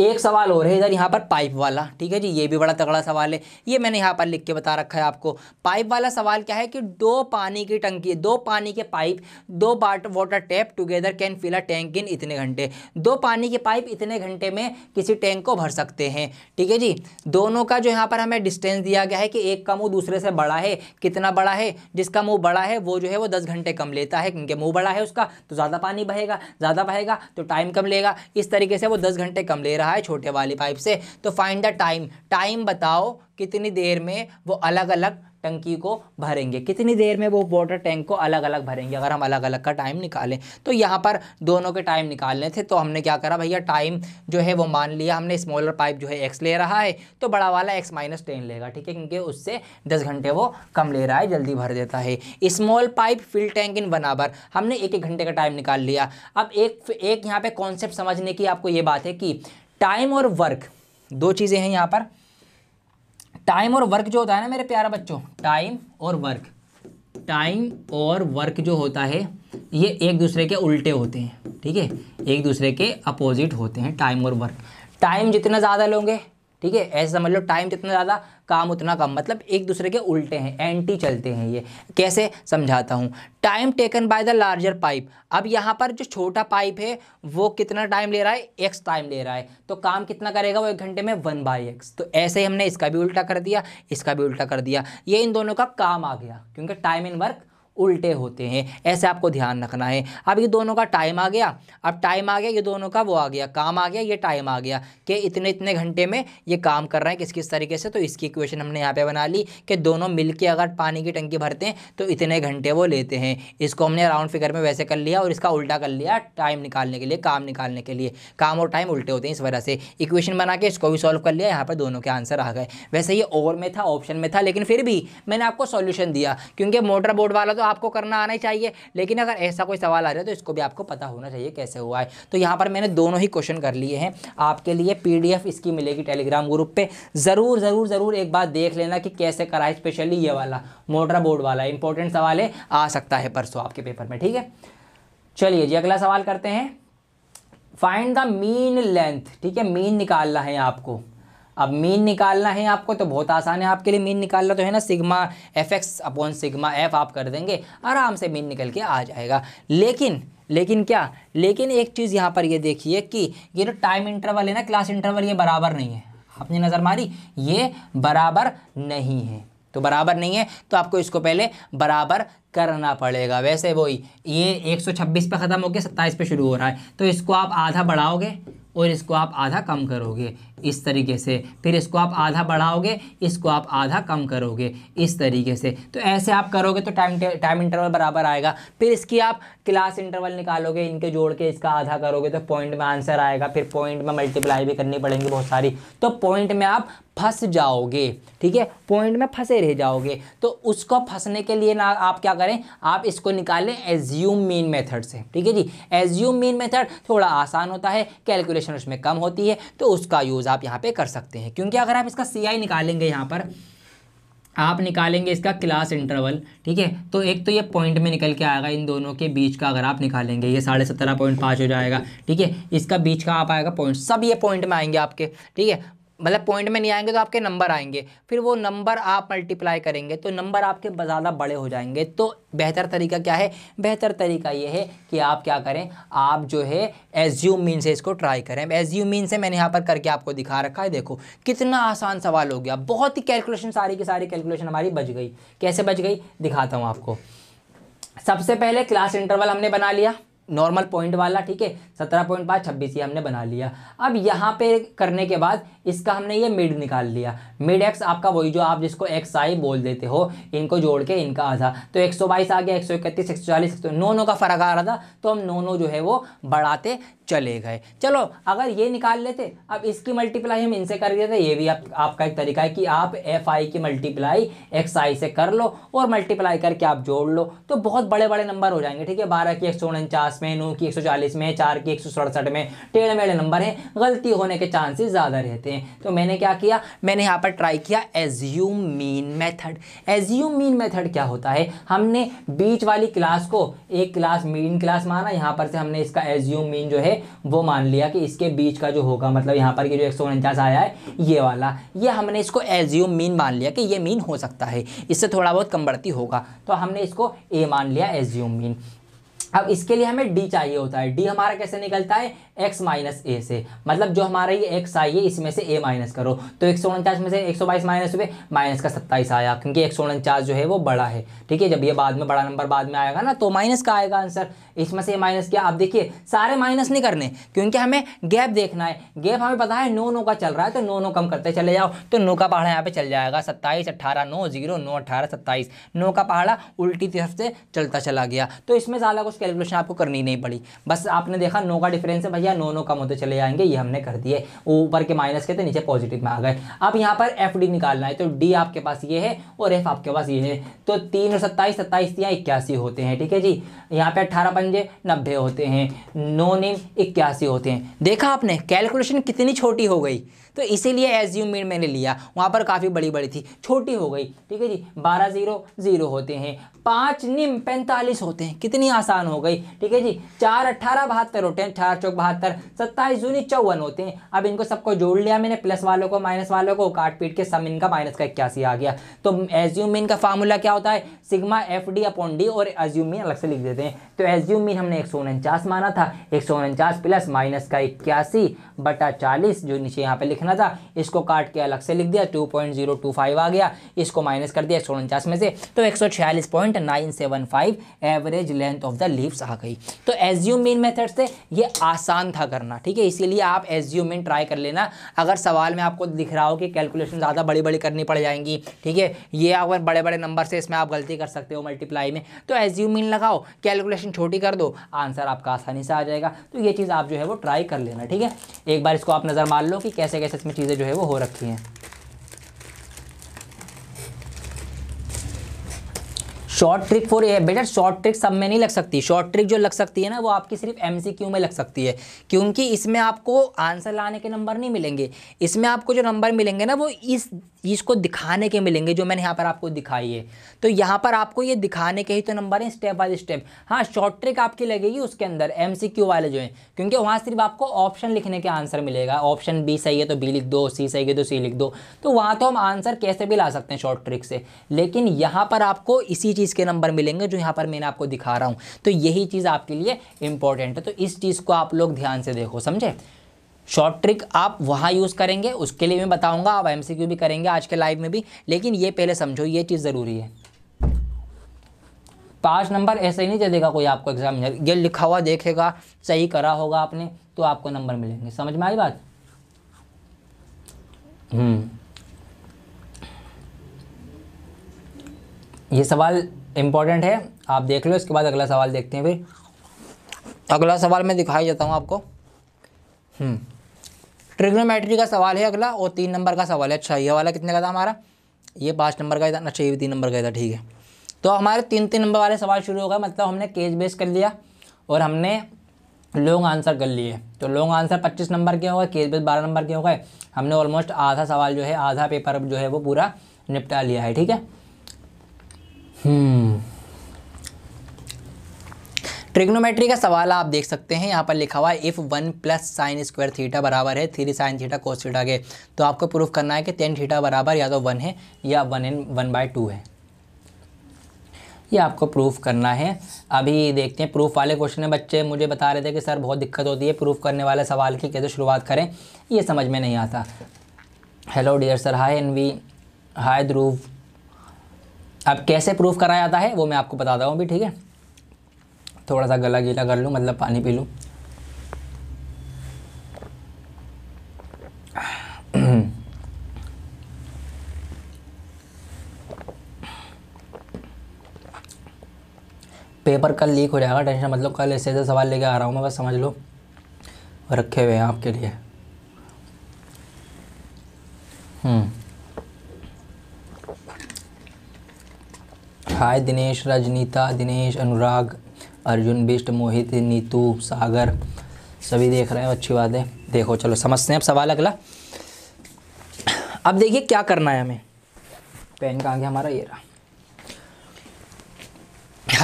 एक सवाल और है इधर यहाँ पर पाइप वाला ठीक है जी ये भी बड़ा तगड़ा सवाल है ये मैंने यहाँ पर लिख के बता रखा है आपको पाइप वाला सवाल क्या है कि दो पानी की टंकी दो पानी के पाइप दो बाट water tap together can fill a tank in इतने घंटे दो पानी के पाइप इतने घंटे में किसी टैंक को भर सकते हैं ठीक है जी दोनों का जो यहाँ पर हमें डिस्टेंस दिया गया है कि एक का मुँह दूसरे से बड़ा है कितना बड़ा है जिसका मुँह बड़ा है वो जो है वो दस घंटे कम लेता है क्योंकि मुँह बड़ा है उसका तो ज़्यादा पानी बहेगा ज़्यादा बहेगा तो टाइम कम लेगा इस तरीके से वो दस घंटे कम ले रहा रहा है छोटे वाली पाइप से तो फाइंड द टाइम टाइम बताओ कितनी देर में वो अलग अलग टंकी को भरेंगे कितनी देर में वो वाटर टैंक को अलग अलग भरेंगे अगर हम अलग अलग का टाइम निकालें तो यहाँ पर दोनों के टाइम निकालने थे तो हमने क्या करा भैया टाइम जो है वो मान लिया हमने स्मॉलर पाइप जो है एक्स ले रहा है तो बड़ा वाला एक्स माइनस टेन लेगा ठीक है क्योंकि उससे दस घंटे वो कम ले रहा है जल्दी भर देता है small pipe fill tank in बराबर हमने एक एक घंटे का टाइम निकाल लिया अब एक एक यहाँ पर कॉन्सेप्ट समझने की आपको ये बात है कि टाइम और वर्क दो चीज़ें हैं यहाँ पर टाइम और वर्क जो होता है ना मेरे प्यारा बच्चों टाइम और वर्क टाइम और वर्क जो होता है ये एक दूसरे के उल्टे होते हैं ठीक है एक दूसरे के अपोजिट होते हैं टाइम और वर्क टाइम जितना ज़्यादा लोगे ठीक है ऐसे समझ लो टाइम जितना ज़्यादा काम उतना कम मतलब एक दूसरे के उल्टे हैं एंटी चलते हैं ये कैसे समझाता हूँ time taken by the larger pipe अब यहाँ पर जो छोटा पाइप है वो कितना टाइम ले रहा है एक्स टाइम ले रहा है तो काम कितना करेगा वो एक घंटे में वन बाई एक्स तो ऐसे ही हमने इसका भी उल्टा कर दिया इसका भी उल्टा कर दिया ये इन दोनों का काम आ गया क्योंकि टाइम इन वर्क उल्टे होते हैं ऐसे आपको ध्यान रखना है अब ये दोनों का टाइम आ गया अब टाइम आ गया ये दोनों का वो आ गया काम आ गया ये टाइम आ गया कि इतने इतने घंटे में ये काम कर रहे हैं किस किस तरीके से तो इसकी इक्वेशन हमने यहाँ पे बना ली कि दोनों मिल के अगर पानी की टंकी भरते हैं तो इतने घंटे वो लेते हैं इसको हमने राउंड फिगर में वैसे कर लिया और इसका उल्टा कर लिया टाइम निकालने के लिए काम निकालने के लिए काम और टाइम उल्टे होते हैं इस वजह से इक्वेशन बना के इसको भी सॉल्व कर लिया यहाँ पर दोनों के आंसर आ गए वैसे ये ओवर में था ऑप्शन में था लेकिन फिर भी मैंने आपको सोल्यूशन दिया क्योंकि मोटर बोर्ड वाला तो आपको करना आना ही चाहिए लेकिन अगर ऐसा कोई सवाल आ है तो इसको भी आपको पता होना चाहिए कैसे हुआ है तो यहाँ पर मैंने दोनों ही क्वेश्चन कर लिए हैं आपके लिए पी इसकी मिलेगी टेलीग्राम ग्रुप पर ज़रूर ज़रूर ज़रूर एक बार देख लेना कि कैसे करा है स्पेशली ये वाला मोटर बोर्ड वाला इंपॉर्टेंट सवाल है आ सकता है परसों आपके पेपर में ठीक है चलिए जी अगला सवाल करते हैं फाइंड द मीन लेंथ ठीक है मीन निकालना है आपको अब मीन निकालना है आपको तो बहुत आसान है आपके लिए मीन निकालना तो है ना sigma f x upon sigma f आप कर देंगे आराम से मीन निकल के आ जाएगा लेकिन लेकिन क्या लेकिन एक चीज़ यहाँ पर ये देखिए कि ये जो तो टाइम इंटरवल है ना क्लास इंटरवल ये बराबर नहीं है आपने नज़र मारी ये बराबर नहीं है तो बराबर नहीं है तो आपको इसको पहले बराबर करना पड़ेगा वैसे वही ये 126 पे ख़त्म हो गया सत्ताईस पे शुरू हो रहा है तो इसको आप आधा बढ़ाओगे और इसको आप आधा कम करोगे इस तरीके से फिर इसको आप आधा बढ़ाओगे इसको आप आधा कम करोगे इस तरीके से तो ऐसे आप करोगे तो टाइम टाइम इंटरवल बराबर आएगा फिर इसकी आप क्लास इंटरवल निकालोगे इनके जोड़ के इसका आधा करोगे तो पॉइंट में आंसर आएगा फिर पॉइंट में मल्टीप्लाई भी करनी पड़ेंगी बहुत सारी तो पॉइंट में आप फंस जाओगे ठीक है पॉइंट में फंसे रह जाओगे तो उसको फंसने के लिए ना आप क्या करें आप इसको निकालें एज्यूम मीन मेथड से ठीक है जी एज्यूम मीन मेथड थोड़ा आसान होता है कैलकुलेशन उसमें कम होती है तो उसका यूज़ आप यहाँ पे कर सकते हैं क्योंकि अगर आप इसका सी निकालेंगे यहाँ पर आप निकालेंगे इसका क्लास इंटरवल ठीक है तो एक तो ये पॉइंट में निकल के आएगा इन दोनों के बीच का अगर आप निकालेंगे ये साढ़े सत्रह पॉइंट पाँच हो जाएगा ठीक है इसका बीच का आप आएगा पॉइंट सब ये पॉइंट में आएंगे आपके ठीक है मतलब पॉइंट में नहीं आएंगे तो आपके नंबर आएंगे फिर वो नंबर आप मल्टीप्लाई करेंगे तो नंबर आपके ज़्यादा बड़े हो जाएंगे तो बेहतर तरीका क्या है बेहतर तरीका ये है कि आप क्या करें आप जो है एज्यूम मीन से इसको ट्राई करें एज्यूम मीन से मैंने यहाँ पर करके आपको दिखा रखा है देखो कितना आसान सवाल हो गया बहुत ही कैलकुलेशन सारी की सारी कैलकुलेशन हमारी बच गई कैसे बच गई दिखाता हूँ आपको सबसे पहले क्लास इंटरवल हमने बना लिया नॉर्मल पॉइंट वाला ठीक है सत्रह पॉइंट पाँच छब्बीस ये हमने बना लिया अब यहाँ पे करने के बाद इसका हमने ये मिड निकाल लिया मिड एक्स आपका वही जो आप जिसको एक्स आई बोल देते हो इनको जोड़ के इनका आधा तो एक सौ बाईस आ गया एक सौ इकतीस एक सौ चालीस एक सौ नौ नौ का फ़र्क आ रहा था तो हम नौ नौ जो है वो बढ़ाते चले गए चलो अगर ये निकाल लेते अब इसकी मल्टीप्लाई हम इनसे कर देते ये भी आप, आपका एक तरीका है कि आप एफ आई की मल्टीप्लाई एक्स आई से कर लो और मल्टीप्लाई करके आप जोड़ लो तो बहुत बड़े बड़े नंबर हो जाएंगे ठीक है बारह की एक सौ उनचास में नौ की एक सौ चालीस में चार की एक सौ सड़सठ में टेढ़े मेढ़े नंबर हैं गलती होने के चांसेस ज़्यादा रहते हैं हैं तो मैंने क्या किया मैंने यहाँ पर ट्राई किया assume mean method assume mean method क्या होता है हमने बीच वाली क्लास को एक क्लास मीन क्लास माना यहाँ पर से हमने इसका एज्यूम मीन जो है वो मान लिया कि इसके बीच का जो होगा मतलब यहाँ पर ये जो एक आया है ये वाला ये हमने इसको एज्यूम मीन मान लिया कि ये मीन हो सकता है इससे थोड़ा बहुत कम बढ़ती होगा तो हमने इसको ए मान लिया एज्यूम मीन अब इसके लिए हमें डी चाहिए होता है डी हमारा कैसे निकलता है एक्स माइनस ए से मतलब जो हमारा ये एक्स आई है इसमें से ए माइनस करो तो एक में से एक माइनस हुए माइनस का सत्ताईस आया क्योंकि एक जो है वो बड़ा है ठीक है जब ये बाद में बड़ा नंबर बाद में आएगा ना तो माइनस का आएगा आंसर इसमें से माइनस किया आप देखिए सारे माइनस नहीं करने क्योंकि हमें गैप देखना है गैप हमें पता है नौ नौ का चल रहा है तो नौ नो कम करते चले जाओ तो नो का पहाड़ा यहाँ पे चल जाएगा सत्ताईस अट्ठारह नौ जीरो नौ अट्ठारह सत्ताईस नौ का पहाड़ा उल्टी तरफ से चलता चला गया तो इसमें ज़्यादा कुछ कैलकुलेशन आपको करनी नहीं पड़ी बस आपने देखा नो का डिफरेंस है भैया नो नो कम होते चले जाएंगे ये हमने कर दिए ऊपर के माइनस के थे तो नीचे पॉजिटिव में आ गए अब यहाँ पर एफ डी निकालना है तो डी आपके पास ये है और एफ आपके पास ये है तो तीन और सत्ताईस सत्ताईस या इक्यासी होते हैं ठीक है जी यहाँ पे अट्ठारह पंजे नब्बे होते हैं नो नेम इक्यासी होते हैं देखा आपने कैलकुलेशन कितनी छोटी हो गई तो इसीलिए एज्यूम मीन मैंने लिया वहाँ पर काफ़ी बड़ी बड़ी थी छोटी हो गई ठीक है जी बारह ज़ीरो ज़ीरो होते हैं पाँच निम पैंतालीस होते हैं कितनी आसान हो गई ठीक है जी चार अट्ठारह बहत्तर होते हैं चार चौक बहत्तर सत्ताईस जूनी चौवन होते हैं अब इनको सबको जोड़ लिया मैंने प्लस वालों को माइनस वालों को काट पीट के सम इनका माइनस का इक्यासी आ गया तो एज्यूम इनका का फार्मूला क्या होता है sigma f d upon d और एज्यूम मीन अलग से लिख देते हैं तो एज्यूम मीन हमने एक माना था एक प्लस माइनस का इक्यासी बटा चालीस जो नीचे यहाँ पे लिखना था इसको काट के अलग से लिख दिया two point zero two five आ गया इसको माइनस कर दिया एक में से तो एक सौ छियालीस point five average length of the leaves आ गई तो एज्यूमिन मेथड से ये आसान था करना ठीक है इसीलिए आप एज्यूमिन ट्राई कर लेना अगर सवाल में आपको दिख रहा हो कि कैलकुलेशन ज़्यादा बड़ी बड़ी करनी पड़ जाएंगी ठीक है ये अगर बड़े बड़े नंबर से इसमें आप गलती कर सकते हो मल्टीप्लाई में तो एज्यूमिन लगाओ कैलकुलेशन छोटी कर दो आंसर आपका आसानी से आ जाएगा तो ये चीज़ आप जो है वो ट्राई कर लेना ठीक है एक बार इसको आप नज़र मान लो कि कैसे कैसे इसमें चीज़ें जो है वो हो रखी हैं शॉर्ट ट्रिक फॉर ए बेटा शॉर्ट ट्रिक सब में नहीं लग सकती शॉर्ट ट्रिक जो लग सकती है ना वो आपकी सिर्फ एमसीक्यू में लग सकती है क्योंकि इसमें आपको आंसर लाने के नंबर नहीं मिलेंगे इसमें आपको जो नंबर मिलेंगे ना वो इस इसको दिखाने के मिलेंगे जो मैंने यहाँ पर आपको दिखाई है तो यहाँ पर आपको ये दिखाने के ही तो नंबर हैं स्टेप बाय स्टेप हाँ शॉर्ट ट्रिक आपकी लगेगी उसके अंदर एम वाले जो हैं क्योंकि वहाँ सिर्फ आपको ऑप्शन लिखने के आंसर मिलेगा ऑप्शन बी सही है तो बी लिख दो सी सही है तो सी लिख दो तो वहाँ तो हम आंसर कैसे भी ला सकते हैं शॉर्ट ट्रिक से लेकिन यहाँ पर आपको इसी चीज़ चीज़ के नंबर मिलेंगे जो यहां पर मैंने आपको दिखा रहा हूं तो यही चीज़ आपके लिए इंपॉर्टेंट है तो इस चीज़ को आप लोग ध्यान से देखो समझे शॉर्ट ट्रिक आप वहाँ यूज़ करेंगे उसके लिए मैं बताऊँगा आप एमसीक्यू भी करेंगे आज के लाइव में भी लेकिन ये पहले समझो ये चीज़ ज़रूरी है पाँच नंबर ऐसे ही नहीं चलेगा कोई आपको एग्जाम ये लिखा हुआ देखेगा सही करा होगा आपने तो आपको नंबर मिलेंगे समझ में आई बात हम्म ये सवाल इम्पॉर्टेंट है आप देख लो इसके बाद अगला सवाल देखते हैं फिर अगला सवाल मैं दिखाई देता हूँ आपको हम्म। ट्रिग्नोमेट्री का सवाल है अगला और तीन नंबर का सवाल है अच्छा ये वाला कितने का था हमारा ये पाँच नंबर का था अच्छा ये भी तीन नंबर का था ठीक है तो हमारे तीन तीन नंबर वाले सवाल शुरू हो गए मतलब हमने केज बेस कर लिया और हमने लॉन्ग आंसर कर लिए तो लॉन्ग आंसर पच्चीस नंबर के हो गए केस बेस बारह नंबर के हो गए हमने ऑलमोस्ट आधा सवाल जो है आधा पेपर जो है वो पूरा निपटा लिया है ठीक है हम्म। ट्रिग्नोमेट्री का सवाल आप देख सकते हैं यहाँ पर लिखा हुआ है if one plus sine square theta बराबर है three sine theta cos theta के तो आपको प्रूफ करना है कि टेन थीटा बराबर या तो वन है या one and one by two है ये आपको प्रूफ करना है अभी देखते हैं प्रूफ वाले क्वेश्चन में बच्चे मुझे बता रहे थे कि सर बहुत दिक्कत होती है प्रूफ करने वाले सवाल की कैसे शुरुआत करें ये समझ में नहीं आता hello dear sir hi N V hi Dhruv अब कैसे प्रूफ कराया जाता है वो मैं आपको रहा हूँ भी ठीक है थोड़ा सा गला गीला कर लूँ मतलब पानी पी लूँ पेपर कल लीक हो जाएगा टेंशन मतलब कल ऐसे ऐसे सवाल लेके आ रहा हूँ मैं बस समझ लो रखे हुए हैं आपके लिए हम्म हाय दिनेश रजनीता दिनेश अनुराग अर्जुन बिष्ट मोहित नीतू सागर सभी देख रहे हो अच्छी बात है देखो चलो समझते हैं अब सवाल अगला अब देखिए क्या करना है हमें पेन कहाँ गया हमारा ये रहा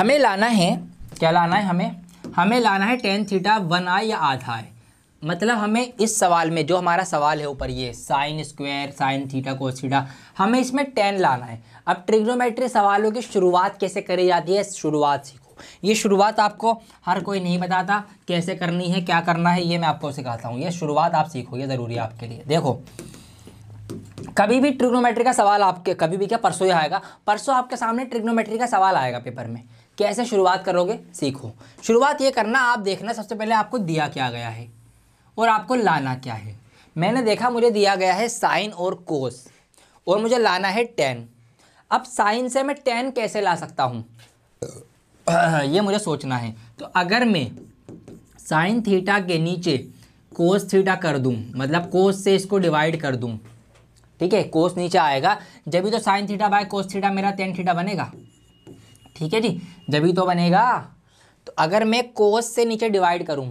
हमें लाना है क्या लाना है हमें हमें लाना है टेन थीटा वन आई या आधा आई मतलब हमें इस सवाल में जो हमारा सवाल है ऊपर ये साइन स्क्वायर साइन थीटा को थीटा हमें इसमें टेन लाना है अब ट्रिग्नोमेट्री सवालों की शुरुआत कैसे करी जाती है शुरुआत सीखो ये शुरुआत आपको हर कोई नहीं बताता कैसे करनी है क्या करना है ये मैं आपको सिखाता हूँ ये शुरुआत आप सीखो ये ज़रूरी है आपके लिए देखो कभी भी ट्रिग्नोमेट्री का सवाल आपके कभी भी क्या परसों ही आएगा परसों आपके सामने ट्रिग्नोमेट्री का सवाल आएगा पेपर में कैसे शुरुआत करोगे सीखो शुरुआत ये करना आप देखना सबसे पहले आपको दिया क्या गया है और आपको लाना क्या है मैंने देखा मुझे दिया गया है साइन और कोस और मुझे लाना है टेन अब साइन से मैं टेन कैसे ला सकता हूँ ये मुझे सोचना है तो अगर मैं साइन थीटा के नीचे कोस थीटा कर दूँ मतलब कोस से इसको डिवाइड कर दूँ ठीक है कोस नीचे आएगा जब भी तो sine theta by cos theta मेरा टेन थीटा बनेगा ठीक है जी जब भी तो बनेगा तो अगर मैं कोस से नीचे डिवाइड करूँ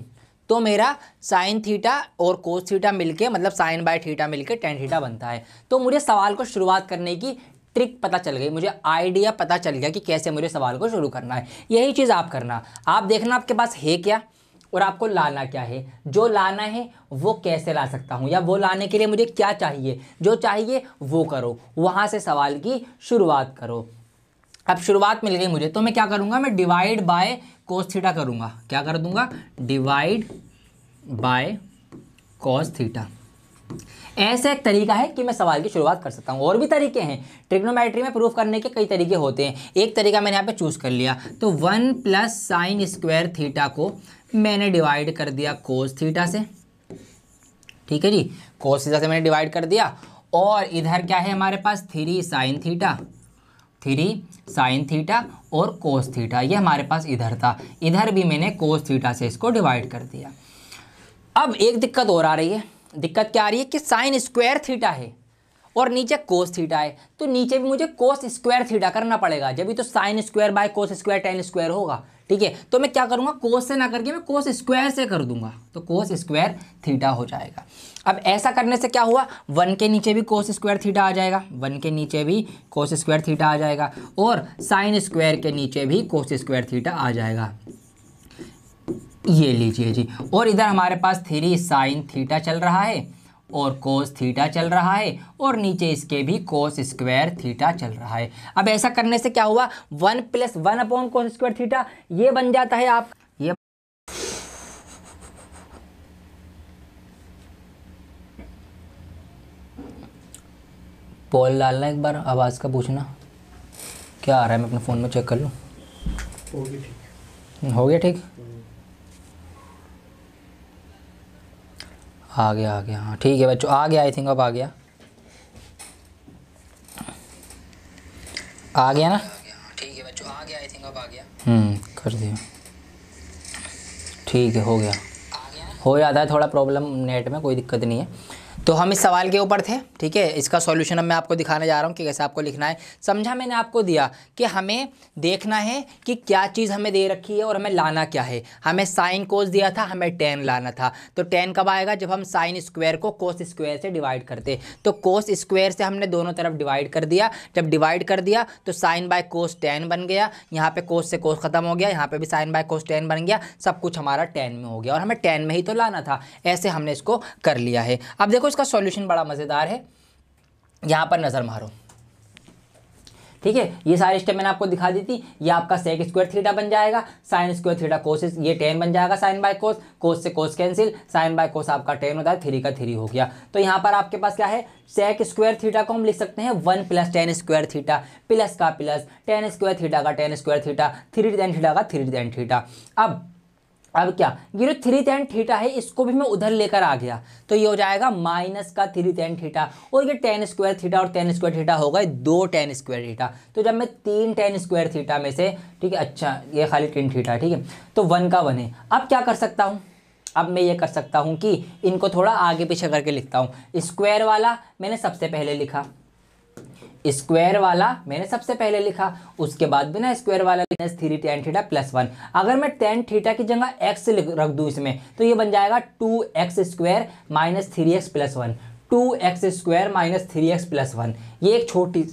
तो मेरा साइन थीटा और कोस थीटा मिलके मतलब साइन बाय थीटा मिलके टेन थीटा बनता है तो मुझे सवाल को शुरुआत करने की ट्रिक पता चल गई मुझे आइडिया पता चल गया कि कैसे मुझे सवाल को शुरू करना है यही चीज़ आप करना आप देखना आपके पास है क्या और आपको लाना क्या है जो लाना है वो कैसे ला सकता हूँ या वो लाने के लिए मुझे क्या चाहिए जो चाहिए वो करो वहाँ से सवाल की शुरुआत करो अब शुरुआत मिल गई मुझे तो मैं क्या करूँगा मैं डिवाइड बाय कोस थीटा करूंगा क्या कर दूंगा डिवाइड बाय कॉस थीटा ऐसा एक तरीका है कि मैं सवाल की शुरुआत कर सकता हूँ और भी तरीके हैं ट्रिग्नोमेट्री में प्रूफ करने के कई तरीके होते हैं एक तरीका मैंने यहाँ पे चूज़ कर लिया तो one plus sine square theta को मैंने डिवाइड कर दिया कोस थीटा से ठीक है जी कोस थीटा से मैंने डिवाइड कर दिया और इधर क्या है हमारे पास three sine theta three sine theta और कोस थीटा ये हमारे पास इधर था इधर भी मैंने कोस थीटा से इसको डिवाइड कर दिया अब एक दिक्कत और आ रही है दिक्कत क्या आ रही है कि साइन स्क्वायर थीटा है और नीचे कोस थीटा है तो नीचे भी मुझे कोस स्क्वायर थीटा करना पड़ेगा जब भी तो sine square by cos square tan square होगा ठीक है तो मैं क्या करूँगा कोस से ना करके मैं कोस स्क्वायर से कर दूंगा तो कोस स्क्वायर थीटा हो जाएगा अब ऐसा करने से क्या हुआ वन के नीचे भी कोस स्क्वायर थीटा आ जाएगा वन के नीचे भी कोस स्क्वायर थीटा आ जाएगा और साइन स्क्वायर के नीचे भी कोस स्क्वायर थीटा आ जाएगा ये लीजिए जी और इधर हमारे पास थ्री साइन थीटा चल रहा है और कोस थीटा चल रहा है और नीचे इसके भी कोस स्क्वायर थीटा चल रहा है अब ऐसा करने से क्या हुआ one plus one upon cos square theta ये बन जाता है आप पॉल डालना एक बार आवाज़ का पूछना क्या आ रहा है मैं अपने फ़ोन में चेक कर लूँ हो गया ठीक आ गया आ गया हाँ ठीक है बच्चों आ गया आई थिंक अब आ गया आ गया ना ठीक है बच्चों आ गया आई थिंक अब आ गया हम्म कर दिया ठीक है हो गया हो जाता है थोड़ा प्रॉब्लम नेट में कोई दिक्कत नहीं है तो हम इस सवाल के ऊपर थे ठीक है इसका सॉल्यूशन अब मैं आपको दिखाने जा रहा हूँ कि कैसे आपको लिखना है समझा मैंने आपको दिया कि हमें देखना है कि क्या चीज़ हमें दे रखी है और हमें लाना क्या है हमें साइन कोस दिया था हमें टेन लाना था तो टेन कब आएगा जब हम साइन स्क्वायर को कोस स्क्वायर से डिवाइड करते तो कोस स्क्वायर से हमने दोनों तरफ डिवाइड कर दिया जब डिवाइड कर दिया तो साइन बाय कोस टेन बन गया यहाँ पर कोस से कोस खत्म हो गया यहाँ पर भी साइन बाय कोस टेन बन गया सब कुछ हमारा टेन में हो गया और हमें टेन में ही तो लाना था ऐसे हमने इसको कर लिया है अब देखो इसका सॉल्यूशन बड़ा मज़ेदार है यहां पर नज़र मारो ठीक है ये सारे स्टेप मैंने आपको दिखा दी थी ये आपका सेक स्क्वायर थीटा बन जाएगा साइन स्क्वायर थीटा कोस ये टेन बन जाएगा साइन बाय कोस कोस से cos cancel sine by cos आपका टेन होता है थ्री का थ्री हो गया तो यहाँ पर आपके पास क्या है सेक स्क्वायर थीटा को हम लिख सकते हैं one plus tan square theta plus का प्लस टेन स्क्वायर थीटा का tan square theta three tan theta का थ्री टेन थीटा अब अब क्या ये जो थ्री टेन थीटा है इसको भी मैं उधर लेकर आ गया तो ये हो जाएगा माइनस का थ्री टेन थीटा और ये टेन स्क्वायर थीटा और टेन स्क्वायर थीटा हो गए दो टेन स्क्वायर थीटा तो जब मैं तीन टेन स्क्वायर थीटा में से ठीक है अच्छा ये खाली टेन थीटा ठीक है तो वन का वन है अब क्या कर सकता हूँ अब मैं ये कर सकता हूँ कि इनको थोड़ा आगे पीछे करके लिखता हूँ स्क्वायर वाला मैंने सबसे पहले लिखा स्क्वायर वाला मैंने सबसे पहले लिखा उसके बाद बिना स्क्वायर वाला minus three tan theta plus one अगर मैं टेन थीटा की जगह एक्स रख दूँ इसमें तो ये बन जाएगा two x square minus three x plus one two x square minus three x plus one ये एक छोटी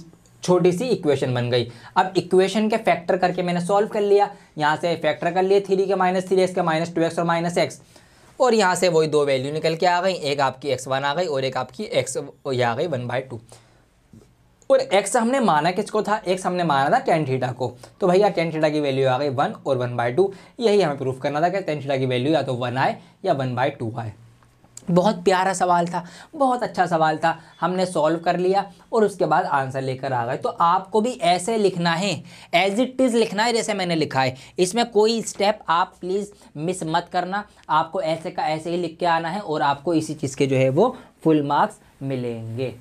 छोटी सी इक्वेशन बन गई अब इक्वेशन के फैक्टर करके मैंने सॉल्व कर लिया यहाँ से फैक्टर कर लिए थ्री के माइनस थ्री एक्स के माइनस टू एक्स और माइनस एक्स और यहाँ से वही दो वैल्यू निकल के आ गई एक आपकी एक्स वन आ गई और एक आपकी एक्स ये आ गई वन बाई टू और एक्स हमने माना किसको था एक्स हमने माना था टेन थीटा को तो भैया टेन थीटा की वैल्यू आ गई वन और वन बाय टू यही हमें प्रूफ करना था कि टेन थीटा की वैल्यू या तो वन आए या वन बाय टू आए बहुत प्यारा सवाल था बहुत अच्छा सवाल था हमने सॉल्व कर लिया और उसके बाद आंसर लेकर आ गए तो आपको भी ऐसे लिखना है एज इट इज़ लिखना है जैसे मैंने लिखा है इसमें कोई स्टेप आप प्लीज़ मिस मत करना आपको ऐसे का ऐसे ही लिख के आना है और आपको इसी चीज़ के जो है वो फुल मार्क्स मिलेंगे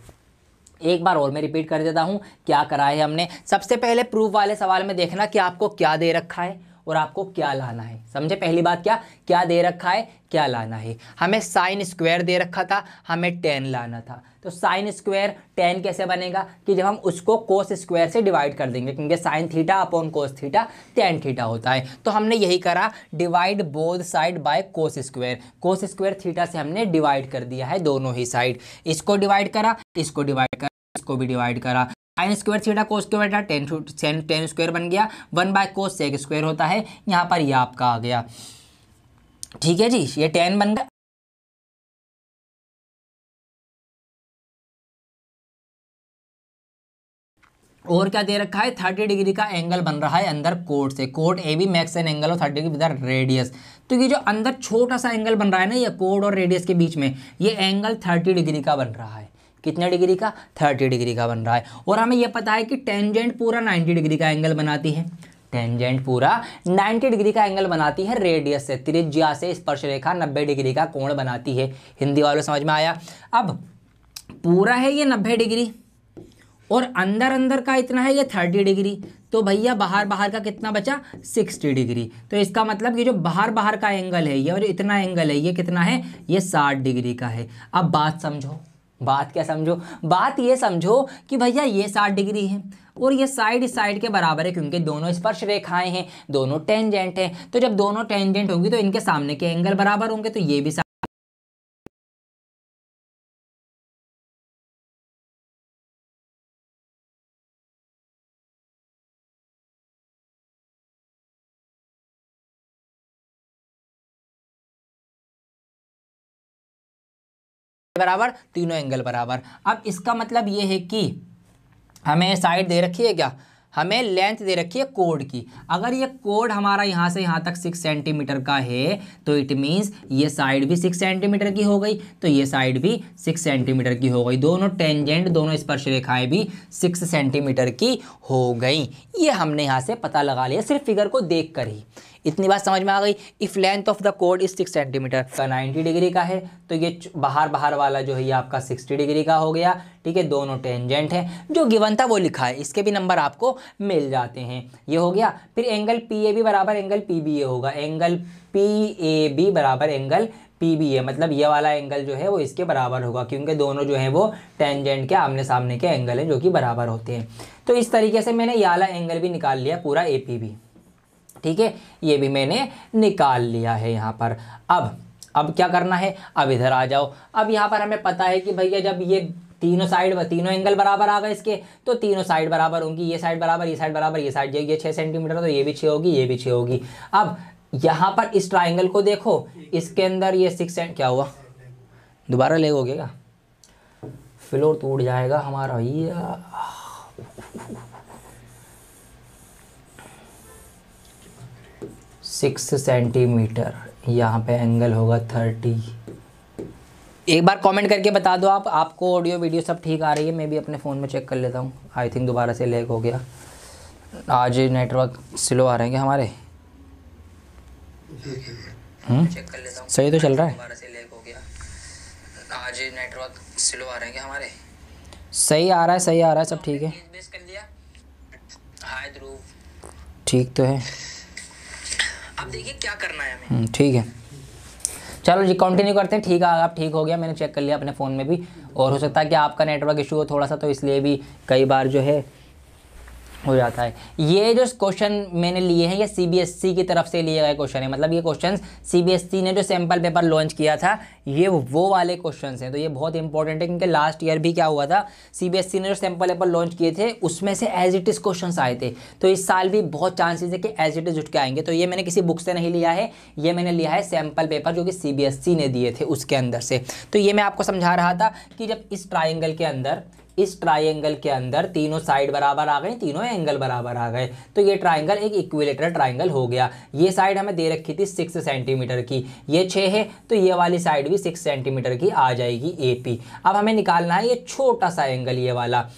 एक बार और मैं रिपीट कर देता हूँ क्या करा है हमने सबसे पहले प्रूफ वाले सवाल में देखना कि आपको क्या दे रखा है और आपको क्या लाना है समझे पहली बात क्या क्या दे रखा है क्या लाना है हमें साइन स्क्वायर दे रखा था हमें टेन लाना था तो साइन स्क्वायर टेन कैसे बनेगा कि जब हम उसको कोस स्क्वायर से डिवाइड कर देंगे क्योंकि sine theta upon cos theta tan theta होता है तो हमने यही करा divide both side by cos square cos square theta से हमने डिवाइड कर दिया है दोनों ही साइड इसको डिवाइड करा इसको डिवाइड करा इसको भी डिवाइड करा sine square theta cos square था टेन टेन टेन स्क्वायर बन गया one by cos sec square होता है यहाँ पर ये आपका आ गया ठीक है जी ये टेन बन गया और क्या दे रखा है थर्टी डिग्री का एंगल बन रहा है अंदर कोट से chord A B makes an angle और थर्टी डिग्री विदर रेडियस तो ये जो अंदर छोटा सा एंगल बन रहा है ना ये कोर्ट और रेडियस के बीच में ये एंगल थर्टी डिग्री का बन रहा है कितने डिग्री का थर्टी डिग्री का बन रहा है और हमें यह पता है कि टेंजेंट पूरा नाइन्टी डिग्री का एंगल बनाती है टेंजेंट पूरा 90 डिग्री का एंगल बनाती है रेडियस से त्रिज्या से स्पर्श रेखा 90 डिग्री का कोण बनाती है हिंदी वालों समझ में आया अब पूरा है ये 90 डिग्री और अंदर अंदर का इतना है ये थर्टी डिग्री तो भैया बाहर बाहर का कितना बचा सिक्सटी डिग्री तो इसका मतलब ये जो बाहर बाहर का एंगल है ये और इतना एंगल है ये कितना है ये साठ डिग्री का है अब बात समझो बात क्या समझो बात ये समझो कि भैया ये साठ डिग्री है और ये साइड साइड के बराबर है क्योंकि दोनों स्पर्श रेखाएं हैं दोनों टेंजेंट हैं तो जब दोनों टेंजेंट होंगी तो इनके सामने के एंगल बराबर होंगे तो ये भी बराबर तीनों एंगल बराबर अब इसका मतलब ये है कि हमें साइड दे रखी है क्या हमें लेंथ दे रखी है कोड की अगर ये कोड हमारा यहाँ से यहाँ तक सिक्स सेंटीमीटर का है तो इट मीन्स ये साइड भी सिक्स सेंटीमीटर की हो गई तो ये साइड भी सिक्स सेंटीमीटर की हो गई दोनों टेंजेंट दोनों स्पर्श रेखाएं भी सिक्स सेंटीमीटर की हो गई ये हमने यहाँ से पता लगा लिया सिर्फ फिगर को देख ही इतनी बात समझ में आ गई इफ़ लेंथ ऑफ द कोड इज सिक्स सेंटीमीटर का नाइन्टी डिग्री का है तो ये बाहर बाहर वाला जो है ये आपका सिक्सटी डिग्री का हो गया ठीक है दोनों टेंजेंट हैं जो गिवन था वो लिखा है इसके भी नंबर आपको मिल जाते हैं ये हो गया फिर एंगल पी ए बी बराबर एंगल पी बी ए होगा एंगल पी ए बी बराबर एंगल पी बी ए मतलब ये वाला एंगल जो है वो इसके बराबर होगा क्योंकि दोनों जो है वो टेंजेंट के आमने सामने के एंगल हैं जो कि बराबर होते हैं तो इस तरीके से मैंने ये वाला एंगल भी निकाल लिया पूरा ए पी बी ठीक है ये भी मैंने निकाल लिया है यहाँ पर अब अब क्या करना है अब इधर आ जाओ अब यहाँ पर हमें पता है कि भैया जब ये तीनों साइड तीनों एंगल बराबर आ गए इसके तो तीनों साइड बराबर होंगी ये साइड बराबर ये साइड बराबर ये साइड ये छः सेंटीमीटर तो ये भी छः होगी ये भी छः होगी अब यहाँ पर इस ट्राइंगल को देखो इसके अंदर ये सिक्स सेंट क्या हुआ दोबारा ले हो गया फ्लोर टूट जाएगा हमारा ये सिक्स सेंटीमीटर यहाँ पे एंगल होगा थर्टी एक बार कमेंट करके बता दो आप आपको ऑडियो वीडियो सब ठीक आ रही है मैं भी अपने फ़ोन में चेक कर लेता हूँ आई थिंक दोबारा से लेक हो गया आज नेटवर्क स्लो आ रहे हैं क्या हमारे चेक कर लेता हूँ सही तो चल रहा है दोबारा से लेक हो गया आज नेटवर्क स्लो आ रहे हैं हमारे सही आ रहा है सही आ रहा है सब ठीक है ठीक तो है हम्म, ठीक है चलो जी कंटिन्यू करते हैं ठीक है आप ठीक हो गया मैंने चेक कर लिया अपने फ़ोन में भी और हो सकता है कि आपका नेटवर्क इशू हो थोड़ा सा तो इसलिए भी कई बार जो है हो जाता है ये जो क्वेश्चन मैंने लिए हैं ये सीबीएसई e की तरफ से लिए गए क्वेश्चन है मतलब ये क्वेश्चन सीबीएसई e ने जो सैम्पल पेपर लॉन्च किया था ये वो वाले क्वेश्चन हैं तो ये बहुत इंपॉर्टेंट है क्योंकि लास्ट ईयर भी क्या हुआ था सीबीएसई e ने जो सैम्पल पेपर लॉन्च किए थे उसमें से एज इट इज़ क्वेश्चन आए थे तो इस साल भी बहुत चांसेज है कि एज इट इज़ उठ के आएंगे तो ये मैंने किसी बुक से नहीं लिया है ये मैंने लिया है सैम्पल पेपर जो कि सी ने दिए थे उसके अंदर से तो ये मैं आपको समझा रहा था कि जब इस ट्राइंगल के अंदर इस ट्राइंगल के अंदर तीनों साइड बराबर आ गए तीनों एंगल बराबर आ गए तो ये ट्राइंगल एक इक्विलेटर ट्राइंगल हो गया ये साइड हमें दे रखी थी सिक्स सेंटीमीटर की ये छः है तो ये वाली साइड भी सिक्स सेंटीमीटर की आ जाएगी ए अब हमें निकालना है ये छोटा सा एंगल ये वाला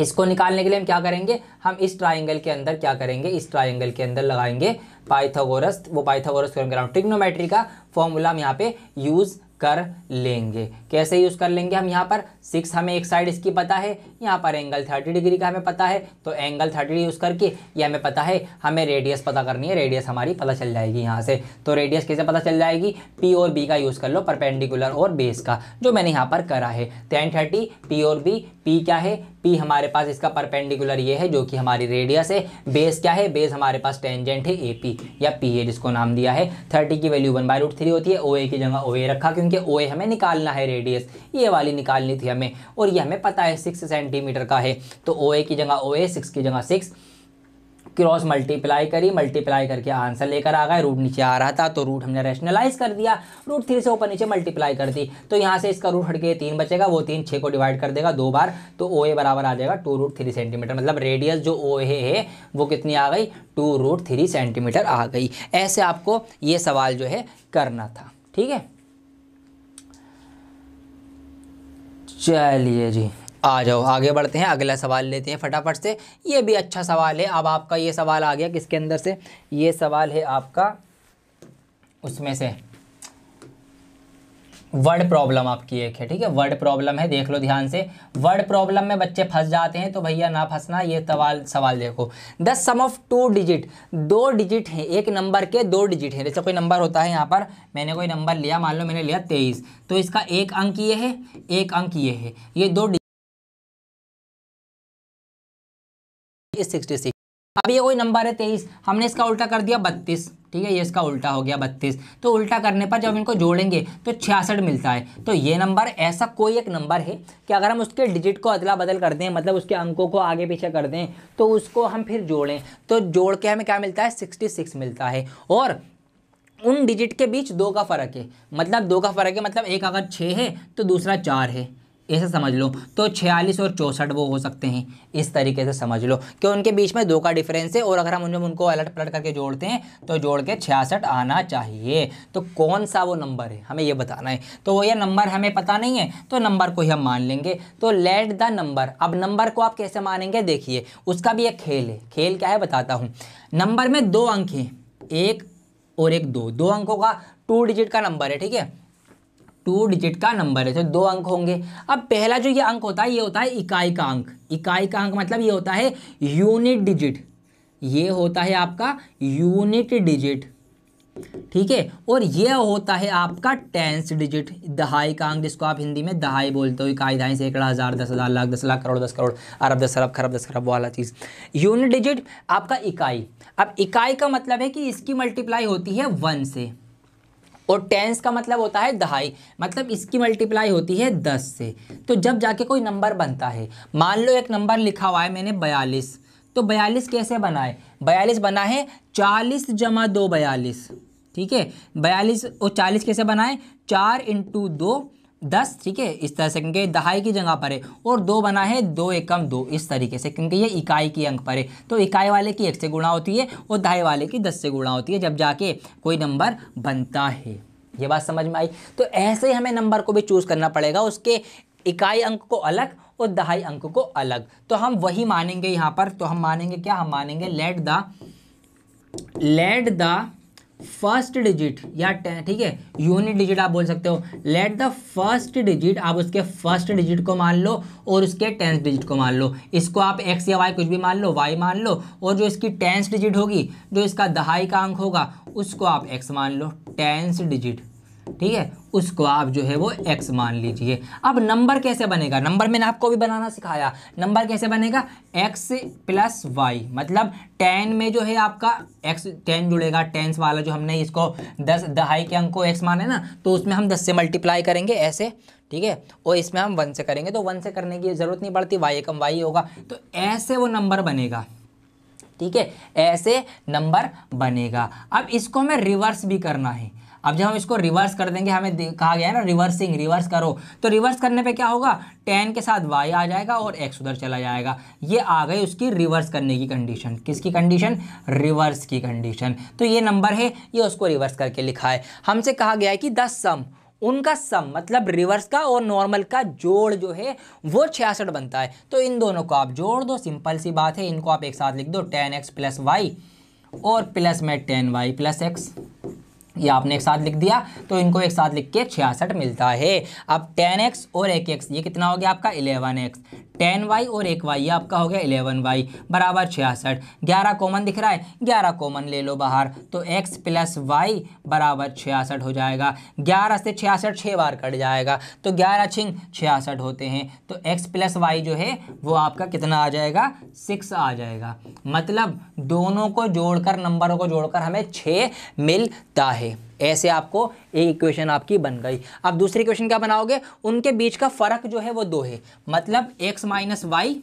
इसको निकालने के लिए हम क्या करेंगे हम इस ट्राइंगल के अंदर क्या करेंगे इस ट्राइंगल के अंदर लगाएंगे पाइथागोरस वो पाइथागोरस थ्योरम ट्रिग्नोमेट्री का फॉर्मूला हम यहाँ पे यूज़ कर लेंगे कैसे यूज़ कर लेंगे हम यहाँ पर सिक्स हमें एक साइड इसकी पता है यहाँ पर एंगल थर्टी डिग्री का हमें पता है तो एंगल थर्टी यूज़ करके ये हमें पता है हमें रेडियस पता करनी है रेडियस हमारी पता चल जाएगी यहाँ से तो रेडियस कैसे पता चल जाएगी पी और बी का यूज़ कर लो परपेंडिकुलर और बेस का जो मैंने यहाँ पर करा है टेन थर्टी पी और बी पी क्या है पी हमारे पास इसका परपेंडिकुलर ये है जो कि हमारी रेडियस है बेस क्या है बेस हमारे पास टेंजेंट है ए पी या पी ए जिसको नाम दिया है थर्टी की value one by root three होती है ओ ए की जगह ओ ए रखा क्योंकि ओ ए हमें निकालना है रेडियस ये वाली निकालनी थी हमें और ये हमें पता है सिक्स सेंटीमीटर का है तो ओ ए की जगह ओ ए सिक्स की जगह सिक्स क्रॉस मल्टीप्लाई करी मल्टीप्लाई करके आंसर लेकर आ गए रूट नीचे आ रहा था तो रूट हमने रेशनलाइज कर दिया रूट थ्री से ऊपर नीचे मल्टीप्लाई कर दी तो यहाँ से इसका रूट हटके तीन बचेगा वो तीन छः को डिवाइड कर देगा दो बार तो ओ ए बराबर आ जाएगा टू रूट थ्री सेंटीमीटर मतलब रेडियस जो ओ ए है वो कितनी आ गई टू रूट थ्री सेंटीमीटर आ गई ऐसे आपको ये सवाल जो है करना था ठीक है चलिए जी आ जाओ आगे बढ़ते हैं अगला सवाल लेते हैं फटाफट से ये भी अच्छा सवाल है अब आपका ये सवाल आ गया किसके अंदर से ये सवाल है आपका उसमें से वर्ड प्रॉब्लम आपकी एक है ठीक है वर्ड प्रॉब्लम है देख लो ध्यान से वर्ड प्रॉब्लम में बच्चे फंस जाते हैं तो भैया ना फंसना ये सवाल सवाल देखो the sum of two digit दो डिजिट हैं एक नंबर के दो डिजिट हैं जैसे कोई नंबर होता है यहाँ पर मैंने कोई नंबर लिया मान लो मैंने लिया तेईस तो इसका एक अंक ये है एक अंक ये है ये दो सिक्सटी सिक्स अब ये कोई नंबर है तेईस हमने इसका उल्टा कर दिया बत्तीस ठीक है ये इसका उल्टा हो गया बत्तीस तो उल्टा करने पर जब इनको जोड़ेंगे तो छियासठ मिलता है तो ये नंबर ऐसा कोई एक नंबर है कि अगर हम उसके डिजिट को अदला बदल कर दें मतलब उसके अंकों को आगे पीछे कर दें तो उसको हम फिर जोड़ें तो जोड़ के हमें क्या मिलता है सिक्सटी सिक्स मिलता है और उन डिजिट के बीच दो का फ़र्क है मतलब दो का फ़र्क है मतलब एक अगर छः है तो दूसरा चार है ऐसे समझ लो तो छियालीस और चौंसठ वो हो सकते हैं इस तरीके से समझ लो कि उनके बीच में दो का डिफरेंस है और अगर हम उनमें उनको अलट पलट करके जोड़ते हैं तो जोड़ के छियासठ आना चाहिए तो कौन सा वो नंबर है हमें ये बताना है तो वो ये नंबर हमें पता नहीं है तो नंबर को ही हम मान लेंगे तो लेट द नंबर अब नंबर को आप कैसे मानेंगे देखिए उसका भी एक खेल है खेल क्या है बताता हूँ नंबर में दो अंक हैं एक और एक दो दो अंकों का टू डिजिट का नंबर है ठीक है टू डिजिट का नंबर है तो दो अंक होंगे अब पहला जो ये अंक होता है ये होता है इकाई का अंक इकाई का अंक मतलब ये होता है यूनिट डिजिट ये होता है आपका यूनिट डिजिट ठीक है और यह होता है आपका टेंस डिजिट दहाई का अंक जिसको आप हिंदी में दहाई बोलते हो इकाई दहाई सैकड़ा हज़ार दस हज़ार लाख दस लाख करोड़ दस करोड़ अरब दस अरब खरब दस खरब वाला चीज़ यूनिट डिजिट आपका इकाई अब इकाई का मतलब है कि इसकी मल्टीप्लाई होती है वन से और टेंस का मतलब होता है दहाई मतलब इसकी मल्टीप्लाई होती है दस से तो जब जाके कोई नंबर बनता है मान लो एक नंबर लिखा हुआ है मैंने बयालीस तो बयालीस कैसे बनाए बयालीस बना है चालीस जमा दो बयालीस ठीक है बयालीस और चालीस कैसे बनाए चार इंटू दो दस ठीक है इस तरह से क्योंकि दहाई की जगह पर है और दो बना है दो एकम दो इस तरीके से क्योंकि ये इकाई की अंक पर है तो इकाई वाले की एक से गुणा होती है और दहाई वाले की दस से गुणा होती है जब जाके कोई नंबर बनता है ये बात समझ में आई तो ऐसे ही हमें नंबर को भी चूज़ करना पड़ेगा उसके इकाई अंक को अलग और दहाई अंक को अलग तो हम वही मानेंगे यहाँ पर तो हम मानेंगे क्या हम मानेंगे let the let the first digit या ठीक है यूनिट डिजिट आप बोल सकते हो लेट द फर्स्ट डिजिट आप उसके फर्स्ट डिजिट को मान लो और उसके टेंथ डिजिट को मान लो इसको आप एक्स या वाई कुछ भी मान लो वाई मान लो और जो इसकी टेंथ डिजिट होगी जो इसका दहाई का अंक होगा उसको आप एक्स मान लो टेंथ डिजिट ठीक है उसको आप जो है वो x मान लीजिए अब नंबर कैसे बनेगा नंबर मैंने आपको भी बनाना सिखाया नंबर कैसे बनेगा x प्लस वाई मतलब टेन में जो है आपका x टेन जुड़ेगा टेंस वाला जो हमने इसको दस दहाई के अंक को x माने ना तो उसमें हम दस से मल्टीप्लाई करेंगे ऐसे ठीक है और इसमें हम वन से करेंगे तो वन से करने की ज़रूरत नहीं पड़ती वाई कम वाई होगा तो ऐसे वो नंबर बनेगा ठीक है ऐसे नंबर बनेगा अब इसको हमें रिवर्स भी करना है अब जब हम इसको रिवर्स कर देंगे हमें कहा गया है ना रिवर्सिंग रिवर्स करो तो रिवर्स करने पे क्या होगा टेन के साथ वाई आ जाएगा और एक्स उधर चला जाएगा ये आ गई उसकी रिवर्स करने की कंडीशन किसकी कंडीशन रिवर्स की कंडीशन तो ये नंबर है ये उसको रिवर्स करके लिखा है हमसे कहा गया है कि दस सम उनका सम मतलब रिवर्स का और नॉर्मल का जोड़ जो है वो छियासठ बनता है तो इन दोनों को आप जोड़ दो सिंपल सी बात है इनको आप एक साथ लिख दो टेन एक्स प्लस वाई और प्लस में टेन वाई प्लस एक्स ये आपने एक साथ लिख दिया तो इनको एक साथ लिख के छियासठ मिलता है अब टेन एक्स और एक एक्स ये कितना हो गया आपका इलेवन एक्स टेन वाई और एक वाई आपका हो गया इलेवन वाई बराबर छियासठ ग्यारह कॉमन दिख रहा है ग्यारह कॉमन ले लो बाहर तो एक्स प्लस वाई बराबर छियासठ हो जाएगा ग्यारह से छियासठ छः बार कट जाएगा तो ग्यारह छिंग छियासठ होते हैं तो एक्स प्लस वाई जो है वो आपका कितना आ जाएगा सिक्स आ जाएगा मतलब दोनों को जोड़कर नंबरों को जोड़कर हमें छः मिलता है ऐसे आपको एक इक्वेशन आपकी बन गई अब दूसरी क्वेश्चन क्या बनाओगे उनके बीच का फ़र्क जो है वो दो है मतलब एक्स माइनस वाई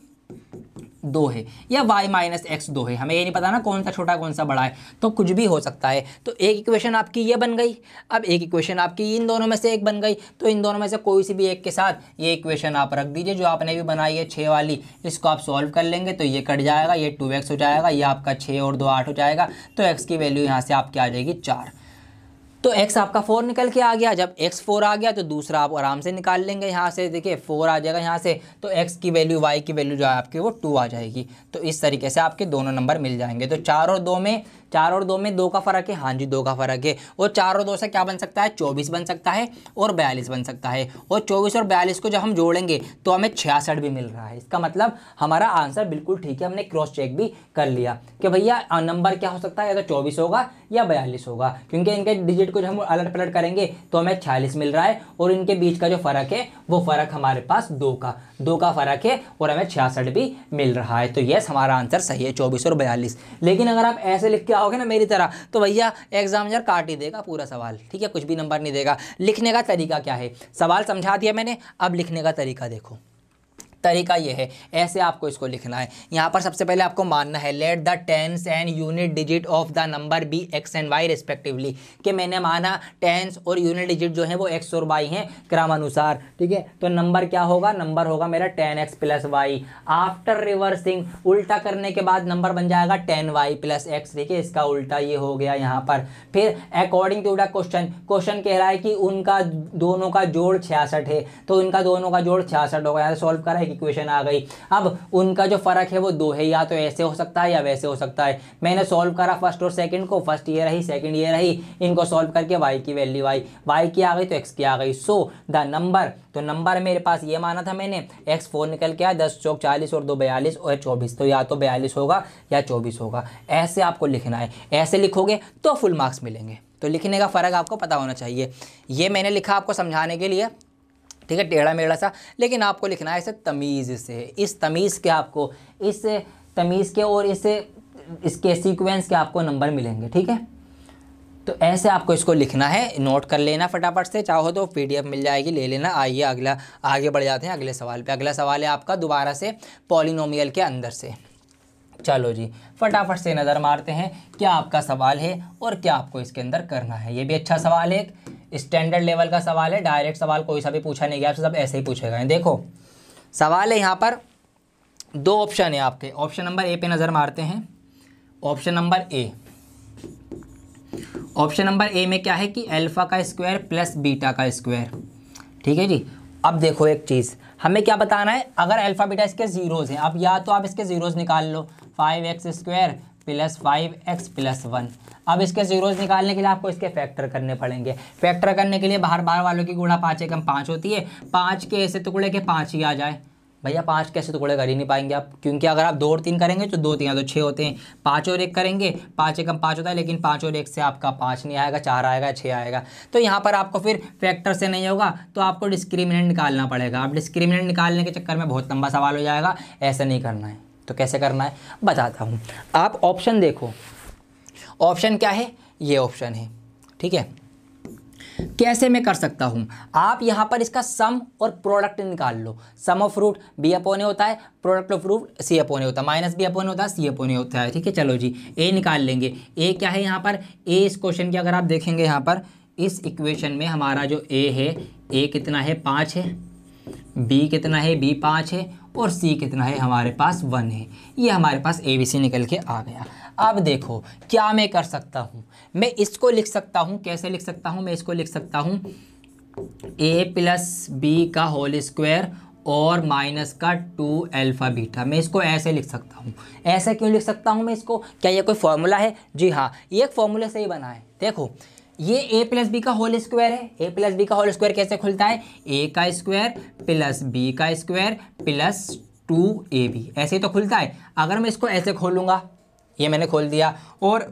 दो है या वाई माइनस एक्स दो है हमें ये नहीं पता ना कौन सा छोटा कौन सा बड़ा है तो कुछ भी हो सकता है तो एक इक्वेशन आपकी ये बन गई अब एक इक्वेशन आपकी इन दोनों में से एक बन गई तो इन दोनों में से कोई सी भी एक के साथ ये इक्वेशन आप रख दीजिए जो आपने भी बनाई है छः वाली इसको आप सॉल्व कर लेंगे तो ये कट जाएगा ये टू हो जाएगा ये आपका छः और दो आठ हो जाएगा तो एक्स की वैल्यू यहाँ से आपकी आ जाएगी चार तो x आपका फोर निकल के आ गया जब x फोर आ गया तो दूसरा आप आराम से निकाल लेंगे यहाँ से देखिए फोर आ जाएगा यहाँ से तो x की वैल्यू y की वैल्यू जो है आपकी वो टू आ जाएगी तो इस तरीके से आपके दोनों नंबर मिल जाएंगे तो चार और दो में चार और दो में दो का फ़र्क है हाँ जी दो का फ़र्क है और चार और दो से क्या बन सकता है चौबीस बन सकता है और बयालीस बन सकता है और चौबीस और बयालीस को जब हम जोड़ेंगे तो हमें छियासठ भी मिल रहा है इसका मतलब हमारा आंसर बिल्कुल ठीक है हमने क्रॉस चेक भी कर लिया कि भैया नंबर क्या हो सकता है या तो चौबीस होगा या बयालीस होगा क्योंकि इनके डिजिट को जब हम अलट पलट करेंगे तो हमें छियालीस मिल रहा है और इनके बीच का जो फ़र्क है वो फ़र्क हमारे पास दो का दो का फ़र्क है और हमें छियासठ भी मिल रहा है तो येस हमारा आंसर सही है चौबीस और बयालीस लेकिन अगर आप ऐसे लिख के जाओगे ना मेरी तरह तो भैया एग्जाम यार काट ही देगा पूरा सवाल ठीक है कुछ भी नंबर नहीं देगा लिखने का तरीका क्या है सवाल समझा दिया मैंने अब लिखने का तरीका देखो तरीका ये है ऐसे आपको इसको लिखना है यहाँ पर सबसे पहले आपको मानना है let the tens and unit digit of the number be x and y respectively कि मैंने माना टेंस और यूनिट डिजिट जो है वो एक्स और वाई हैं क्रमानुसार ठीक है तो नंबर क्या होगा नंबर होगा मेरा ten x plus y after reversing उल्टा करने के बाद नंबर बन जाएगा टेन वाई प्लस एक्स देखिए इसका उल्टा ये हो गया यहाँ पर फिर according to the question question कह रहा है कि उनका दोनों का जोड़ छियासठ है तो इनका दोनों का जोड़ छियासठ होगा यहाँ सॉल्व करा एक इक्वेशन आ गई अब उनका जो फ़र्क है वो दो है या तो ऐसे हो सकता है या वैसे हो सकता है मैंने सॉल्व करा फर्स्ट और सेकेंड को फर्स्ट ये रही सेकेंड ये रही इनको सॉल्व करके वाई की वैल्यू आई वाई की आ गई तो एक्स की आ गई सो द नंबर तो नंबर मेरे पास ये माना था मैंने एक्स फोर निकल के आया दस चौक चालीस और दो बयालीस और चौबीस तो या तो बयालीस होगा या चौबीस होगा ऐसे आपको लिखना है ऐसे लिखोगे तो फुल मार्क्स मिलेंगे तो लिखने का फ़र्क आपको पता होना चाहिए ये मैंने लिखा आपको समझाने के लिए ठीक है टेढ़ा मेढ़ा सा लेकिन आपको लिखना है इसे तमीज़ से इस तमीज़ के आपको इस तमीज़ के और इस इसके सीक्वेंस के आपको नंबर मिलेंगे ठीक है तो ऐसे आपको इसको लिखना है नोट कर लेना फटाफट से चाहो तो पीडीएफ मिल जाएगी ले लेना आइए अगला आगे बढ़ जाते हैं अगले सवाल पे अगला सवाल है आपका दोबारा से पॉलिनोमियल के अंदर से चलो जी फटाफट से नज़र मारते हैं क्या आपका सवाल है और क्या आपको इसके अंदर करना है ये भी अच्छा सवाल है स्टैंडर्ड लेवल का सवाल है डायरेक्ट सवाल कोई सा भी पूछा नहीं गया आपसे सब ऐसे ही पूछे गए देखो सवाल है यहाँ पर दो ऑप्शन है आपके ऑप्शन नंबर ए पे नज़र मारते हैं option number A option number A में क्या है कि अल्फ़ा का स्क्वायर प्लस बीटा का स्क्वायर ठीक है जी अब देखो एक चीज़ हमें क्या बताना है अगर अल्फ़ा बीटा इसके ज़ीरोज़ हैं अब या तो आप इसके ज़ीरोज़ निकाल लो five x square plus five x plus one अब इसके जीरोज निकालने के लिए आपको इसके फैक्टर करने पड़ेंगे फैक्टर करने के लिए बाहर बाहर वालों की गुणा पाँच एकम पाँच होती है पाँच के ऐसे टुकड़े के पाँच ही आ जाए भैया पाँच कैसे टुकड़े कर ही नहीं पाएंगे आप क्योंकि अगर आप दो और तीन करेंगे तो दो तीन तो छः होते हैं पाँच और एक करेंगे पाँच एकम पाँच होता है लेकिन पाँच और एक से आपका पाँच नहीं आएगा चार आएगा छः आएगा तो यहाँ पर आपको फिर फैक्टर से नहीं होगा तो आपको डिस्क्रिमिनेंट निकालना पड़ेगा आप डिस्क्रिमिनेंट निकालने के चक्कर में बहुत लंबा सवाल हो जाएगा ऐसा नहीं करना है तो कैसे करना है बताता हूँ आप ऑप्शन देखो ऑप्शन क्या है ये ऑप्शन है ठीक है कैसे मैं कर सकता हूँ आप यहाँ पर इसका सम और प्रोडक्ट निकाल लो sum of root b upon a होता है product of root c upon a होता है माइनस बी अपोने होता है सी अपोने होता है ठीक है चलो जी ए निकाल लेंगे ए क्या है यहाँ पर ए इस क्वेश्चन की अगर आप देखेंगे यहाँ पर इस इक्वेशन में हमारा जो ए है ए कितना है पाँच है बी कितना है बी पाँच है और सी कितना है हमारे पास वन है ये हमारे पास ए बी सी निकल के आ गया अब देखो क्या मैं कर सकता हूँ मैं इसको लिख सकता हूँ कैसे लिख सकता हूँ मैं इसको लिख सकता हूँ ए प्लस बी का होल स्क्वायर और माइनस का टू अल्फ़ा बीटा मैं इसको ऐसे लिख सकता हूँ ऐसे क्यों लिख सकता हूँ मैं इसको क्या ये कोई फॉर्मूला है जी हाँ ये एक फॉर्मूले से ही बना है देखो ये ए प्लस बी का होल स्क्वायर है ए प्लस बी का होल स्क्वायर कैसे खुलता है ए का स्क्वायर प्लस बी का square plus two a b ऐसे ही तो खुलता है अगर मैं इसको ऐसे खोलूँगा ये मैंने खोल दिया और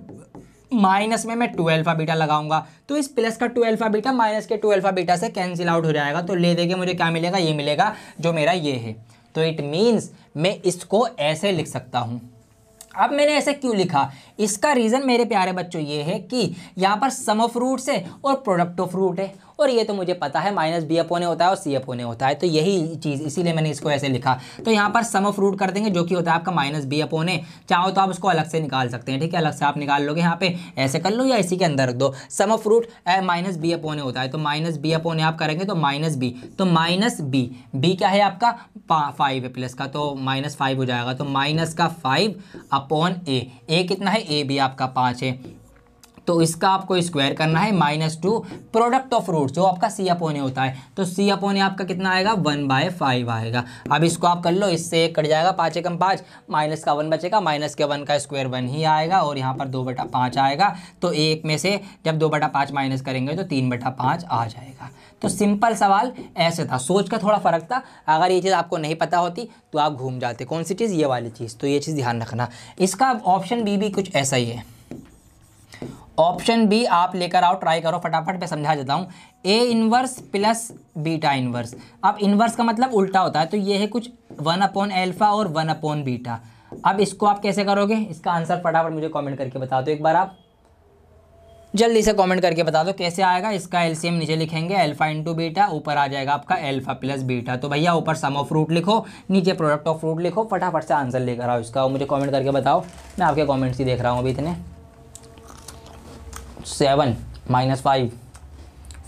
माइनस में मैं टू अल्फा बीटा लगाऊंगा तो इस प्लस का टू अल्फा बीटा माइनस के टू अल्फा बीटा से कैंसिल आउट हो जाएगा तो ले देंगे मुझे क्या मिलेगा ये मिलेगा जो मेरा ये है तो इट मीन्स मैं इसको ऐसे लिख सकता हूँ अब मैंने ऐसे क्यों लिखा इसका रीज़न मेरे प्यारे बच्चों ये है कि यहाँ पर सम ऑफ रूट्स है और प्रोडक्ट ऑफ रूट है और ये तो मुझे पता है माइनस बी एफ होने होता है और सी एफ होने होता है तो यही चीज़ इसीलिए मैंने इसको ऐसे लिखा तो यहाँ पर सम ऑफ रूट कर देंगे जो कि होता है आपका माइनस बी एफ होने चाहो तो आप उसको अलग से निकाल सकते हैं ठीक है अलग से आप निकाल लोगे यहाँ पे ऐसे कर लो या इसी के अंदर रख दो sum of root minus b एफ होने होता है तो माइनस बी एफ होने आप करेंगे तो माइनस बी तो माइनस बी बी क्या है आपका फाइव है प्लस का तो माइनस फाइव हो जाएगा तो माइनस का फाइव अपॉन ए ए कितना है ए भी आपका पाँच है तो इसका आपको स्क्वायर करना है minus two product of root जो आपका सी अपोने होता है तो सी अपोने आपका कितना आएगा वन बाय फाइव आएगा अब इसको आप कर लो इससे एक कट जाएगा पाँच एकम पाँच माइनस का वन बचेगा माइनस के वन का स्क्वायर वन ही आएगा और यहाँ पर दो बटा पाँच आएगा तो एक में से जब दो बटा पाँच माइनस करेंगे तो तीन बटा पाँच आ जाएगा तो सिंपल सवाल ऐसे था सोच का थोड़ा फ़र्क था अगर ये चीज़ आपको नहीं पता होती तो आप घूम जाते कौन सी चीज़ ये वाली चीज़ तो ये चीज़ ध्यान रखना इसका ऑप्शन बी भी कुछ ऐसा ही है ऑप्शन बी आप लेकर आओ ट्राई करो फटाफट मैं समझा देता हूँ a inverse plus beta inverse अब इन्वर्स का मतलब उल्टा होता है तो ये है कुछ वन अपॉन एल्फा और वन अपॉन बीटा अब इसको आप कैसे करोगे इसका आंसर फटाफट मुझे कमेंट करके बता दो एक बार आप जल्दी से कमेंट करके बता दो कैसे आएगा इसका एलसीएम नीचे लिखेंगे एल्फा इंटू बीटा ऊपर आ जाएगा आपका एल्फा प्लस बीटा तो भैया ऊपर सम ऑफ फ्रूट लिखो नीचे प्रोडक्ट ऑफ फ्रूट लिखो फटाफट से आंसर लेकर आओ इसका मुझे कॉमेंट करके बताओ मैं आपके कॉमेंट्स ही देख रहा हूँ अभी इतने seven minus five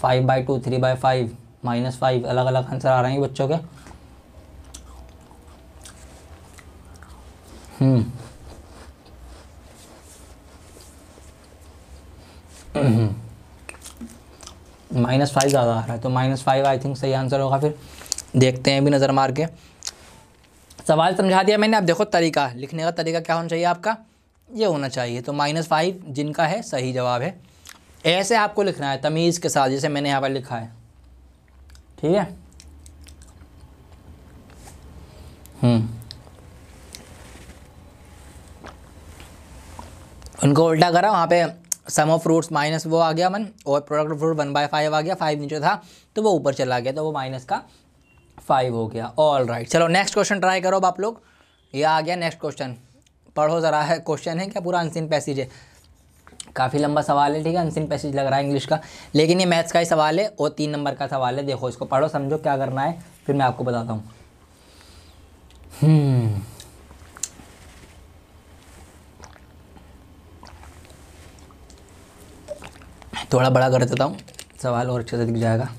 five by two three by five minus five अलग अलग आंसर आ रहे हैं बच्चों के हम्म माइनस फाइव ज़्यादा आ रहा है तो माइनस फाइव आई थिंक सही आंसर होगा फिर देखते हैं भी नज़र मार के सवाल समझा दिया मैंने आप देखो तरीका लिखने का तरीका क्या होना चाहिए आपका ये होना चाहिए तो माइनस फाइव जिनका है सही जवाब है ऐसे आपको लिखना है तमीज़ के साथ जैसे मैंने यहाँ पर लिखा है ठीक है हम्म। उनको उल्टा करा वहाँ पे सम ऑफ फ्रूट्स माइनस वो आ गया मन और product of root one by five आ गया फाइव नीचे था तो वो ऊपर चला गया तो वो माइनस का फाइव हो गया ऑल राइट right. चलो नेक्स्ट क्वेश्चन ट्राई करो अब आप लोग ये आ गया नेक्स्ट क्वेश्चन पढ़ो ज़रा है क्वेश्चन है क्या पूरा अनसिन पैसेज है काफ़ी लंबा सवाल है ठीक है अनसिन पैसेज लग रहा है इंग्लिश का लेकिन ये मैथ्स का ही सवाल है और तीन नंबर का सवाल है देखो इसको पढ़ो समझो क्या करना है फिर मैं आपको बताता हूँ हम्म। थोड़ा बड़ा कर देता हूँ सवाल और अच्छे से दिख जाएगा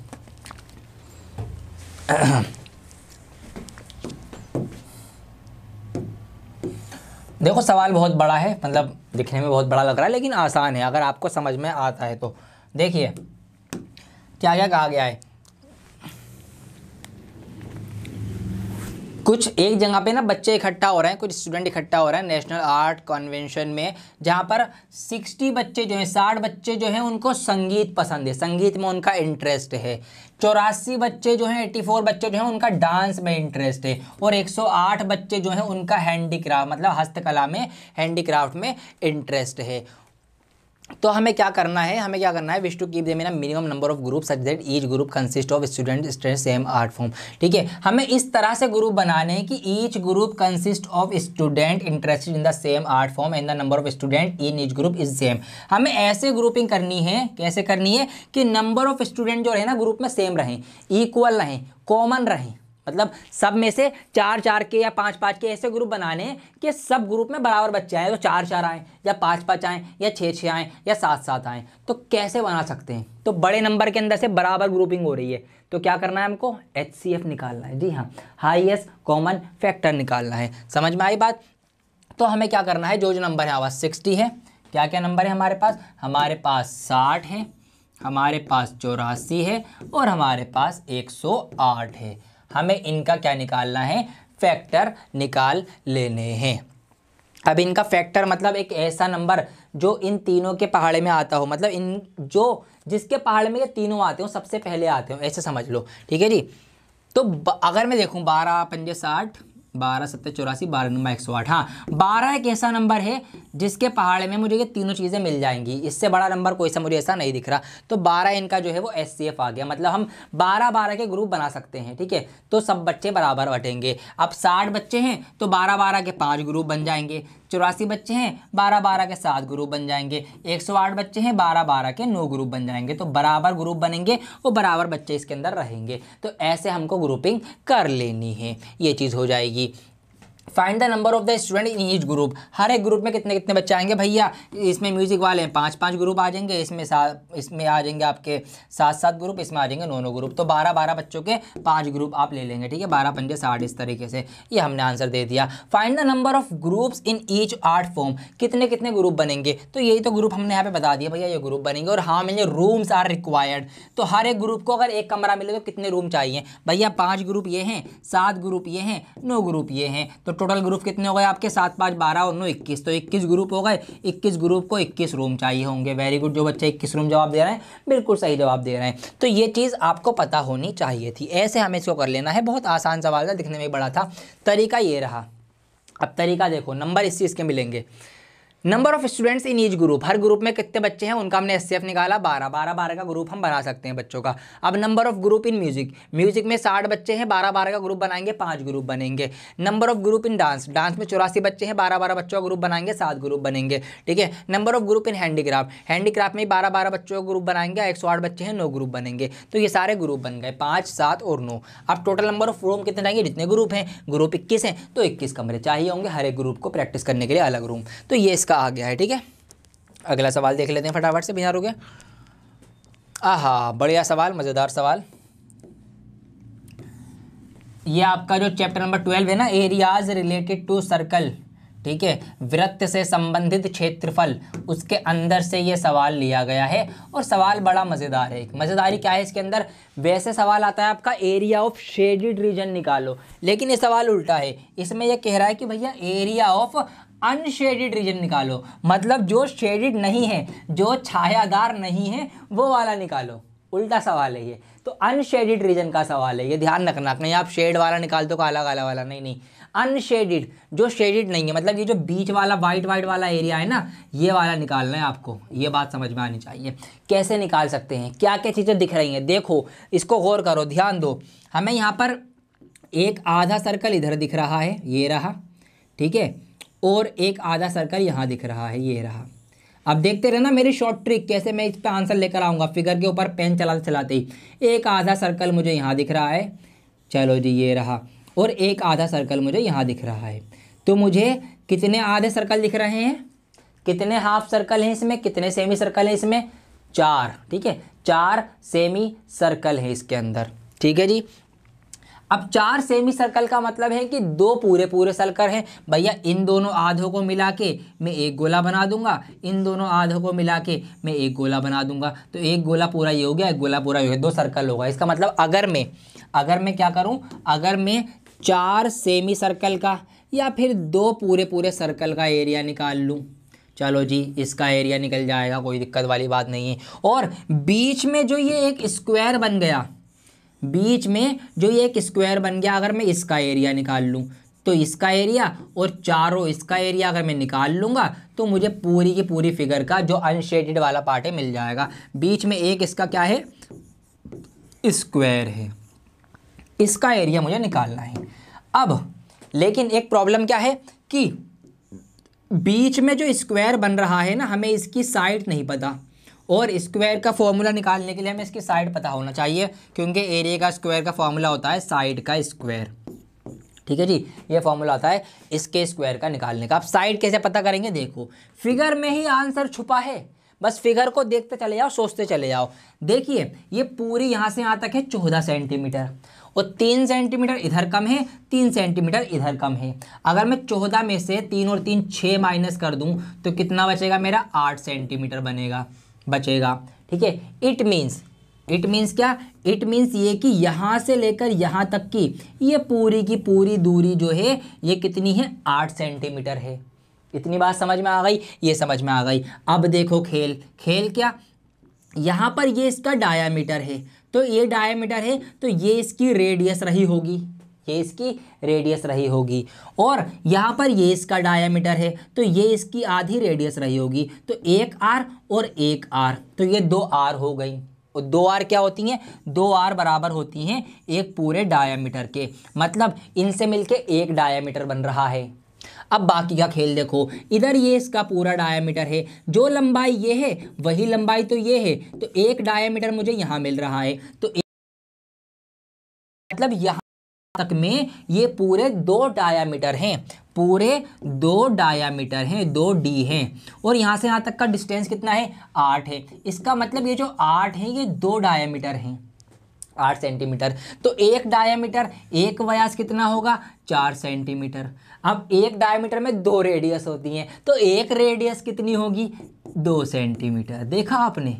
देखो सवाल बहुत बड़ा है मतलब दिखने में बहुत बड़ा लग रहा है लेकिन आसान है अगर आपको समझ में आता है तो देखिए क्या क्या कहा गया है कुछ एक जगह पे ना बच्चे इकट्ठा हो रहे हैं कुछ स्टूडेंट इकट्ठा हो रहे हैं नेशनल आर्ट कॉन्वेंशन में जहाँ पर 60 बच्चे जो हैं 60 बच्चे जो हैं उनको संगीत पसंद है संगीत में उनका इंटरेस्ट है चौरासी बच्चे जो हैं 84 बच्चे जो हैं उनका डांस में इंटरेस्ट है और 108 बच्चे जो हैं उनका हैंडीक्राफ्ट मतलब हस्तकला में हैंडीक्राफ्ट में इंटरेस्ट है तो हमें क्या करना है हमें क्या करना है विश टू कीप दे मेरा minimum number of group such that each group consist of student student same art form ठीक है हमें इस तरह से ग्रुप बनाने हैं कि each group consist of student interested in the same art form and the number of student in each group is same हमें ऐसे ग्रुपिंग करनी है कैसे करनी है कि नंबर ऑफ स्टूडेंट जो रहे ना ग्रुप में सेम रहें इक्वल रहें कॉमन रहें मतलब सब में से चार चार के या पाँच पाँच के ऐसे ग्रुप बनाने कि सब ग्रुप में बराबर बच्चे आए तो चार चार आएँ या पाँच पाँच आएँ या छः छः आएँ या सात सात आएँ तो कैसे बना सकते हैं तो बड़े नंबर के अंदर से बराबर ग्रुपिंग हो रही है तो क्या करना है हमको एच निकालना है जी हाँ हाइएस्ट कॉमन फैक्टर निकालना है समझ में आई बात तो हमें क्या करना है जो जो नंबर है आवाज़ सिक्सटी है क्या क्या नंबर है हमारे पास हमारे पास साठ है हमारे पास चौरासी है और हमारे पास एक सौ आठ है हमें इनका क्या निकालना है फैक्टर निकाल लेने हैं अब इनका फैक्टर मतलब एक ऐसा नंबर जो इन तीनों के पहाड़े में आता हो मतलब इन जो जिसके पहाड़ में ये तीनों आते हो सबसे पहले आते हो ऐसे समझ लो ठीक है जी तो अगर मैं देखूँ बारह पंजे साठ बारह सत्तर चौरासी बारह नंबर एक सौ आठ हाँ बारह एक ऐसा नंबर है जिसके पहाड़ में मुझे ये तीनों चीज़ें मिल जाएंगी इससे बड़ा नंबर कोई सा मुझे ऐसा नहीं दिख रहा तो बारह इनका जो है वो एस आ गया मतलब हम बारह बारह के ग्रुप बना सकते हैं ठीक है तो सब बच्चे बराबर बटेंगे अब साठ बच्चे हैं तो बारह बारह के पाँच ग्रुप बन जाएंगे चौरासी बच्चे हैं बारह बारह के सात ग्रुप बन जाएंगे एक सौ आठ बच्चे हैं बारह बारह के नौ ग्रुप बन जाएंगे तो बराबर ग्रुप बनेंगे और बराबर बच्चे इसके अंदर रहेंगे तो ऐसे हमको ग्रुपिंग कर लेनी है ये चीज़ हो जाएगी find the number of the student in each group हर एक ग्रुप में कितने कितने बच्चे आएंगे भैया इसमें म्यूज़िक वाले हैं पाँच पाँच ग्रुप आ जाएंगे इसमें सात इसमें आ जाएंगे आपके सात सात ग्रुप इसमें आ जाएंगे नौ नौ ग्रुप तो बारह बारह बच्चों के पाँच ग्रुप आप ले लेंगे ठीक है बारह पंजे साठ इस तरीके से ये हमने आंसर दे दिया find the number of groups in each art form कितने कितने ग्रुप बनेंगे तो यही तो ग्रुप हमने यहाँ पे बता दिया भैया ये ग्रुप बनेंगे और हाँ मैंने रूम्स आर रिक्वायर्ड तो हर एक ग्रुप को अगर एक कमरा मिले तो कितने रूम चाहिए भैया पाँच ग्रुप ये हैं सात ग्रुप ये हैं नौ ग्रुप ये हैं तो टोटल ग्रुप कितने हो गए आपके सात पाँच बारह और नौ इक्कीस तो इक्कीस ग्रुप हो गए इक्कीस ग्रुप को इक्कीस रूम चाहिए होंगे वेरी गुड जो बच्चे इक्कीस रूम जवाब दे रहे हैं बिल्कुल सही जवाब दे रहे हैं तो ये चीज़ आपको पता होनी चाहिए थी ऐसे हमें इसको कर लेना है बहुत आसान सवाल था दिखने में बड़ा था तरीका ये रहा अब तरीका देखो नंबर इस चीज़ के मिलेंगे number of students in each group हर ग्रुप में कितने बच्चे हैं उनका हमने एस निकाला बारह बारह बारह का ग्रुप हम बना सकते हैं बच्चों का अब number of group in music music में साठ बच्चे हैं बारह बारह का ग्रुप बनाएंगे पाँच ग्रुप बनेंगे number of group in dance dance में चौरासी बच्चे हैं बारह बारह बच्चों का ग्रुप बनाएंगे सात ग्रुप बनेंगे ठीक है number of group in handicraft handicraft में बारह बारह बच्चों का ग्रुप बनाएंगे एक बच्चे हैं नौ ग्रुप बनेंगे तो ये सारे ग्रुप बन गए पाँच सात और नौ अब टोटल नंबर ऑफ रूम कितने रहेंगे जितने ग्रुप हैं ग्रुप इक्कीस हैं तो इक्कीस कमरे चाहिए होंगे हर एक ग्रुप को प्रैक्टिस करने के लिए अलग रूम तो ये इसका इसका आ गया है ठीक है अगला सवाल देख लेते हैं फटाफट से बिहार हो गया आहा बढ़िया सवाल मज़ेदार सवाल ये आपका जो चैप्टर नंबर ट्वेल्व है ना एरियाज रिलेटेड टू सर्कल ठीक है वृत्त से संबंधित क्षेत्रफल उसके अंदर से ये सवाल लिया गया है और सवाल बड़ा मज़ेदार है मज़ेदारी क्या है इसके अंदर वैसे सवाल आता है आपका एरिया ऑफ शेडिड रीजन निकालो लेकिन ये सवाल उल्टा है इसमें ये कह रहा है कि भैया एरिया ऑफ अनशेडिड रीजन निकालो मतलब जो शेडिड नहीं है जो छायादार नहीं है वो वाला निकालो उल्टा सवाल है ये तो अनशेडिड रीजन का सवाल है ये ध्यान रखना नहीं आप शेड वाला निकाल दो काला काला वाला नहीं नहीं अनशेडिड जो शेडिड नहीं है मतलब ये जो बीच वाला वाइट वाइट वाला एरिया है ना ये वाला निकालना है आपको ये बात समझ में आनी चाहिए कैसे निकाल सकते हैं क्या क्या चीज़ें दिख रही हैं देखो इसको गौर करो ध्यान दो हमें यहाँ पर एक आधा सर्कल इधर दिख रहा है ये रहा ठीक है और एक आधा सर्कल यहाँ दिख रहा है ये रहा अब देखते रहना मेरी शॉर्ट ट्रिक कैसे मैं इस पर आंसर लेकर आऊँगा फिगर के ऊपर पेन चलाते चलाते ही एक आधा सर्कल मुझे यहाँ दिख रहा है चलो जी ये रहा और एक आधा सर्कल मुझे यहाँ दिख रहा है तो मुझे कितने आधे सर्कल दिख रहे हैं कितने हाफ सर्कल हैं इसमें कितने सेमी सर्कल हैं इसमें चार ठीक है चार सेमी सर्कल है इसके अंदर ठीक है जी अब चार सेमी सर्कल का मतलब है कि दो पूरे पूरे सर्कल हैं भैया इन दोनों आधों को मिला के मैं एक गोला बना दूंगा इन दोनों आधों को मिला के मैं एक गोला बना दूंगा तो एक गोला पूरा ये हो गया एक गोला पूरा ये हो गया दो सर्कल होगा इसका मतलब अगर मैं अगर मैं क्या करूँ अगर मैं चार सेमी सर्कल का या फिर दो पूरे पूरे सर्कल का एरिया निकाल लूँ चलो जी इसका एरिया निकल जाएगा कोई दिक्कत वाली बात नहीं है और बीच में जो ये एक स्क्वायर बन गया बीच में जो ये एक स्क्वायर बन गया अगर मैं इसका एरिया निकाल लूँ तो इसका एरिया और चारों इसका एरिया अगर मैं निकाल लूँगा तो मुझे पूरी की पूरी फिगर का जो अनशेडेड वाला पार्ट है मिल जाएगा बीच में एक इसका क्या है स्क्वायर है इसका एरिया मुझे निकालना है अब लेकिन एक प्रॉब्लम क्या है कि बीच में जो स्क्वायर बन रहा है ना हमें इसकी साइड नहीं पता और स्क्वायर का फॉर्मूला निकालने के लिए हमें इसकी साइड पता होना चाहिए क्योंकि एरिया का स्क्वायर का फॉर्मूला होता है साइड का स्क्वायर ठीक है जी ये फॉर्मूला आता है इसके स्क्वायर का निकालने का आप साइड कैसे पता करेंगे देखो फिगर में ही आंसर छुपा है बस फिगर को देखते चले जाओ सोचते चले जाओ देखिए ये पूरी यहाँ से यहाँ तक है चौदह सेंटीमीटर और तीन सेंटीमीटर इधर कम है तीन सेंटीमीटर इधर कम है अगर मैं चौदह में से तीन और तीन छः माइनस कर दूँ तो कितना बचेगा मेरा आठ सेंटीमीटर बनेगा बचेगा ठीक है इट मीन्स इट मीन्स क्या इट मीन्स ये कि यहाँ से लेकर यहाँ तक की ये पूरी की पूरी दूरी जो है ये कितनी है आठ सेंटीमीटर है इतनी बात समझ में आ गई ये समझ में आ गई अब देखो खेल खेल क्या यहाँ पर ये इसका डायामीटर है तो ये डायामीटर है तो ये इसकी रेडियस रही होगी के इसकी रेडियस रही होगी और यहाँ पर ये इसका डायामीटर है तो ये इसकी आधी रेडियस रही होगी तो एक आर और एक आर तो ये दो आर हो गई और दो आर क्या होती हैं दो आर बराबर होती हैं एक पूरे डायामीटर के मतलब इनसे मिलके एक डायामीटर बन रहा है अब बाकी का खेल देखो इधर ये इसका पूरा डायामीटर है जो लंबाई ये है वही लंबाई तो ये है तो एक डायामीटर मुझे यहाँ मिल रहा है तो एक... मतलब यहाँ तक में ये पूरे दो डायामीटर हैं पूरे दो डायामीटर हैं दो डी हैं और यहाँ से यहाँ तक का डिस्टेंस कितना है आठ है इसका मतलब ये जो आठ है ये दो डायामीटर हैं आठ सेंटीमीटर तो एक डायामीटर एक व्यास कितना होगा चार सेंटीमीटर अब एक डायामीटर में दो रेडियस होती हैं तो एक रेडियस कितनी होगी दो सेंटीमीटर देखा आपने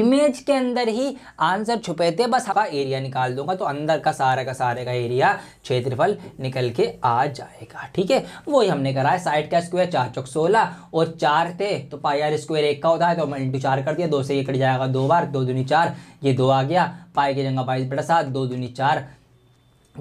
इमेज के अंदर ही आंसर छुपे थे बस आपका एरिया निकाल दूंगा तो अंदर का सारा का सारे का एरिया क्षेत्रफल निकल के आ जाएगा ठीक है वही हमने करा है साइड का स्क्वायर चार चौक सोलह और चार थे तो पाई आर स्क्वायर एक का होता है तो हमने इंटू चार कर दिया दो से ये कट जाएगा दो बार दो दूनी चार ये दो आ गया पाई की जगह बाईस बटा सात दो दूनी चार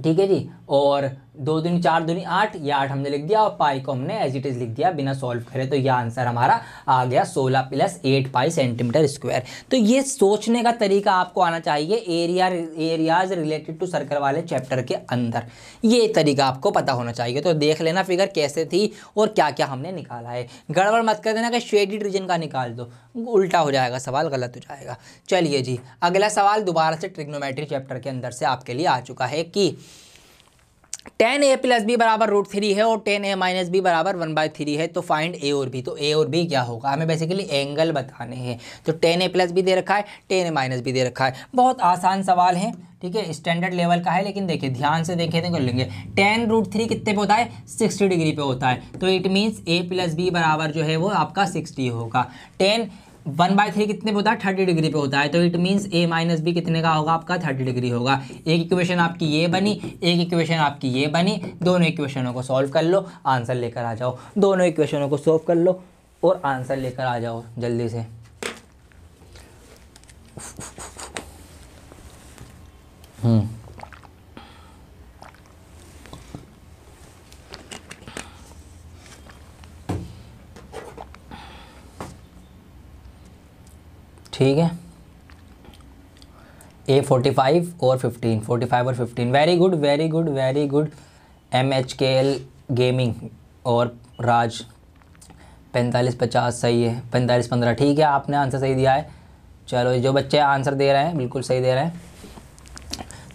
ठीक है जी और दो दिन चार दूनी आठ या आठ हमने लिख दिया और पाई को हमने एज इट इज़ लिख दिया बिना सॉल्व करे तो यह आंसर हमारा आ गया सोलह plus eight pi centimetre square तो ये सोचने का तरीका आपको आना चाहिए area areas related to circle वाले चैप्टर के अंदर ये तरीका आपको पता होना चाहिए तो देख लेना फिगर कैसे थी और क्या क्या हमने निकाला है गड़बड़ मत कर देना कि शेडिड रीजन का निकाल दो उल्टा हो जाएगा सवाल गलत हो जाएगा चलिए जी अगला सवाल दोबारा से ट्रिग्नोमेट्री चैप्टर के अंदर से आपके लिए आ चुका है कि टेन ए प्लस बी बराबर रूट थ्री है और टेन ए माइनस बी बराबर वन बाई थ्री है तो फाइंड ए और बी तो ए और बी क्या होगा हमें बेसिकली एंगल बताने हैं तो टेन ए प्लस बी दे रखा है टेन ए माइनस बी दे रखा है बहुत आसान सवाल है ठीक है स्टैंडर्ड लेवल का है लेकिन देखिए ध्यान से देखे तो लेंगे टेन रूट थ्री कितने पे होता है सिक्सटी डिग्री पे होता है तो it means A plus B बराबर जो है वो आपका सिक्सटी होगा टेन वन बाय थ्री कितने पे होता है थर्टी डिग्री पे होता है तो it means A minus B कितने का होगा आपका थर्टी डिग्री होगा एक इक्वेशन आपकी ये बनी एक इक्वेशन आपकी ये बनी दोनों इक्वेशनों को सॉल्व कर लो आंसर लेकर आ जाओ दोनों इक्वेशनों को सॉल्व कर लो और आंसर लेकर आ जाओ जल्दी से हम्म ठीक है ए फोर्टी फाइव और फिफ्टीन फोर्टी फाइव और fifteen very good very good very good M H K L gaming और राज पैंतालीस पचास सही है पैंतालीस पंद्रह ठीक है आपने आंसर सही दिया है चलो जो बच्चे आंसर दे रहे हैं बिल्कुल सही दे रहे हैं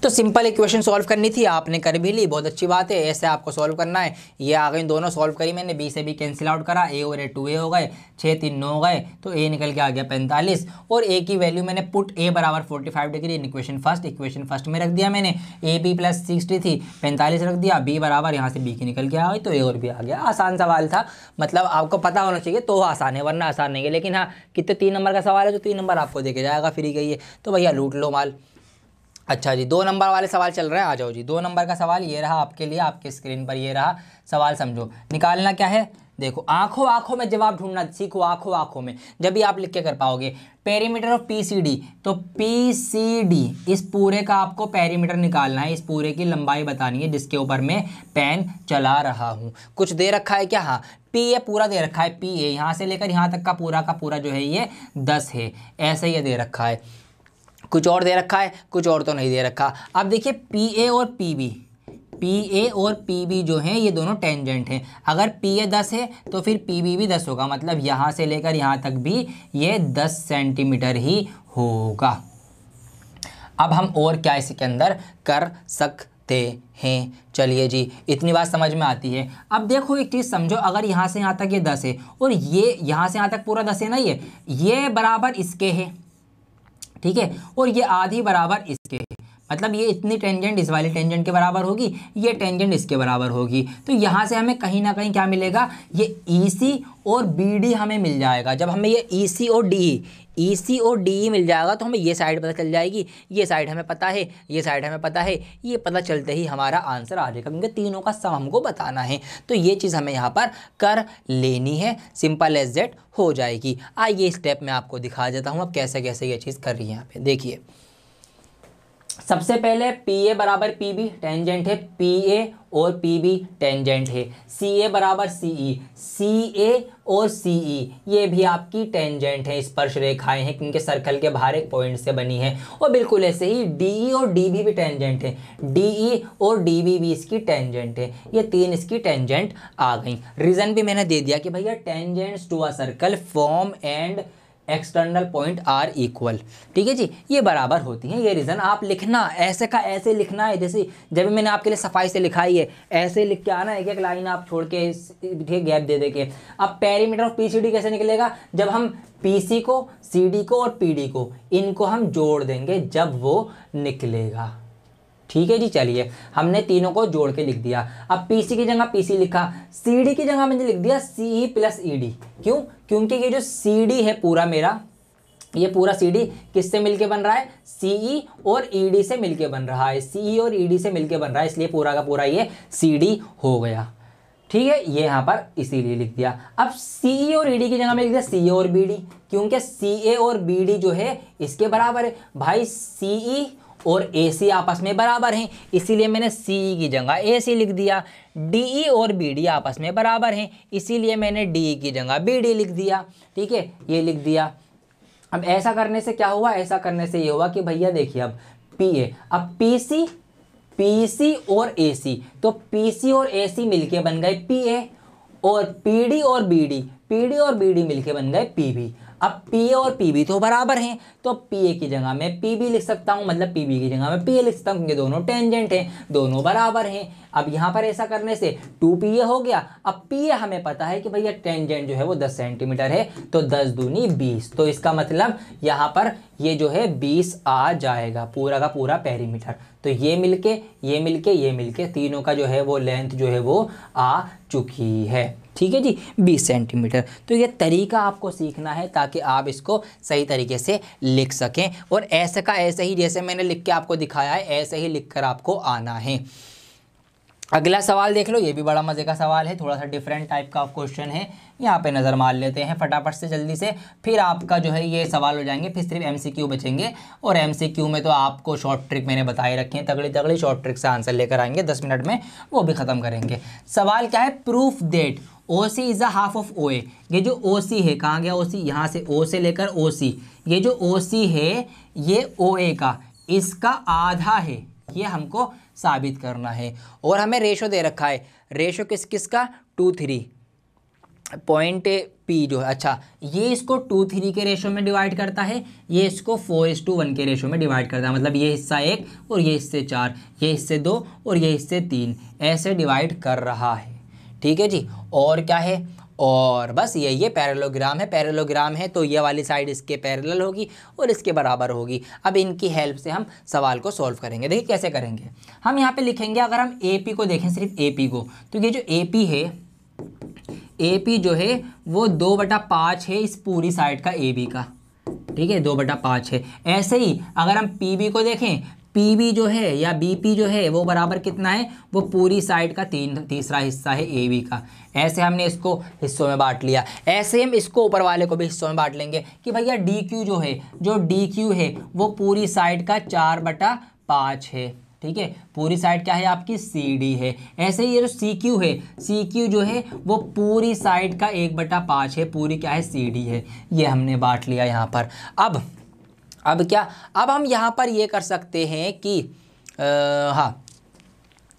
तो सिंपल इक्वेशन सॉल्व करनी थी आपने कर भी ली बहुत अच्छी बात है ऐसे आपको सॉल्व करना है ये आ गई दोनों सॉल्व करी मैंने बी से बी कैंसिल आउट करा ए और ए टू ए हो गए छः तीन नौ हो गए तो ए निकल के आ गया पैंतालीस और ए की वैल्यू मैंने पुट ए बराबर forty five degree in equation first equation first में रख दिया मैंने ए बी प्लस सिक्सटी थी पैंतालीस रख दिया बी बराबर यहाँ से बी की निकल के आ गई तो ए और बी आ गया आसान सवाल था मतलब आपको पता होना चाहिए तो आसान है वरना आसान नहीं है लेकिन हाँ कितने तीन नंबर का सवाल है तो तीन नंबर आपको देखे जाएगा फ्री गई है तो भैया लूट लो माल अच्छा जी दो नंबर वाले सवाल चल रहे हैं आ जाओ जी दो नंबर का सवाल ये रहा आपके लिए आपके स्क्रीन पर ये रहा सवाल समझो निकालना क्या है देखो आंखों आंखों में जवाब ढूंढना सीखो आंखों आंखों में जब भी आप लिख के कर पाओगे पेरीमीटर ऑफ पीसीडी तो पीसीडी इस पूरे का आपको पेरीमीटर निकालना है इस पूरे की लंबाई बतानी है जिसके ऊपर मैं पेन चला रहा हूँ कुछ दे रखा है क्या हाँ पी ए पूरा दे रखा है पी ए यहाँ से लेकर यहाँ तक का पूरा का पूरा जो है ये दस है ऐसे ये दे रखा है कुछ और दे रखा है कुछ और तो नहीं दे रखा अब देखिए पी ए और पी बी पी ए और पी बी जो हैं ये दोनों टेंजेंट हैं अगर पी ए दस है तो फिर पी बी भी दस होगा मतलब यहाँ से लेकर यहाँ तक भी ये दस सेंटीमीटर ही होगा अब हम और क्या इसके अंदर कर सकते हैं चलिए जी इतनी बात समझ में आती है अब देखो एक चीज़ समझो अगर यहाँ से यहाँ तक ये दस है और ये यहाँ से यहाँ तक पूरा दस है ना ये ये बराबर इसके है ठीक है और ये आधी बराबर इसके है मतलब ये इतनी टेंजेंट इस वाली टेंजेंट के बराबर होगी ये टेंजेंट इसके बराबर होगी तो यहाँ से हमें कहीं ना कहीं क्या मिलेगा ये ई e और बी हमें मिल जाएगा जब हमें ये ई e और डी ई सी और डी ई मिल जाएगा तो हमें ये साइड पता चल जाएगी ये साइड हमें पता है ये साइड हमें पता है ये पता चलते ही हमारा आंसर आ जाएगा क्योंकि तीनों का सम हमको बताना है तो ये चीज़ हमें यहाँ पर कर लेनी है सिंपल एज जेट हो जाएगी आइए स्टेप मैं आपको दिखा देता हूँ अब कैसे कैसे ये चीज़ कर रही है यहाँ पे देखिए सबसे पहले पी ए बराबर पी बी टेंजेंट है पी ए और पी बी टेंजेंट है सी ए बराबर सी ई सी ए और सी ई e, ये भी आपकी टेंजेंट है स्पर्श रेखाएं हैं क्योंकि सर्कल के बाहर एक पॉइंट से बनी है और बिल्कुल ऐसे ही डी ई e और डी बी भी टेंजेंट है डी ई और डी बी भी इसकी टेंजेंट है ये तीन इसकी टेंजेंट आ गई रीज़न भी मैंने दे दिया कि भैया tangents to a circle from and external point are equal ठीक है जी ये बराबर होती हैं ये रीज़न आप लिखना ऐसे का ऐसे लिखना है जैसे जब मैंने आपके लिए सफाई से लिखाई है ऐसे लिख के आना एक एक लाइन आप छोड़ के ठीक गैप दे दे के अब पैरीमीटर ऑफ पी कैसे निकलेगा जब हम पी को सी को और पी को इनको हम जोड़ देंगे जब वो निकलेगा ठीक है जी चलिए हमने तीनों को जोड़ के लिख दिया अब पीसी की जगह पीसी लिखा सीडी की जगह मैंने लिख दिया सीई प्लस ईडी क्यों क्योंकि ये जो सीडी है पूरा मेरा ये पूरा सीडी किससे मिलके बन रहा है सीई e और ईडी e से मिलके बन रहा है सीई e और ईडी से मिलके बन रहा है इसलिए पूरा का पूरा ये सीडी हो गया ठीक है ये यहाँ पर इसीलिए लिख दिया अब सीई और ईडी की जगह में लिख दिया सी और बी क्योंकि सी और बी जो है इसके बराबर है भाई सीई और ए सी आपस में बराबर हैं इसीलिए मैंने सी की जगह ए सी लिख दिया डी ई e और बी डी आपस में बराबर हैं इसीलिए मैंने डी ई e की जगह बी डी लिख दिया ठीक है ये लिख दिया अब ऐसा करने से क्या हुआ ऐसा करने से ये हुआ कि भैया देखिए अब पी ए अब पी सी पी सी और ए सी तो पी सी और ए सी के बन गए पी ए और पी डी और बी डी पी डी और बी डी मिलके बन गए पी बी अब पी ए और पी बी तो बराबर हैं तो पी ए की जगह मैं पी बी लिख सकता हूँ मतलब पी बी की जगह मैं पी ए लिख सकता हूँ क्योंकि दोनों टेंजेंट हैं दोनों बराबर हैं अब यहाँ पर ऐसा करने से टू पी ए हो गया अब पी ए हमें पता है कि भैया टेंजेंट जो है वो दस सेंटीमीटर है तो दस दूनी बीस तो इसका मतलब यहाँ पर ये जो है बीस आ जाएगा पूरा का पूरा पेरीमीटर तो ये मिलके ये मिलके ये मिलके तीनों का जो है वो लेंथ जो है वो आ चुकी है ठीक है जी बीस सेंटीमीटर तो ये तरीका आपको सीखना है ताकि आप इसको सही तरीके से लिख सकें और ऐसे का ऐसे ही जैसे मैंने लिख के आपको दिखाया है ऐसे ही लिख कर आपको आना है अगला सवाल देख लो ये भी बड़ा मज़े का सवाल है थोड़ा सा डिफरेंट टाइप का क्वेश्चन है यहाँ पे नज़र मार लेते हैं फटाफट से जल्दी से फिर आपका जो है ये सवाल हो जाएंगे फिर सिर्फ एमसीक्यू बचेंगे और एमसीक्यू में तो आपको शॉर्ट ट्रिक मैंने बताए रखे हैं तगड़ी तगड़ी शॉर्ट ट्रिक से आंसर लेकर आएंगे दस मिनट में वो भी ख़त्म करेंगे सवाल क्या है prove that O C is the half of O A ये जो ओ सी है कहाँ गया ओ सी यहाँ से ओ से लेकर ओ सी ये जो ओ सी है ये ओ ए का इसका आधा है ये हमको साबित करना है और हमें रेशो दे रखा है रेशो किस किस का टू थ्री पॉइंट पी जो है अच्छा ये इसको टू थ्री के रेशो में डिवाइड करता है ये इसको फोर इस टू वन के रेशो में डिवाइड करता है मतलब ये हिस्सा एक और ये हिस्से चार ये हिस्से दो और ये हिस्से तीन ऐसे डिवाइड कर रहा है ठीक है जी और क्या है और बस ये ये पैरेलोग्राम है पैरेलोग्राम है तो ये वाली साइड इसके पैरेलल होगी और इसके बराबर होगी अब इनकी हेल्प से हम सवाल को सॉल्व करेंगे देखिए कैसे करेंगे हम यहाँ पे लिखेंगे अगर हम ए को देखें सिर्फ ए को तो ये जो ए है ए जो है वो दो बटा पाँच है इस पूरी साइड का ए का ठीक है दो बटा पाँच है ऐसे ही अगर हम पी को देखें पी जो है या बी जो है वो बराबर कितना है वो पूरी साइड का तीन तीसरा हिस्सा है ए का ऐसे हमने इसको हिस्सों में बांट लिया ऐसे हम इसको ऊपर वाले को भी हिस्सों में बांट लेंगे कि भैया डी क्यू जो है जो डी क्यू है वो पूरी साइड का चार बटा पाँच है ठीक है पूरी साइड क्या है आपकी सी डी है ऐसे ही ये जो सी क्यू है सी क्यू जो है वो पूरी साइड का एक बटा पाँच है पूरी क्या है सी डी है ये हमने बांट लिया यहाँ पर अब अब क्या अब हम यहाँ पर ये कर सकते हैं कि हाँ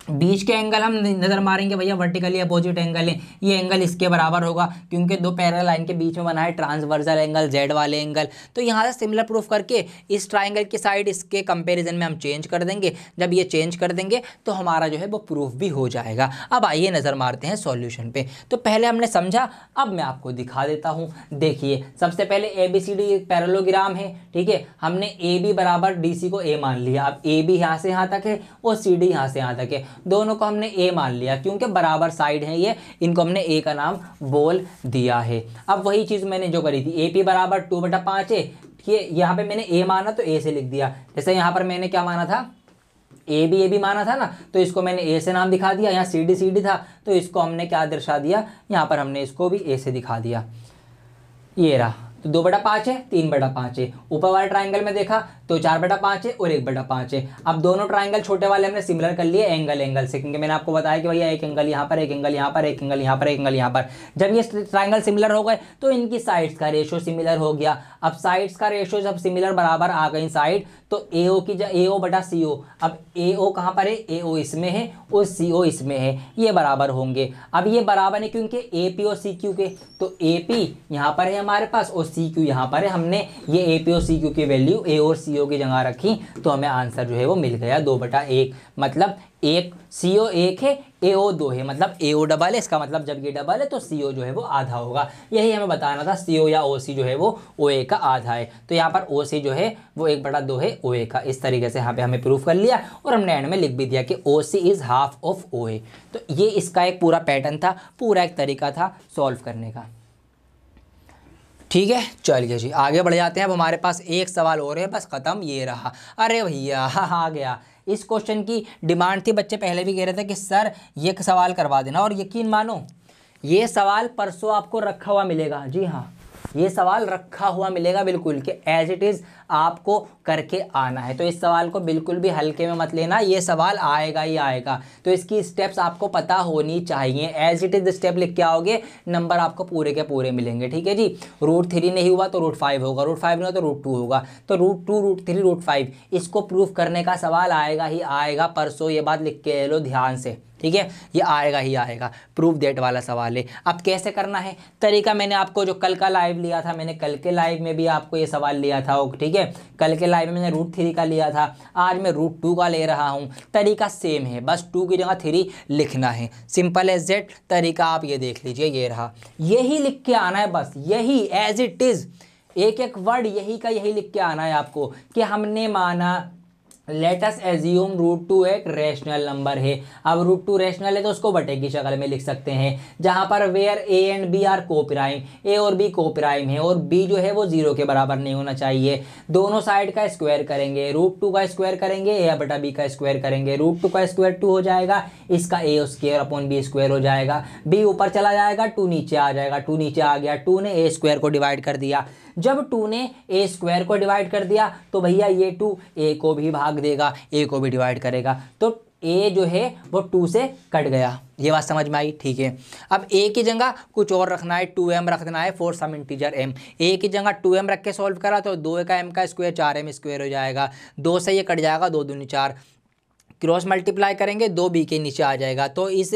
बीच के एंगल हम नज़र मारेंगे भैया वर्टिकली अपोजिट एंगल है ये एंगल इसके बराबर होगा क्योंकि दो पैरल लाइन के बीच में बना है ट्रांसवर्सल एंगल जेड वाले एंगल तो यहाँ से सिमिलर प्रूफ करके इस ट्राइंगल की साइड इसके कंपैरिजन में हम चेंज कर देंगे जब ये चेंज कर देंगे तो हमारा जो है वो प्रूफ भी हो जाएगा अब आइए नज़र मारते हैं सोल्यूशन पर तो पहले हमने समझा अब मैं आपको दिखा देता हूँ देखिए सबसे पहले A B C D parallelogram है ठीक है हमने ए बी बराबर डी सी को ए मान लिया अब ए बी यहाँ से यहाँ तक है और सी डी यहाँ से यहाँ तक है दोनों को हमने ए मान लिया क्योंकि बराबर साइड है ये इनको हमने ए का नाम बोल दिया है अब वही चीज़ मैंने जो करी थी ए पी बराबर टू बटा पांच ए यहां पर मैंने ए माना तो ए से लिख दिया जैसे यहां पर मैंने क्या माना था ए बी ए बी माना था ना तो इसको मैंने ए से नाम दिखा दिया यहाँ सी डी सी डी था तो इसको हमने क्या दर्शा दिया यहाँ पर हमने इसको भी ए से दिखा दिया ये रहा तो दो बटा पाँच है तीन बटा पाँच है ऊपर वाले ट्राइंगल में देखा तो चार बटा पांच है और एक बटा पांच है अब दोनों ट्राइंगल छोटे वाले हमने सिमिलर कर लिए एंगल एंगल से क्योंकि मैंने आपको बताया कि भैया एक एंगल यहां पर एक एंगल यहां पर एक एंगल यहाँ पर एक एंगल यहां पर जब ये ट्राइंगल सिमिलर हो गए तो इनकी साइड्स का रेशो सिमिलर हो गया अब साइड का रेशो जब सिमिलर बराबर आ गई साइड तो ए ओ की ए ओ बटा सी ओ अब ए ओ कहाँ पर है ए ओ इसमें है और सी ओ इसमें है ये बराबर होंगे अब ये बराबर है क्योंकि ए पी और सी क्यू के तो ए पी यहां पर है हमारे पास और सी क्यू यहां पर है हमने ये ए पी और सी क्यू की वैल्यू ए और सी सीओ की जगह रखी तो हमें आंसर जो है वो मिल गया दो बटा एक मतलब एक सी ओ एक है ए ओ दो है मतलब ए ओ डबल है इसका मतलब जब ये डबल है तो सी ओ जो है वो आधा होगा यही हमें बताना था सी ओ या ओ सी जो है वो ओ ए का आधा है तो यहाँ पर ओ सी जो है वो एक बटा दो है ओ ए का इस तरीके से यहाँ पे हमें प्रूफ कर लिया और हमने एंड में लिख भी दिया कि O C is half of O A तो ये इसका एक पूरा पैटर्न था पूरा एक तरीका था सॉल्व करने का ठीक है चलिए जी आगे बढ़ जाते हैं अब हमारे पास एक सवाल और है बस ख़त्म ये रहा अरे भैया हाँ आ गया इस क्वेश्चन की डिमांड थी बच्चे पहले भी कह रहे थे कि सर ये सवाल करवा देना और यकीन मानो ये सवाल परसों आपको रखा हुआ मिलेगा जी हाँ ये सवाल रखा हुआ मिलेगा बिल्कुल कि एज इट इज़ आपको करके आना है तो इस सवाल को बिल्कुल भी हल्के में मत लेना ये सवाल आएगा ही आएगा तो इसकी स्टेप्स आपको पता होनी चाहिए एज इट इज़ स्टेप लिख के आओगे नंबर आपको पूरे के पूरे मिलेंगे ठीक है जी रूट थ्री नहीं हुआ तो रूट फाइव होगा रूट फाइव नहीं हुआ तो रूट टू होगा तो root two root three root five इसको प्रूफ करने का सवाल आएगा ही आएगा परसों ये बात लिख के लो ध्यान से ठीक है ये आएगा ही आएगा प्रूफ डेट वाला सवाल है अब कैसे करना है तरीका मैंने आपको जो कल का लाइव लिया था मैंने कल के लाइव में भी आपको ये सवाल लिया था ठीक है कल के लाइव में मैंने रूट थ्री का लिया था आज मैं रूट टू का ले रहा हूँ तरीका सेम है बस टू की जगह थ्री लिखना है सिंपल एज जेड तरीका आप ये देख लीजिए ये रहा यही लिख के आना है बस यही एज इट इज़ एक एक वर्ड यही का यही लिख के आना है आपको कि हमने माना लेटस एज्यूम रूट टू एक रेशनल नंबर है अब रूट टू रेशनल है तो उसको बटे की शक्ल में लिख सकते हैं जहाँ पर where A and B are coprime A और बी कोप्राइम है और बी जो है वो जीरो के बराबर नहीं होना चाहिए दोनों साइड का स्क्वायर करेंगे रूट टू का स्क्वायर करेंगे ए बटा बी का स्क्वायर करेंगे रूट टू का स्क्वायर टू हो जाएगा इसका A square upon B square हो जाएगा बी ऊपर चला जाएगा टू नीचे आ जाएगा टू नीचे आ गया टू ने ए स्क्वायर को डिवाइड कर दिया जब टू ने ए स्क्वायर को डिवाइड कर दिया तो भैया ये टू ए को भी भाग देगा ए को भी डिवाइड करेगा तो ए जो है वो टू से कट गया ये बात समझ में आई ठीक है अब ए की जगह कुछ और रखना है टू एम रख देना है for some integer M A की जगह टू एम रख के सॉल्व करा तो दो का एम का स्क्वायर चार एम स्क्वायर हो जाएगा दो से ये कट जाएगा दो दूनी चार क्रॉस मल्टीप्लाई करेंगे दो बी के नीचे आ जाएगा तो इस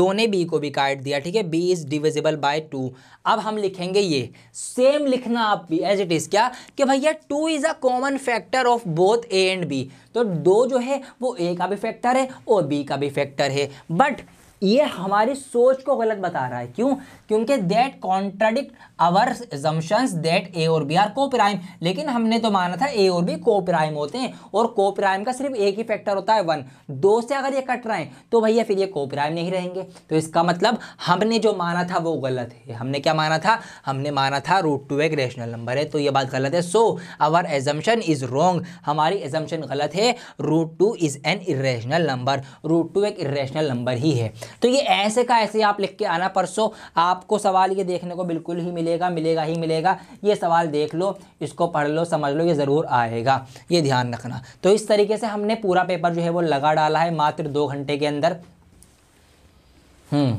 दो ने बी को भी काट दिया ठीक है B is divisible by two अब हम लिखेंगे ये सेम लिखना आप भी एज इट इज़ क्या कि भैया two is a common factor of both A and B तो दो जो है वो ए का भी फैक्टर है और बी का भी फैक्टर है बट ये हमारी सोच को गलत बता रहा है क्यों क्योंकि that contradict our assumptions that A और बी आर को प्राइम लेकिन हमने तो माना था ए और बी को प्राइम होते हैं और को प्राइम का सिर्फ एक ही फैक्टर होता है वन दो से अगर ये कट रहे हैं तो भैया फिर ये को प्राइम नहीं रहेंगे तो इसका मतलब हमने जो माना था वो गलत है हमने क्या माना था हमने माना था रूट टू एक रेशनल नंबर है तो ये बात गलत है so our assumption is wrong हमारी एजम्पन गलत है root two is an irrational number root two एक इेशनल नंबर ही है तो ये ऐसे का ऐसे आप लिख के आना परसों आप आपको सवाल ये देखने को बिल्कुल ही मिलेगा मिलेगा ही मिलेगा ये सवाल देख लो इसको पढ़ लो समझ लो ये ज़रूर आएगा ये ध्यान रखना तो इस तरीके से हमने पूरा पेपर जो है वो लगा डाला है मात्र दो घंटे के अंदर हम्म।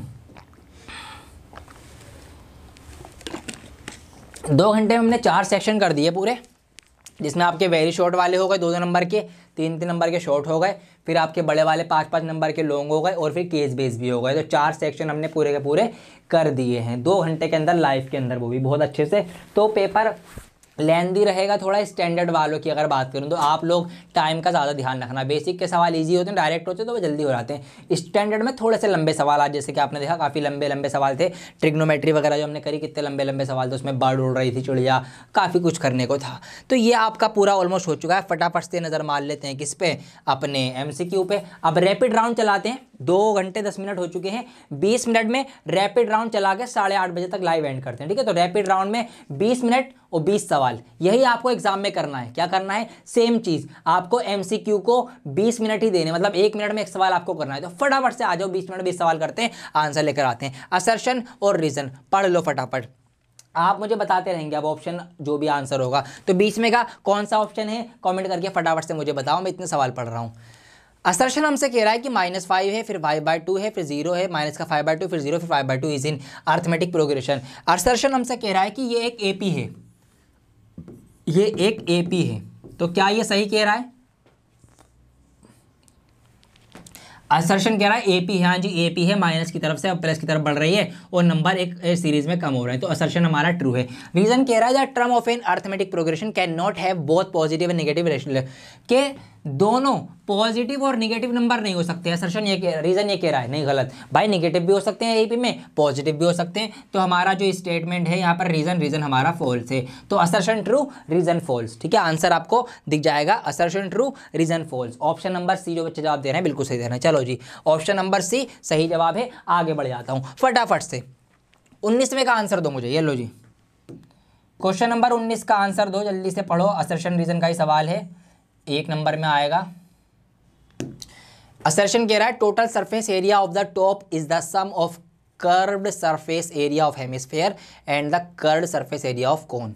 दो घंटे में हमने चार सेक्शन कर दिए पूरे जिसमें आपके वेरी शॉर्ट वाले हो गए दो दो नंबर के तीन तीन नंबर के शॉर्ट हो गए फिर आपके बड़े वाले पाँच पाँच नंबर के लॉन्ग हो गए और फिर केस बेस भी हो गए तो चार सेक्शन हमने पूरे के पूरे कर दिए हैं दो घंटे के अंदर लाइफ के अंदर वो भी बहुत अच्छे से तो पेपर लेंदी रहेगा थोड़ा स्टैंडर्ड वालों की अगर बात करूँ तो आप लोग टाइम का ज़्यादा ध्यान रखना बेसिक के सवाल ईजी होते हैं डायरेक्ट होते हैं तो वो जल्दी हो जाते हैं स्टैंडर्ड में थोड़े से लंबे सवाल आज जैसे कि आपने देखा काफ़ी लंबे लंबे सवाल थे ट्रिग्नोमेट्री वगैरह जो हमने करी कितने लंबे लंबे सवाल थे उसमें बर्ड उड़ रही थी चिड़िया काफ़ी कुछ करने को था तो ये आपका पूरा ऑलमोस्ट हो चुका है फटाफट से नज़र मार लेते हैं किस पे अपने एम पे अब रैपिड राउंड चलाते हैं दो घंटे दस मिनट हो चुके हैं बीस मिनट में रैपिड राउंड चला के साढ़े आठ बजे तक लाइव एंड करते हैं ठीक है तो रैपिड राउंड में बीस मिनट और बीस सवाल यही आपको एग्जाम में करना है क्या करना है सेम चीज़ आपको एम को बीस मिनट ही देने मतलब एक मिनट में एक सवाल आपको करना है तो फटाफट से आ जाओ बीस मिनट बीस सवाल करते हैं आंसर लेकर आते हैं असर्शन और रीज़न पढ़ लो फटाफट आप मुझे बताते रहेंगे अब ऑप्शन जो भी आंसर होगा तो बीच में का कौन सा ऑप्शन है कमेंट करके फटाफट से मुझे बताओ मैं इतने सवाल पढ़ रहा हूँ असर्शन हमसे कह रहा है कि माइनस फाइव है फिर फाइव बाई टू है फिर जीरो है माइनस का फाइव बाई टू फिर जीरो फिर five by two is in arithmetic progression assertion हमसे कह रहा है कि ये एक ए पी है ये एक ए पी है तो क्या ये सही कह रहा है असर्शन कह रहा है ए पी है हाँ जी ए पी है माइनस की तरफ से अब प्लस की तरफ बढ़ रही है और नंबर एक, सीरीज में कम हो रहे हैं तो असर्शन हमारा ट्रू है रीजन कह रहा है the term of an arithmetic progression cannot have both positive and negative के दोनों पॉजिटिव और निगेटिव नंबर नहीं हो सकते असर्शन ये रीज़न ये कह रहा है नहीं गलत भाई निगेटिव भी हो सकते हैं एपी में पॉजिटिव भी हो सकते हैं तो हमारा जो स्टेटमेंट है यहाँ पर रीज़न रीज़न हमारा फॉल्स है तो असरशन ट्रू रीज़न फॉल्स ठीक है आंसर आपको दिख जाएगा assertion true reason false option number C जो बच्चे जवाब दे रहे हैं बिल्कुल सही दे रहे हैं चलो जी ऑप्शन नंबर सी सही जवाब है आगे बढ़ जाता हूँ फटाफट से उन्नीसवें का आंसर दो मुझे ये लो जी क्वेश्चन नंबर उन्नीस का आंसर दो जल्दी से पढ़ो असरशन रीज़न का ही सवाल है एक नंबर में आएगा असर्शन कह रहा है total surface area of the top is the sum of curved surface area of hemisphere and the curved surface area of कौन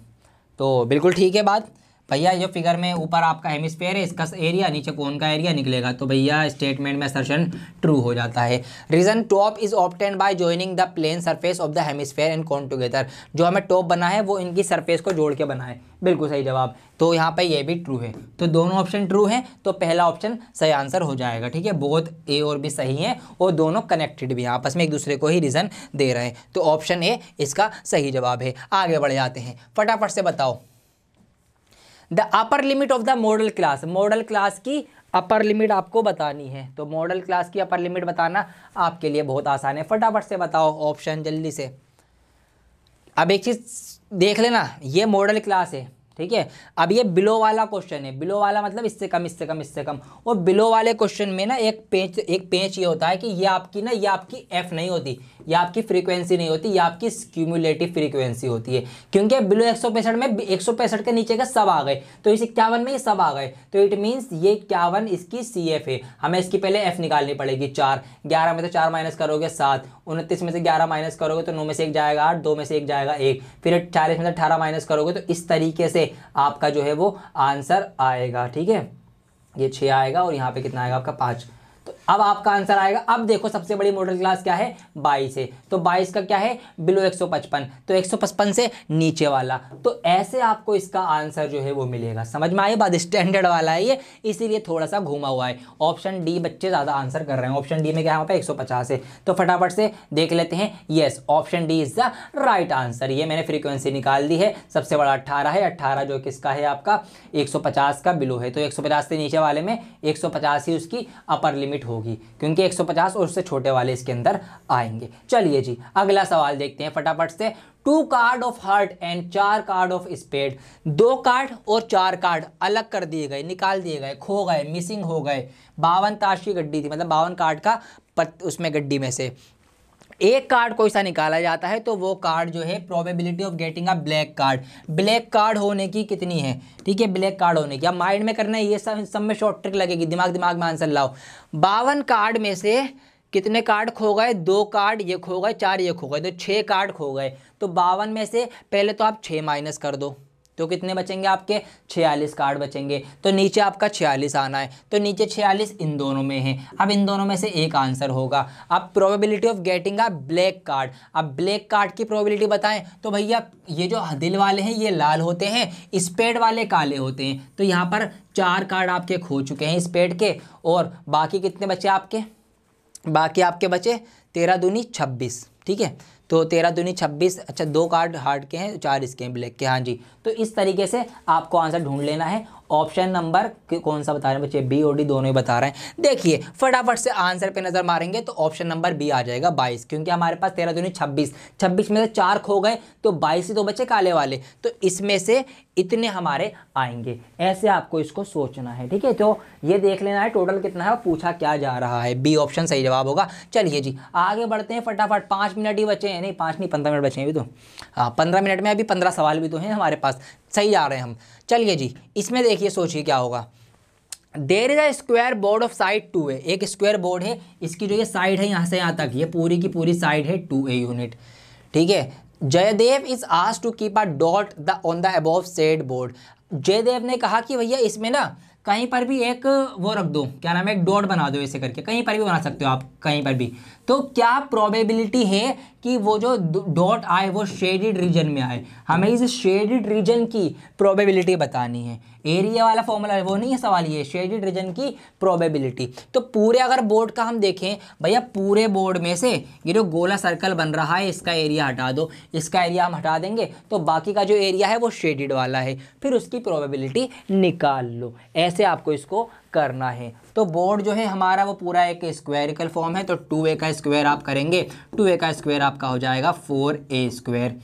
तो बिल्कुल ठीक है बात भैया ये फिगर में ऊपर आपका हेमिसफेयर है इसका एरिया नीचे कौन का एरिया निकलेगा तो भैया स्टेटमेंट में सर्शन ट्रू हो जाता है reason top is obtained by joining the plane surface of the hemisphere and cone together जो हमें टॉप बना है वो इनकी सरफेस को जोड़ के बना है बिल्कुल सही जवाब तो यहाँ पर यह भी ट्रू है तो दोनों ऑप्शन ट्रू हैं तो पहला ऑप्शन सही आंसर हो जाएगा ठीक है बहुत ए और भी सही हैं और दोनों कनेक्टेड भी हैं आपस में एक दूसरे को ही रीज़न दे रहे हैं तो ऑप्शन ए इसका सही जवाब है आगे बढ़ जाते हैं फटाफट से बताओ the upper limit of the modal class modal class की अपर लिमिट आपको बतानी है तो मॉडल क्लास की अपर लिमिट बताना आपके लिए बहुत आसान है फटाफट से बताओ ऑप्शन जल्दी से अब एक चीज़ देख लेना ये मॉडल क्लास है ठीक है अब ये बिलो वाला क्वेश्चन है बिलो वाला मतलब इससे कम इससे कम इससे कम और बिलो वाले क्वेश्चन में ना एक पेच एक पेच ये होता है कि ये आपकी ना ये आपकी एफ नहीं होती ये आपकी फ्रीक्वेंसी नहीं होती ये आपकी क्यूमुलेटिव फ्रीक्वेंसी होती है क्योंकि बिलो एक में एक के नीचे का सब आ गए तो इस इक्यावन में ये सब आ गए तो इट मीन्स ये इक्यावन इसकी सी एफ है हमें इसकी पहले एफ निकालनी पड़ेगी चार ग्यारह में तो चार माइनस करोगे सात उनतीस में से ग्यारह माइनस करोगे तो नौ में से एक जाएगा आठ दो में से एक जाएगा एक फिर चालीस में से अठारह माइनस करोगे तो इस तरीके से आपका जो है वो आंसर आएगा ठीक है ये छः आएगा और यहाँ पे कितना आएगा आपका पाँच तो अब आपका आंसर आएगा अब देखो सबसे बड़ी मॉडल क्लास क्या है बाईस है तो बाईस का क्या है बिलो एक सौ पचपन तो एक सौ पचपन से नीचे वाला तो ऐसे आपको इसका आंसर जो है वो मिलेगा समझ में आए बात स्टैंडर्ड वाला है ये इसीलिए थोड़ा सा घूमा हुआ है ऑप्शन डी बच्चे ज़्यादा आंसर कर रहे हैं ऑप्शन डी में क्या है एक सौ पचास है तो फटाफट से देख लेते हैं yes option D is the right answer ये मैंने फ्रीक्वेंसी निकाल दी है सबसे बड़ा अट्ठारह है अट्ठारह जो किसका है आपका एक सौ पचास का बिलो है तो एक सौ पचास से नीचे वाले में एक सौ पचास ही उसकी अपर लिमिट होगी होगी क्योंकि 150 और उससे छोटे वाले इसके अंदर आएंगे चलिए जी अगला सवाल देखते हैं फटाफट से two card of heart and चार कार्ड ऑफ स्पेड दो कार्ड और चार कार्ड अलग कर दिए गए निकाल दिए गए खो गए मिसिंग हो गए बावन ताश की गड्डी थी मतलब बावन कार्ड का पत उसमें गड्डी में से एक कार्ड कोई सा निकाला जाता है तो वो कार्ड जो है probability of getting a black card black card होने की कितनी है ठीक है ब्लैक कार्ड होने की अब माइंड में करना है ये सब सब में शॉर्ट ट्रिक लगेगी दिमाग दिमाग में आंसर लाओ बावन कार्ड में से कितने कार्ड खो गए दो कार्ड ये खो गए चार ये खो गए तो छः कार्ड खो गए तो बावन में से पहले तो आप छः माइनस कर दो तो कितने बचेंगे आपके छियालीस कार्ड बचेंगे तो नीचे आपका छियालीस आना है तो नीचे छियालीस इन दोनों में है अब इन दोनों में से एक आंसर होगा अब probability of getting a black card अब ब्लैक कार्ड की प्रोबेबिलिटी बताएं तो भैया ये जो दिल वाले हैं ये लाल होते हैं स्पेड वाले काले होते हैं तो यहाँ पर चार कार्ड आपके खो चुके हैं स्पेड के और बाकी कितने बचे आपके बाकी आपके बचे तेरह दूनी छब्बीस ठीक है तो तेरह दूनी छब्बीस अच्छा दो कार्ड हार्ड के हैं चार इसके हैं ब्लैक के हाँ जी तो इस तरीके से आपको आंसर ढूंढ लेना है ऑप्शन नंबर कौन सा बता रहे हैं बच्चे बी और डी दोनों ही बता रहे हैं देखिए फटाफट से आंसर पे नज़र मारेंगे तो ऑप्शन नंबर बी आ जाएगा 22 क्योंकि हमारे पास तेरह दोनों 26 26 में से चार खो गए तो 22 ही तो बचे काले वाले तो इसमें से इतने हमारे आएंगे ऐसे आपको इसको सोचना है ठीक है तो ये देख लेना है टोटल कितना है पूछा क्या जा रहा है बी ऑप्शन सही जवाब होगा चलिए जी आगे बढ़ते हैं फटाफट पाँच मिनट ही बचे हैं नहीं पाँच नहीं पंद्रह मिनट बचे हैं अभी तो हाँ, पंद्रह मिनट में अभी पंद्रह सवाल भी तो हैं हमारे पास सही जा रहे हैं हम चलिए जी इसमें देखिए सोचिए क्या होगा there is a square board of side two A एक स्क्वायर बोर्ड है इसकी जो ये साइड है यहाँ से यहाँ तक ये पूरी की पूरी साइड है टू ए यूनिट ठीक है जयदेव इज आज to keep a dot the on the above said board Jaidev ने कहा कि भैया इसमें ना कहीं पर भी एक वो रख दो क्या नाम है एक डॉट बना दो ऐसे करके कहीं पर भी बना सकते हो आप कहीं पर भी तो क्या प्रोबेबिलिटी है कि वो जो डॉट आए वो शेडिड रीजन में आए हमें इस शेडिड रीजन की प्रोबेबिलिटी बतानी है एरिया वाला फॉर्मूला वो नहीं है सवाल ये शेडिड रीजन की प्रोबेबिलिटी तो पूरे अगर बोर्ड का हम देखें भैया पूरे बोर्ड में से ये जो गोला सर्कल बन रहा है इसका एरिया हटा दो इसका एरिया हम हटा देंगे तो बाकी का जो एरिया है वो शेडिड वाला है फिर उसकी प्रॉबेबिलिटी निकाल लो ऐसे आपको इसको करना है तो बोर्ड जो है हमारा वो पूरा एक स्क्वेरिकल फॉर्म है तो टू ए का स्क्वायर आप करेंगे टू ए का स्क्वायर आपका हो जाएगा फोर ए स्क्वायर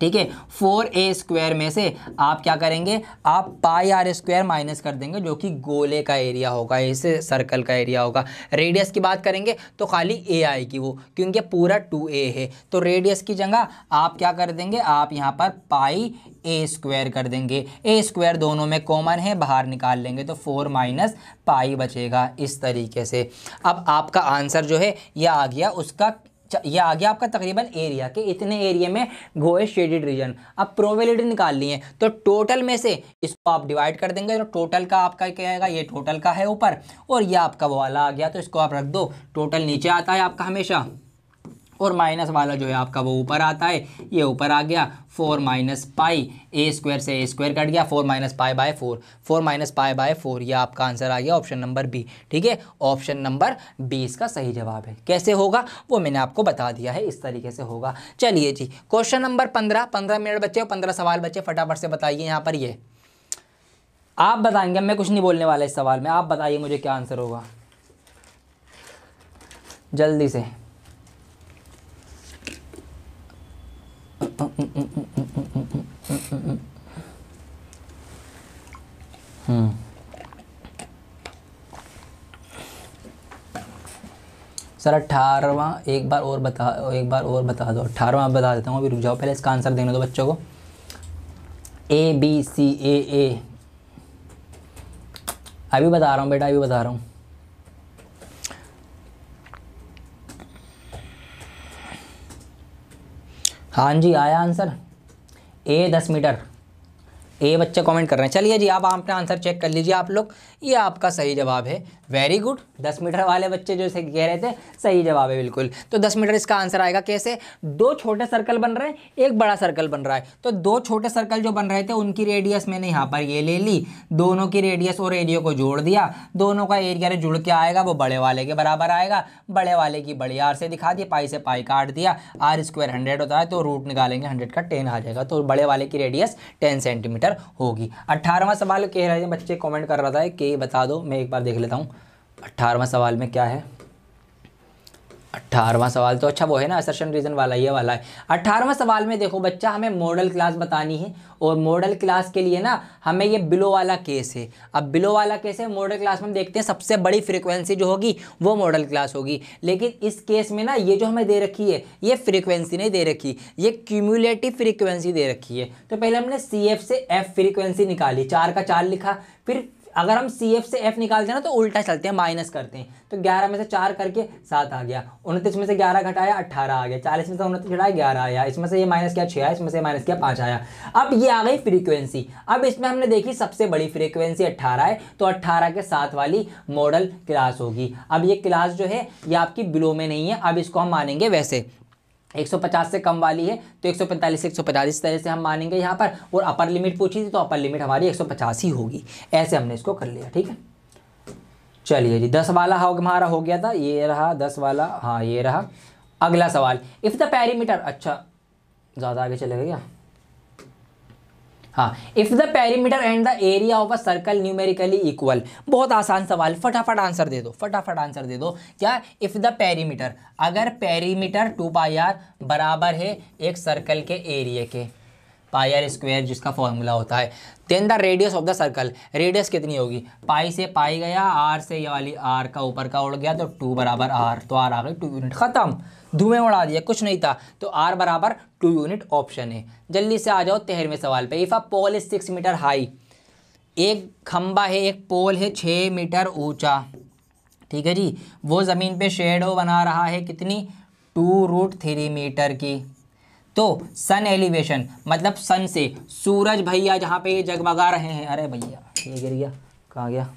ठीक है फोर ए स्क्वायर में से आप क्या करेंगे आप पाई आर स्क्वायर माइनस कर देंगे जो कि गोले का एरिया होगा इस सर्कल का एरिया होगा रेडियस की बात करेंगे तो खाली ए आएगी वो क्योंकि पूरा टू ए है तो रेडियस की जगह आप क्या कर देंगे आप यहाँ पर पाई ए स्क्वायर कर देंगे ए स्क्वायर दोनों में कॉमन है बाहर निकाल लेंगे तो फोर माइनस पाई बचेगा इस तरीके से अब आपका आंसर जो है यह आ गया उसका ये आ गया आपका तकरीबन एरिया के इतने एरिया में गोए शेडेड रीजन अब प्रोबेबिलिटी निकाल है तो टोटल में से इसको आप डिवाइड कर देंगे तो टोटल का आपका क्या आएगा ये टोटल का है ऊपर और ये आपका वो वाला आ गया तो इसको आप रख दो टोटल नीचे आता है आपका हमेशा और माइनस वाला जो है आपका वो ऊपर आता है ये ऊपर आ गया four minus pi A square से ए स्क्वायर कट गया four minus pi by four four minus pi by four यह आपका आंसर आ गया ऑप्शन नंबर बी ठीक है ऑप्शन नंबर बी इसका सही जवाब है कैसे होगा वो मैंने आपको बता दिया है इस तरीके से होगा चलिए जी क्वेश्चन नंबर पंद्रह पंद्रह मिनट बच्चे और पंद्रह सवाल बच्चे फटाफट से बताइए यहाँ पर ये आप बताएंगे मैं कुछ नहीं बोलने वाला इस सवाल में आप बताइए मुझे क्या आंसर होगा जल्दी से सर अठारहवा एक बार और बता एक बार और बता दो अठारहवा आप बता देता हूँ अभी रुक जाओ पहले इसका आंसर देने दो बच्चों को ए बी सी ए ए अभी बता रहा हूँ बेटा अभी बता रहा हूँ हाँ जी आया आंसर ए दस मीटर ए बच्चे कमेंट कर रहे हैं चलिए जी आप अपना आंसर चेक कर लीजिए आप लोग ये आपका सही जवाब है वेरी गुड दस मीटर वाले बच्चे जो इसे कह रहे थे सही जवाब है बिल्कुल तो दस मीटर इसका आंसर आएगा कैसे दो छोटे सर्कल बन रहे हैं एक बड़ा सर्कल बन रहा है तो दो छोटे सर्कल जो बन रहे थे उनकी रेडियस मैंने यहाँ पर ये ले ली दोनों की रेडियस और एरिया को जोड़ दिया दोनों का एरिया जुड़ के आएगा वो बड़े वाले के बराबर आएगा बड़े वाले की बड़ी आर से दिखा दिए पाई से पाई काट दिया आर स्क्वायर हंड्रेड होता है तो रूट निकालेंगे हंड्रेड का टेन आ जाएगा तो बड़े वाले की रेडियस टेन सेंटीमीटर होगी अट्ठारहवा सवाल कह रहे थे बच्चे कॉमेंट कर रहा था कि बता दो मैं एक बार देख लेता हूँ अट्ठारवा सवाल में क्या है अट्ठारहवा सवाल तो अच्छा वो है ना असर्शन रीज़न वाला ये वाला है अट्ठारहवा सवाल में देखो बच्चा हमें मॉडल क्लास बतानी है और मॉडल क्लास के लिए ना हमें ये बिलो वाला केस है अब बिलो वाला केस है मॉडल क्लास में हम देखते हैं सबसे बड़ी फ्रीक्वेंसी जो होगी वो मॉडल क्लास होगी लेकिन इस केस में ना ये जो हमें दे रखी है ये फ्रीक्वेंसी नहीं दे रखी ये क्यूमुलेटिव फ्रीक्वेंसी दे रखी है तो पहले हमने सी एफ से एफ फ्रीक्वेंसी निकाली चार का चार लिखा फिर अगर हम सी एफ से एफ निकालते हैं ना तो उल्टा चलते हैं माइनस करते हैं तो ग्यारह में से चार करके सात आ गया उनतीस में से ग्यारह घटाया अठारह आ गया चालीस में से उनतीस घटाया ग्यारह आया इसमें से ये माइनस क्या छः आया इसमें से माइनस क्या पाँच आया अब ये आ गई फ्रीक्वेंसी अब इसमें हमने देखी सबसे बड़ी फ्रीक्वेंसी अट्ठारह है तो अट्ठारह के साथ वाली मॉडल क्लास होगी अब ये क्लास जो है ये आपकी बिलो में नहीं है अब इसको हम मानेंगे वैसे 150 से कम वाली है तो 145 से 145 तरह से हम मानेंगे यहाँ पर और अपर लिमिट पूछी थी तो अपर लिमिट हमारी 150 ही होगी ऐसे हमने इसको कर लिया ठीक है चलिए जी दस वाला हमारा हो गया था ये रहा दस वाला हाँ ये रहा अगला सवाल इफ़ द पैरीमीटर अच्छा ज़्यादा आगे चले गया हाँ if the perimeter and the area of a circle numerically equal बहुत आसान सवाल फटाफट आंसर दे दो फटाफट आंसर दे दो क्या इफ़ द पेरीमीटर अगर पेरीमीटर टू पाई आर बराबर है एक सर्कल के एरिया के पाई आर स्क्वायर जिसका फॉर्मूला होता है then the radius of the circle radius कितनी होगी पाई से पाई गया आर से ये वाली आर का ऊपर का उड़ गया तो टू बराबर आर तो आर आ गई टू यूनिट ख़त्म धुएं उड़ा दिया कुछ नहीं था तो आर बराबर टू यूनिट ऑप्शन है जल्दी से आ जाओ तेरहवें सवाल पे if pole is six metre high एक खम्बा है एक पोल है छः मीटर ऊंचा ठीक है जी वो ज़मीन पे शेडो बना रहा है कितनी टू रूट थ्री मीटर की तो सन एलिवेशन मतलब सन से सूरज भैया जहाँ पे जगमगा रहे हैं अरे भैया ये गिर गया कहाँ गया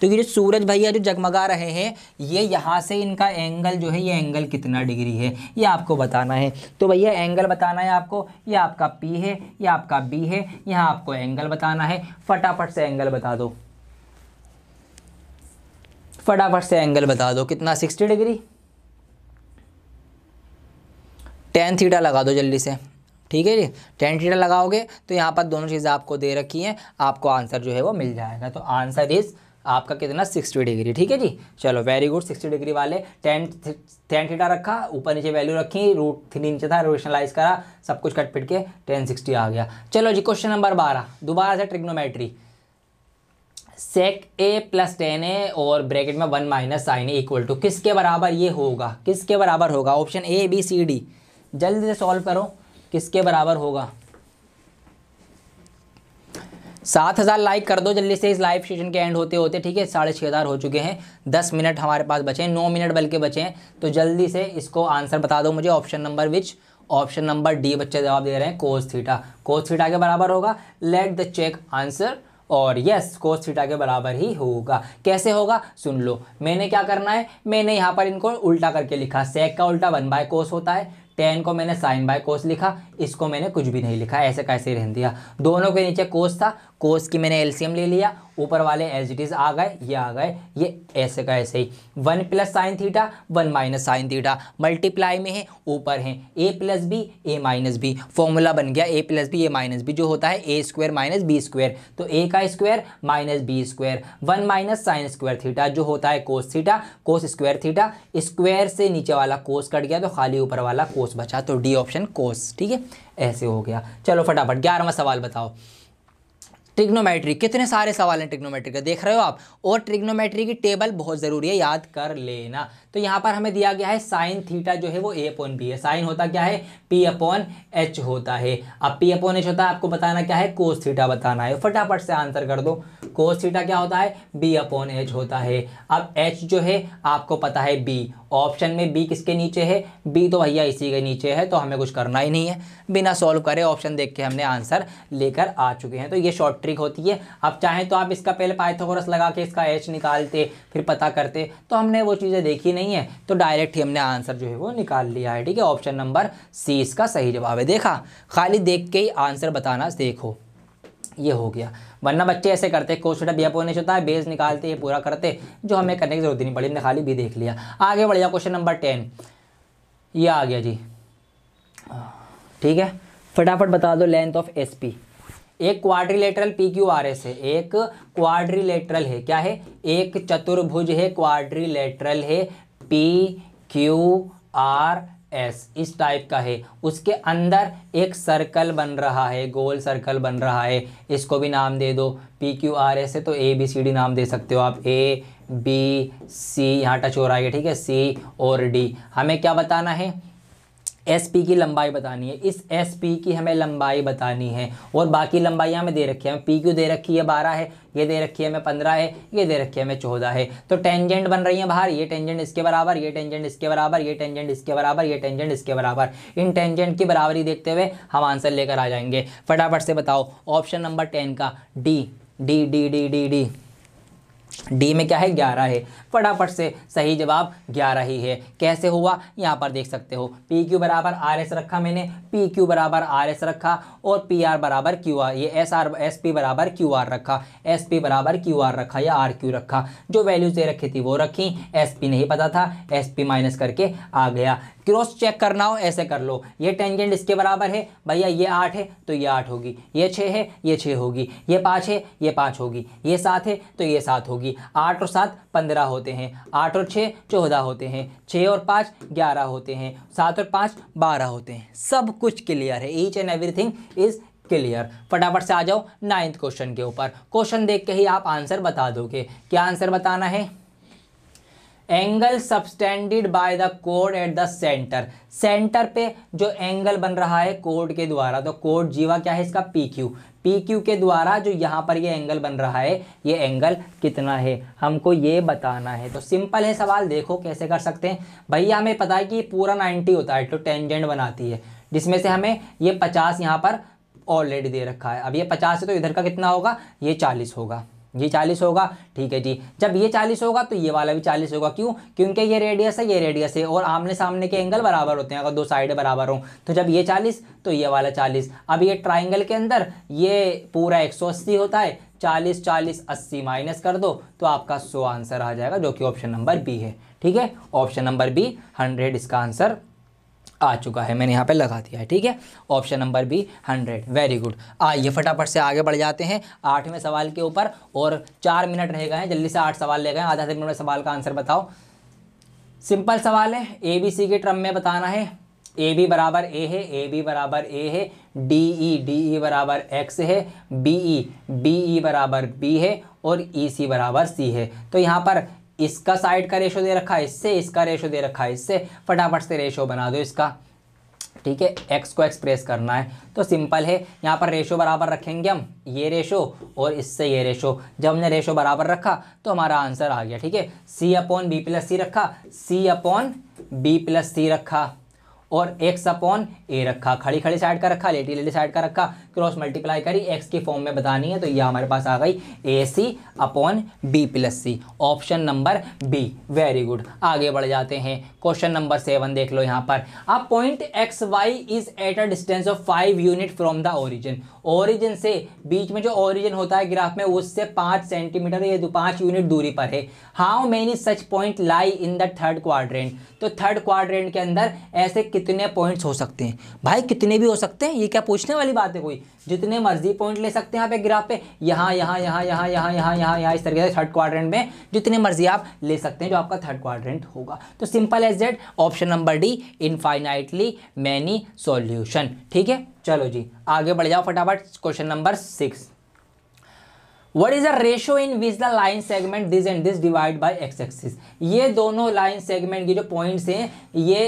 तो ये जो सूरज भैया जो जगमगा रहे हैं ये यहाँ से इनका एंगल जो है ये एंगल कितना डिग्री है ये आपको बताना है तो भैया एंगल बताना है आपको ये आपका पी है ये आपका बी है यहाँ आपको एंगल बताना है फटाफट से एंगल बता दो फटाफट से एंगल बता दो कितना सिक्सटी डिग्री टेन थीटा लगा दो जल्दी से ठीक है जी टेन थीटा लगाओगे तो यहाँ पर दोनों चीज़ें आपको दे रखी हैं आपको आंसर जो है वो मिल जाएगा तो आंसर इज़ आपका कितना सिक्सटी डिग्री ठीक है जी चलो वेरी गुड सिक्सटी डिग्री वाले टेन टेन थीटा रखा ऊपर नीचे वैल्यू रखी रूट थ्री नीचे था रोशनलाइज करा सब कुछ कट पिट के टेन सिक्सटी आ गया चलो जी क्वेश्चन नंबर बारह दोबारा से trigonometry sec A plus tan A और ब्रैकेट में one minus sine equal to किसके बराबर ये होगा किसके बराबर होगा option A B C D जल्दी से सॉल्व करो किसके बराबर होगा सात हज़ार लाइक कर दो जल्दी से इस लाइव सेशन के एंड होते होते ठीक है साढ़े छः हज़ार हो चुके हैं दस मिनट हमारे पास बचे हैं नौ मिनट बल्कि बचे हैं तो जल्दी से इसको आंसर बता दो मुझे option number which option number D बच्चे जवाब दे रहे हैं कोस थीटा कोस थीटा के बराबर होगा लेट द चेक आंसर और यस कोस थीटा के बराबर ही होगा कैसे होगा सुन लो मैंने क्या करना है मैंने यहाँ पर इनको उल्टा करके लिखा सेक का उल्टा वन बाय कोस होता है टेन को मैंने साइन बाय कोस लिखा इसको मैंने कुछ भी नहीं लिखा ऐसे कैसे रहन दिया दोनों के नीचे कोस था कोस की मैंने एलसीएम ले लिया ऊपर वाले एज इट इज़ आ गए ये आ गए ये ऐसे का ऐसे ही one plus sine theta one minus sine theta multiply में है ऊपर है ए plus B A minus B formula बन गया A plus B A minus B जो होता है A square minus B square तो ए का square minus B square one minus sine square theta जो होता है cos theta cos square theta square से नीचे वाला कोस कट गया तो खाली ऊपर वाला कोस बचा तो डी ऑप्शन कोस ठीक है ऐसे हो गया चलो फटाफट ग्यारहवा सवाल बताओ ट्रिग्नोमेट्री कितने सारे सवाल हैं ट्रिग्नोमेट्री का देख रहे हो आप और ट्रिग्नोमेट्री की टेबल बहुत ज़रूरी है याद कर लेना तो यहाँ पर हमें दिया गया है साइन थीटा जो है वो ए अपॉन बी है साइन होता क्या है पी अपॉन एच होता है अब पी अपॉन एच होता है आपको बताना क्या है कोस थीटा बताना है फटाफट से आंसर कर दो कोस थीटा क्या होता है बी अपॉन एच होता है अब एच जो है आपको पता है बी ऑप्शन में बी किसके नीचे है बी तो भैया इसी के नीचे है तो हमें कुछ करना ही नहीं है बिना सॉल्व करे ऑप्शन देख के हमने आंसर लेकर आ चुके हैं तो ये शॉर्ट ट्रिक होती है अब चाहें तो आप इसका पहले पाइथागोरस लगा के इसका एच निकालते फिर पता करते तो हमने वो चीज़ें देखी नहीं नहीं है तो डायरेक्ट ही हमने आंसर जो है वो निकाल लिया है ठीक है ऑप्शन नंबर सी इसका सही जवाब है देखा खाली देख के ही आंसर बताना देखो ये हो गया वरना बच्चे ऐसे करते कोच छोटा बी अपोनेश होता है बेस निकालते ये पूरा करते जो हमें करने की जरूरत नहीं पड़ी हमने खाली भी देख लिया आगे बढ़ जाओ क्वेश्चन नंबर टेन ये आ गया जी ठीक है फटाफट बता दो लेंथ ऑफ एस पी एक quadrilateral P Q R S है एक क्वाड्रिलेटरल है क्या है एक चतुर्भुज है क्वाड्रिलेटरल है पी क्यू आर एस इस टाइप का है उसके अंदर एक सर्कल बन रहा है गोल सर्कल बन रहा है इसको भी नाम दे दो पी क्यू आर एस है तो ए बी सी डी नाम दे सकते हो आप ए बी सी यहाँ टच हो रहा है ठीक है सी और डी हमें क्या बताना है एस पी की लंबाई बतानी है इस एस पी की हमें लंबाई बतानी है और बाकी लंबाइयाँ हमें दे रखी है पी क्यू दे रखी है बारह है ये दे रखी है हमें पंद्रह है ये दे रखी है हमें चौदह है तो टेंजेंट बन रही है बाहर ये टेंजेंट इसके बराबर ये टेंजेंट इसके बराबर ये टेंजेंट इसके बराबर ये टेंजेंट इसके बराबर इन टेंजेंट की बराबरी देखते हुए हम आंसर लेकर आ जाएंगे फटाफट से बताओ ऑप्शन नंबर टेन का D D D D D D D में क्या है ग्यारह है फटाफट से सही जवाब ग्यारह ही है कैसे हुआ यहाँ पर देख सकते हो पी क्यू बराबर आर एस रखा मैंने पी क्यू बराबर आर एस रखा और पी आर बराबर क्यू आर ये एस आर एस पी बराबर क्यू आर रखा एस पी बराबर क्यू आर रखा या आर क्यू रखा जो वैल्यूज दे रखी थी वो रखी एस पी नहीं पता था एस पी माइनस करके आ गया क्रॉस चेक करना हो ऐसे कर लो ये टेंजेंट इसके बराबर है भैया ये आठ है तो ये आठ होगी ये छः है ये छः होगी ये पाँच है ये पाँच होगी ये सात है तो ये सात होगी आठ और सात पंद्रह होते हैं आठ और छः चौदह होते हैं छः और पाँच ग्यारह होते हैं सात और पाँच बारह होते हैं सब कुछ क्लियर है each and everything is clear फटाफट से आ जाओ नाइन्थ क्वेश्चन के ऊपर क्वेश्चन देख के ही आप आंसर बता दोगे क्या आंसर बताना है एंगल सब्सटेंडेड बाय द कोड एट द सेंटर सेंटर पे जो एंगल बन रहा है कोड के द्वारा तो कोड जीवा क्या है इसका पी क्यू पी क्यू के द्वारा जो यहाँ पर ये एंगल बन रहा है ये एंगल कितना है हमको ये बताना है तो सिंपल है सवाल देखो कैसे कर सकते हैं भैया हमें पता है कि पूरा नाइन्टी होता है तो टेंजेंट बनाती है जिसमें से हमें ये पचास यहाँ पर ऑलरेडी दे रखा है अब ये पचास है तो इधर का कितना होगा ये चालीस होगा ये चालीस होगा ठीक है जी जब ये चालीस होगा तो ये वाला भी चालीस होगा क्यों क्योंकि ये रेडियस है ये रेडियस है और आमने सामने के एंगल बराबर होते हैं अगर दो साइड बराबर हों तो जब ये चालीस तो ये वाला चालीस अब ये ट्राइंगल के अंदर ये पूरा एक सौ अस्सी होता है चालीस चालीस अस्सी माइनस कर दो तो आपका सो आंसर आ जाएगा जो कि ऑप्शन नंबर बी है ठीक है ऑप्शन नंबर बी हंड्रेड इसका आंसर आ चुका है मैंने यहाँ पे लगा दिया है ठीक है option number B hundred very good आइए फटाफट से आगे बढ़ जाते हैं आठवें सवाल के ऊपर और चार मिनट रह गए हैं जल्दी से आठ सवाल ले गए आधा आधा मिनट में सवाल का आंसर बताओ सिंपल सवाल है ए बी सी के ट्रम में बताना है ए बी बराबर ए है ए बी बराबर ए है डी ई डी ई बराबर एक्स है बी ई बी ई बराबर बी है और ई e, सी बराबर सी है तो यहाँ पर इसका साइड का रेशो दे रखा है इससे इसका रेशो दे रखा है इससे फटाफट से रेशो बना दो इसका ठीक है एक्स को एक्सप्रेस करना है तो सिंपल है यहाँ पर रेशो बराबर रखेंगे हम ये रेशो और इससे ये रेशो जब हमने रेशो बराबर रखा तो हमारा आंसर आ गया ठीक है C upon B plus C रखा C upon B plus C रखा और एक्स अपॉन ए रखा खड़ी खड़ी साइड का रखा लेटी लेटी साइड का रखा क्रॉस मल्टीप्लाई करी एक्स के फॉर्म में बतानी है तो ये हमारे पास आ गई A C upon B plus C option number B very good आगे बढ़ जाते हैं क्वेश्चन नंबर सेवन देख लो यहाँ पर अब point X Y is at a distance of five unit from the origin origin से बीच में जो ओरिजिन होता है ग्राफ में उससे पाँच सेंटीमीटर ये पाँच यूनिट दूरी पर है how many such point lie in the third quadrant तो थर्ड क्वाड्रेंट के अंदर ऐसे कितने पॉइंट्स हो सकते हैं भाई कितने भी हो सकते हैं ये क्या पूछने वाली बात है कोई जितने मर्जी पॉइंट ले सकते हैं आप एक ग्राफ पे यहाँ यहाँ यहाँ यहाँ यहाँ यहाँ यहाँ यहाँ इस तरीके से थर्ड क्वाड्रेंट में जितने मर्जी आप ले सकते हैं जो आपका थर्ड क्वाड्रेंट होगा तो simple as that option number D infinitely many solution ठीक है चलो जी आगे बढ़ जाओ फटाफट question number six what is the ratio in which the line segment this and this divide by X axis ये दोनों लाइन सेगमेंट की जो पॉइंट्स हैं ये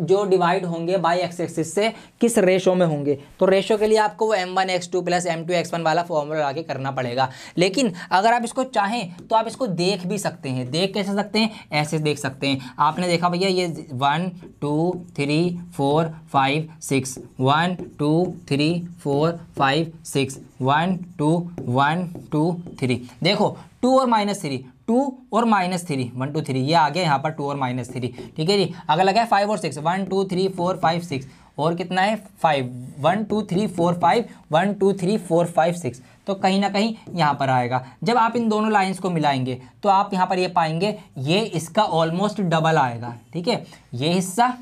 जो डिवाइड होंगे बाई एक्स एक्सिस से किस रेशो में होंगे तो रेशो के लिए आपको वो M one X two plus M two X one वाला फॉर्मूला लगा के करना पड़ेगा लेकिन अगर आप इसको चाहें तो आप इसको देख भी सकते हैं देख कैसे सकते हैं ऐसे देख सकते हैं आपने देखा भैया ये one two three four five six one two three four five six one two one two three देखो टू और माइनस थ्री टू और minus three one two three ये आ गया यहाँ पर टू और माइनस थ्री ठीक है जी अगर लगा है फाइव और six one two three four five six और कितना है five one two three four five one two three four five six तो कहीं ना कहीं यहाँ पर आएगा जब आप इन दोनों लाइंस को मिलाएंगे तो आप यहाँ पर ये यह पाएंगे ये इसका ऑलमोस्ट डबल आएगा ठीक है ये हिस्सा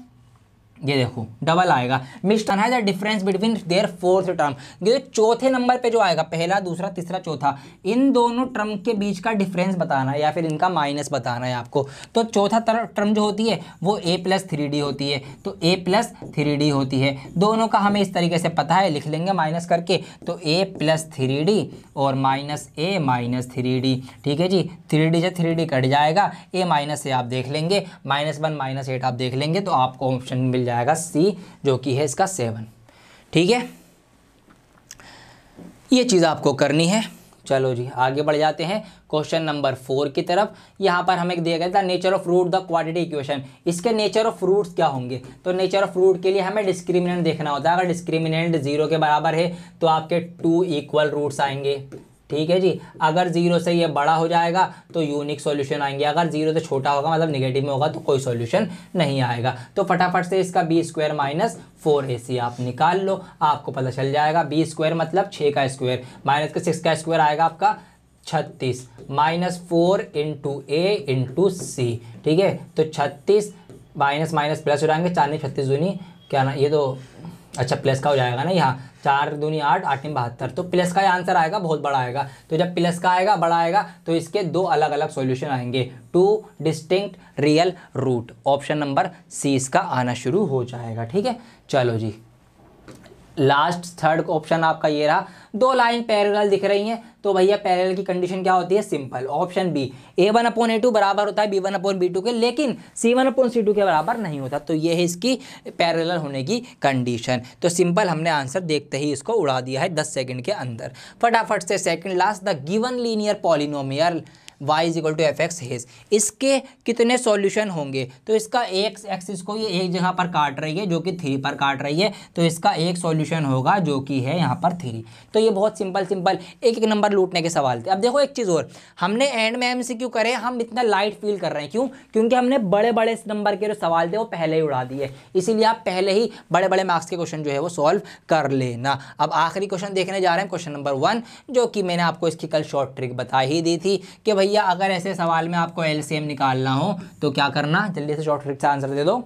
ये देखो डबल आएगा मिस्ड है the difference between their fourth term ये चौथे नंबर पे जो आएगा पहला दूसरा तीसरा चौथा इन दोनों टर्म के बीच का डिफरेंस बताना है या फिर इनका माइनस बताना है आपको तो चौथा टर्म जो होती है वो ए प्लस थ्री डी होती है तो ए प्लस थ्री डी होती है दोनों का हमें इस तरीके से पता है लिख लेंगे माइनस करके तो ए प्लस थ्री डी और minus A minus three D ठीक है जी थ्री डी से थ्री डी कट जाएगा ए माइनस ए आप देख लेंगे माइनस वन माइनस एट आप देख लेंगे तो आपको ऑप्शन मिल जाएगा जाएगा सी जो कि है इसका सेवन ठीक है ये चीज़ आपको करनी है चलो जी आगे बढ़ जाते हैं क्वेश्चन नंबर फोर की तरफ यहाँ पर हमें दिया गया था नेचर ऑफ रूट द क्वांटिटी इक्वेशन इसके नेचर ऑफ रूट्स क्या होंगे तो नेचर ऑफ रूट के लिए हमें डिस्क्रिमिनेंट देखना होता है अगर डिस्क्रिमिनेंट जीरो के बराबर है तो आपके टू इक्वल रूट्स आएंगे ठीक है जी अगर ज़ीरो से ये बड़ा हो जाएगा तो यूनिक सॉल्यूशन आएंगे अगर ज़ीरो से छोटा होगा मतलब निगेटिव में होगा तो कोई सॉल्यूशन नहीं आएगा तो फटाफट से इसका B square minus four A C आप निकाल लो आपको पता चल जाएगा बी स्क्वायर मतलब छः का स्क्वायर माइनस का सिक्स का स्क्वायर आएगा आपका छत्तीस minus four into A into C ठीक है तो छत्तीस माइनस माइनस प्लस हो जाएंगे चालीस छत्तीस दूनी क्या ना ये तो अच्छा प्लस का हो जाएगा ना यहाँ चार दूनी आठ आठ में बहत्तर तो प्लस का आंसर आएगा बहुत बड़ा आएगा तो जब प्लस का आएगा बड़ा आएगा तो इसके दो अलग अलग सॉल्यूशन आएंगे two distinct real root option number C इसका आना शुरू हो जाएगा ठीक है चलो जी लास्ट थर्ड ऑप्शन आपका ये रहा दो लाइन पैरेलल दिख रही हैं तो भैया पैरेलल की कंडीशन क्या होती है simple option B A one upon A two बराबर होता है B one upon B two के लेकिन C one upon C two के बराबर नहीं होता तो ये है इसकी पैरेलल होने की कंडीशन तो सिंपल हमने आंसर देखते ही इसको उड़ा दिया है दस सेकेंड के अंदर फटाफट से second last the given linear polynomial y is equal to F X has इसके कितने सॉल्यूशन होंगे तो इसका एक एक्सिस को ये एक जगह पर काट रही है जो कि थ्री पर काट रही है तो इसका एक सॉल्यूशन होगा जो कि है यहाँ पर थ्री तो ये बहुत सिंपल सिंपल एक एक नंबर लूटने के सवाल थे अब देखो एक चीज़ और हमने एंड में एम सी क्यू करे हम इतना लाइट फील कर रहे हैं क्यों क्योंकि हमने बड़े बड़े नंबर के जो सवाल थे वो पहले ही उड़ा दिए इसीलिए आप पहले ही बड़े बड़े मार्क्स के क्वेश्चन जो है वो सॉल्व कर लेना अब आखिरी क्वेश्चन देखने जा रहे हैं क्वेश्चन नंबर वन जो कि मैंने आपको इसकी कल शॉर्ट ट्रिक बता ही दी थी कि भाई भैया अगर ऐसे सवाल में आपको एलसीएम निकालना हो तो क्या करना जल्दी से शॉर्ट ट्रिक से आंसर दे दो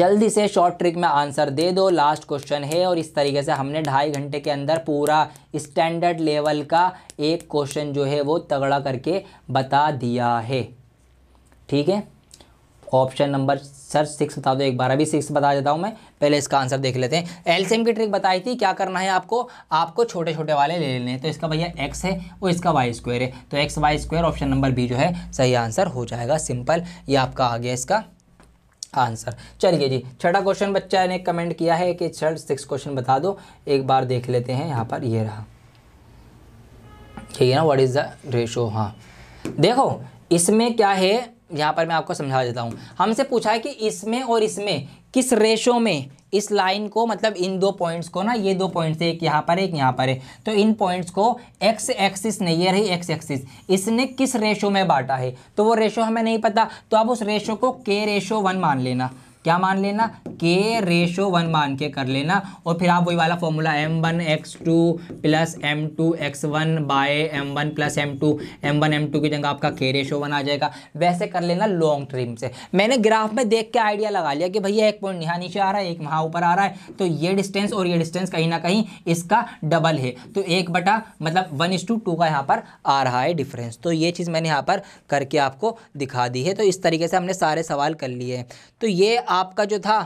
जल्दी से शॉर्ट ट्रिक में आंसर दे दो लास्ट क्वेश्चन है और इस तरीके से हमने ढाई घंटे के अंदर पूरा स्टैंडर्ड लेवल का एक क्वेश्चन जो है वो तगड़ा करके बता दिया है ठीक है ऑप्शन नंबर सर सिक्स बता दो एक बार अभी सिक्स बता देता हूँ मैं पहले इसका आंसर देख लेते हैं एलसीएम की ट्रिक बताई थी क्या करना है आपको आपको छोटे छोटे वाले ले लेने हैं तो इसका भैया एक्स है और इसका वाई स्क्वायर है तो X Y square option number B जो है सही आंसर हो जाएगा सिंपल ये आपका आ गया इसका आंसर चलिए जी छठा क्वेश्चन बच्चा ने कमेंट किया है कि सर सिक्स क्वेश्चन बता दो एक बार देख लेते हैं यहाँ पर ये रहा ठीक है ना वट इज़ द रेशो हाँ देखो इसमें क्या है यहाँ पर मैं आपको समझा देता हूँ हमसे पूछा है कि इसमें और इसमें किस रेशो में इस लाइन को मतलब इन दो पॉइंट्स को ना ये दो पॉइंट्स एक यहाँ पर एक यहाँ पर है तो इन पॉइंट्स को एक्स एक्सिस नहीं है रही एक्स एक्सिस इसने किस रेशो में बांटा है तो वो रेशो हमें नहीं पता तो आप उस रेशो को के रेशो वन मान लेना क्या मान लेना के रेशो वन मान के कर लेना और फिर आप वही वाला formula M one X two plus M two X one by M one plus M two M one M two की जगह आपका के रेशो वन आ जाएगा वैसे कर लेना लॉन्ग ट्रिम से मैंने ग्राफ में देख के आइडिया लगा लिया कि भैया एक पॉइंट यहाँ नीचे आ रहा है एक वहाँ ऊपर आ रहा है तो ये डिस्टेंस और ये डिस्टेंस कहीं ना कहीं इसका डबल है तो एक बटा मतलब वन इस टू टू का यहाँ पर आ रहा है डिफरेंस तो ये चीज़ मैंने यहाँ पर करके आपको दिखा दी है तो इस तरीके से हमने सारे सवाल कर लिए तो ये आप आपका जो था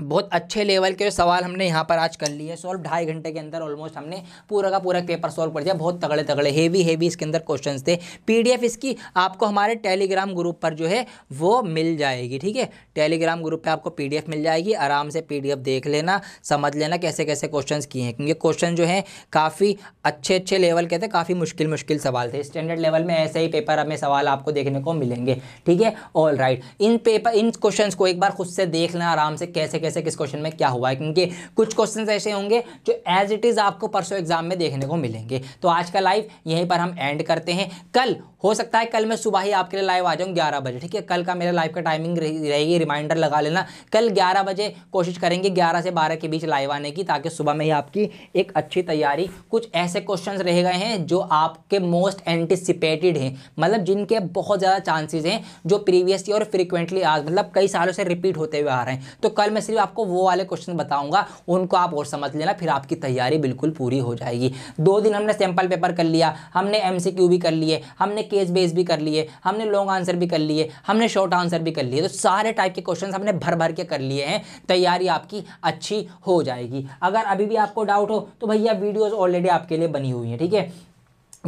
बहुत अच्छे लेवल के सवाल हमने यहाँ पर आज कर लिए सॉल्व ढाई घंटे के अंदर ऑलमोस्ट हमने पूरा का पूरा पेपर सॉल्व कर दिया बहुत तगड़े तगड़े हेवी हेवी इसके अंदर क्वेश्चन थे पीडीएफ इसकी आपको हमारे टेलीग्राम ग्रुप पर जो है वो मिल जाएगी ठीक है टेलीग्राम ग्रुप पर आपको पीडीएफ मिल जाएगी आराम से पी देख लेना समझ लेना कैसे कैसे क्वेश्चन किए हैं क्योंकि क्वेश्चन जो हैं काफ़ी अच्छे अच्छे लेवल के थे काफ़ी मुश्किल मुश्किल सवाल थे स्टैंडर्ड लेवल में ऐसे ही पेपर हमें सवाल आपको देखने को मिलेंगे ठीक है ऑल राइट इन पेपर इन क्वेश्चन को एक बार खुद से देखना आराम से कैसे कैसे किस क्वेश्चन में क्या हुआ है क्योंकि कुछ क्वेश्चन ऐसे होंगे जो एज इट इज़ आपको परसों एग्जाम में देखने को मिलेंगे तो आज का लाइव यहीं पर हम एंड करते हैं कल हो सकता है कल मैं सुबह ही आपके लिए लाइव आ जाऊँ ग्यारह बजे ठीक है कल का मेरा लाइव का टाइमिंग रहेगी रिमाइंडर लगा लेना कल ग्यारह बजे कोशिश करेंगे ग्यारह से बारह के बीच लाइव आने की ताकि सुबह में ही आपकी एक अच्छी तैयारी कुछ ऐसे क्वेश्चन रह गए हैं जो आपके मोस्ट एंटिसिपेटेड हैं मतलब जिनके बहुत ज़्यादा चांसेज हैं जो प्रीवियसली और फ्रिक्वेंटली आज मतलब कई सालों से रिपीट होते हुए आ रहे हैं तो कल मैं सिर्फ आपको वो वाले क्वेश्चन बताऊंगा उनको आप और समझ लेना फिर आपकी तैयारी बिल्कुल पूरी हो जाएगी दो दिन हमने सैंपल पेपर कर लिया हमने एम भी कर लिए हमने केस बेस भी कर लिए हमने लॉन्ग आंसर भी कर लिए हमने शॉर्ट आंसर भी कर लिए तो सारे टाइप के क्वेश्चन हमने भर भर के कर लिए हैं तैयारी आपकी अच्छी हो जाएगी अगर अभी भी आपको डाउट हो तो भैया वीडियोज़ ऑलरेडी आपके लिए बनी हुई है ठीक है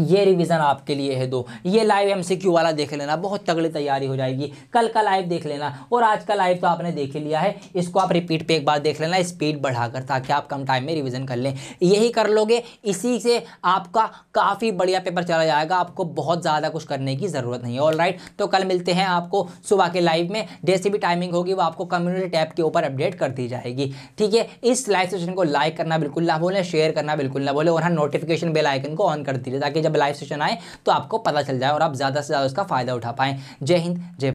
ये रिवीजन आपके लिए है दो ये लाइव एमसीक्यू वाला देख लेना बहुत तगड़ी तैयारी हो जाएगी कल का लाइव देख लेना और आज का लाइव तो आपने देख ही लिया है इसको आप रिपीट पे एक बार देख लेना स्पीड बढ़ाकर ताकि आप कम टाइम में रिवीजन कर लें यही कर लोगे इसी से आपका काफ़ी बढ़िया पेपर चला जाएगा आपको बहुत ज़्यादा कुछ करने की ज़रूरत नहीं है ऑल राइट तो कल मिलते हैं आपको सुबह के लाइव में जैसी भी टाइमिंग होगी वो आपको कम्युनिटी टैप के ऊपर अपडेट कर दी जाएगी ठीक है इस लाइव सेशन को लाइक करना बिल्कुल ना भूलें शेयर करना बिल्कुल ना भूलें और हाँ नोटिफिकेशन बेल आइकन को ऑन कर दीजिए ताकि जब लाइव सेशन आए तो आपको पता चल जाए और आप ज़्यादा से ज़्यादा उसका फ़ायदा उठा पाए जय हिंद जय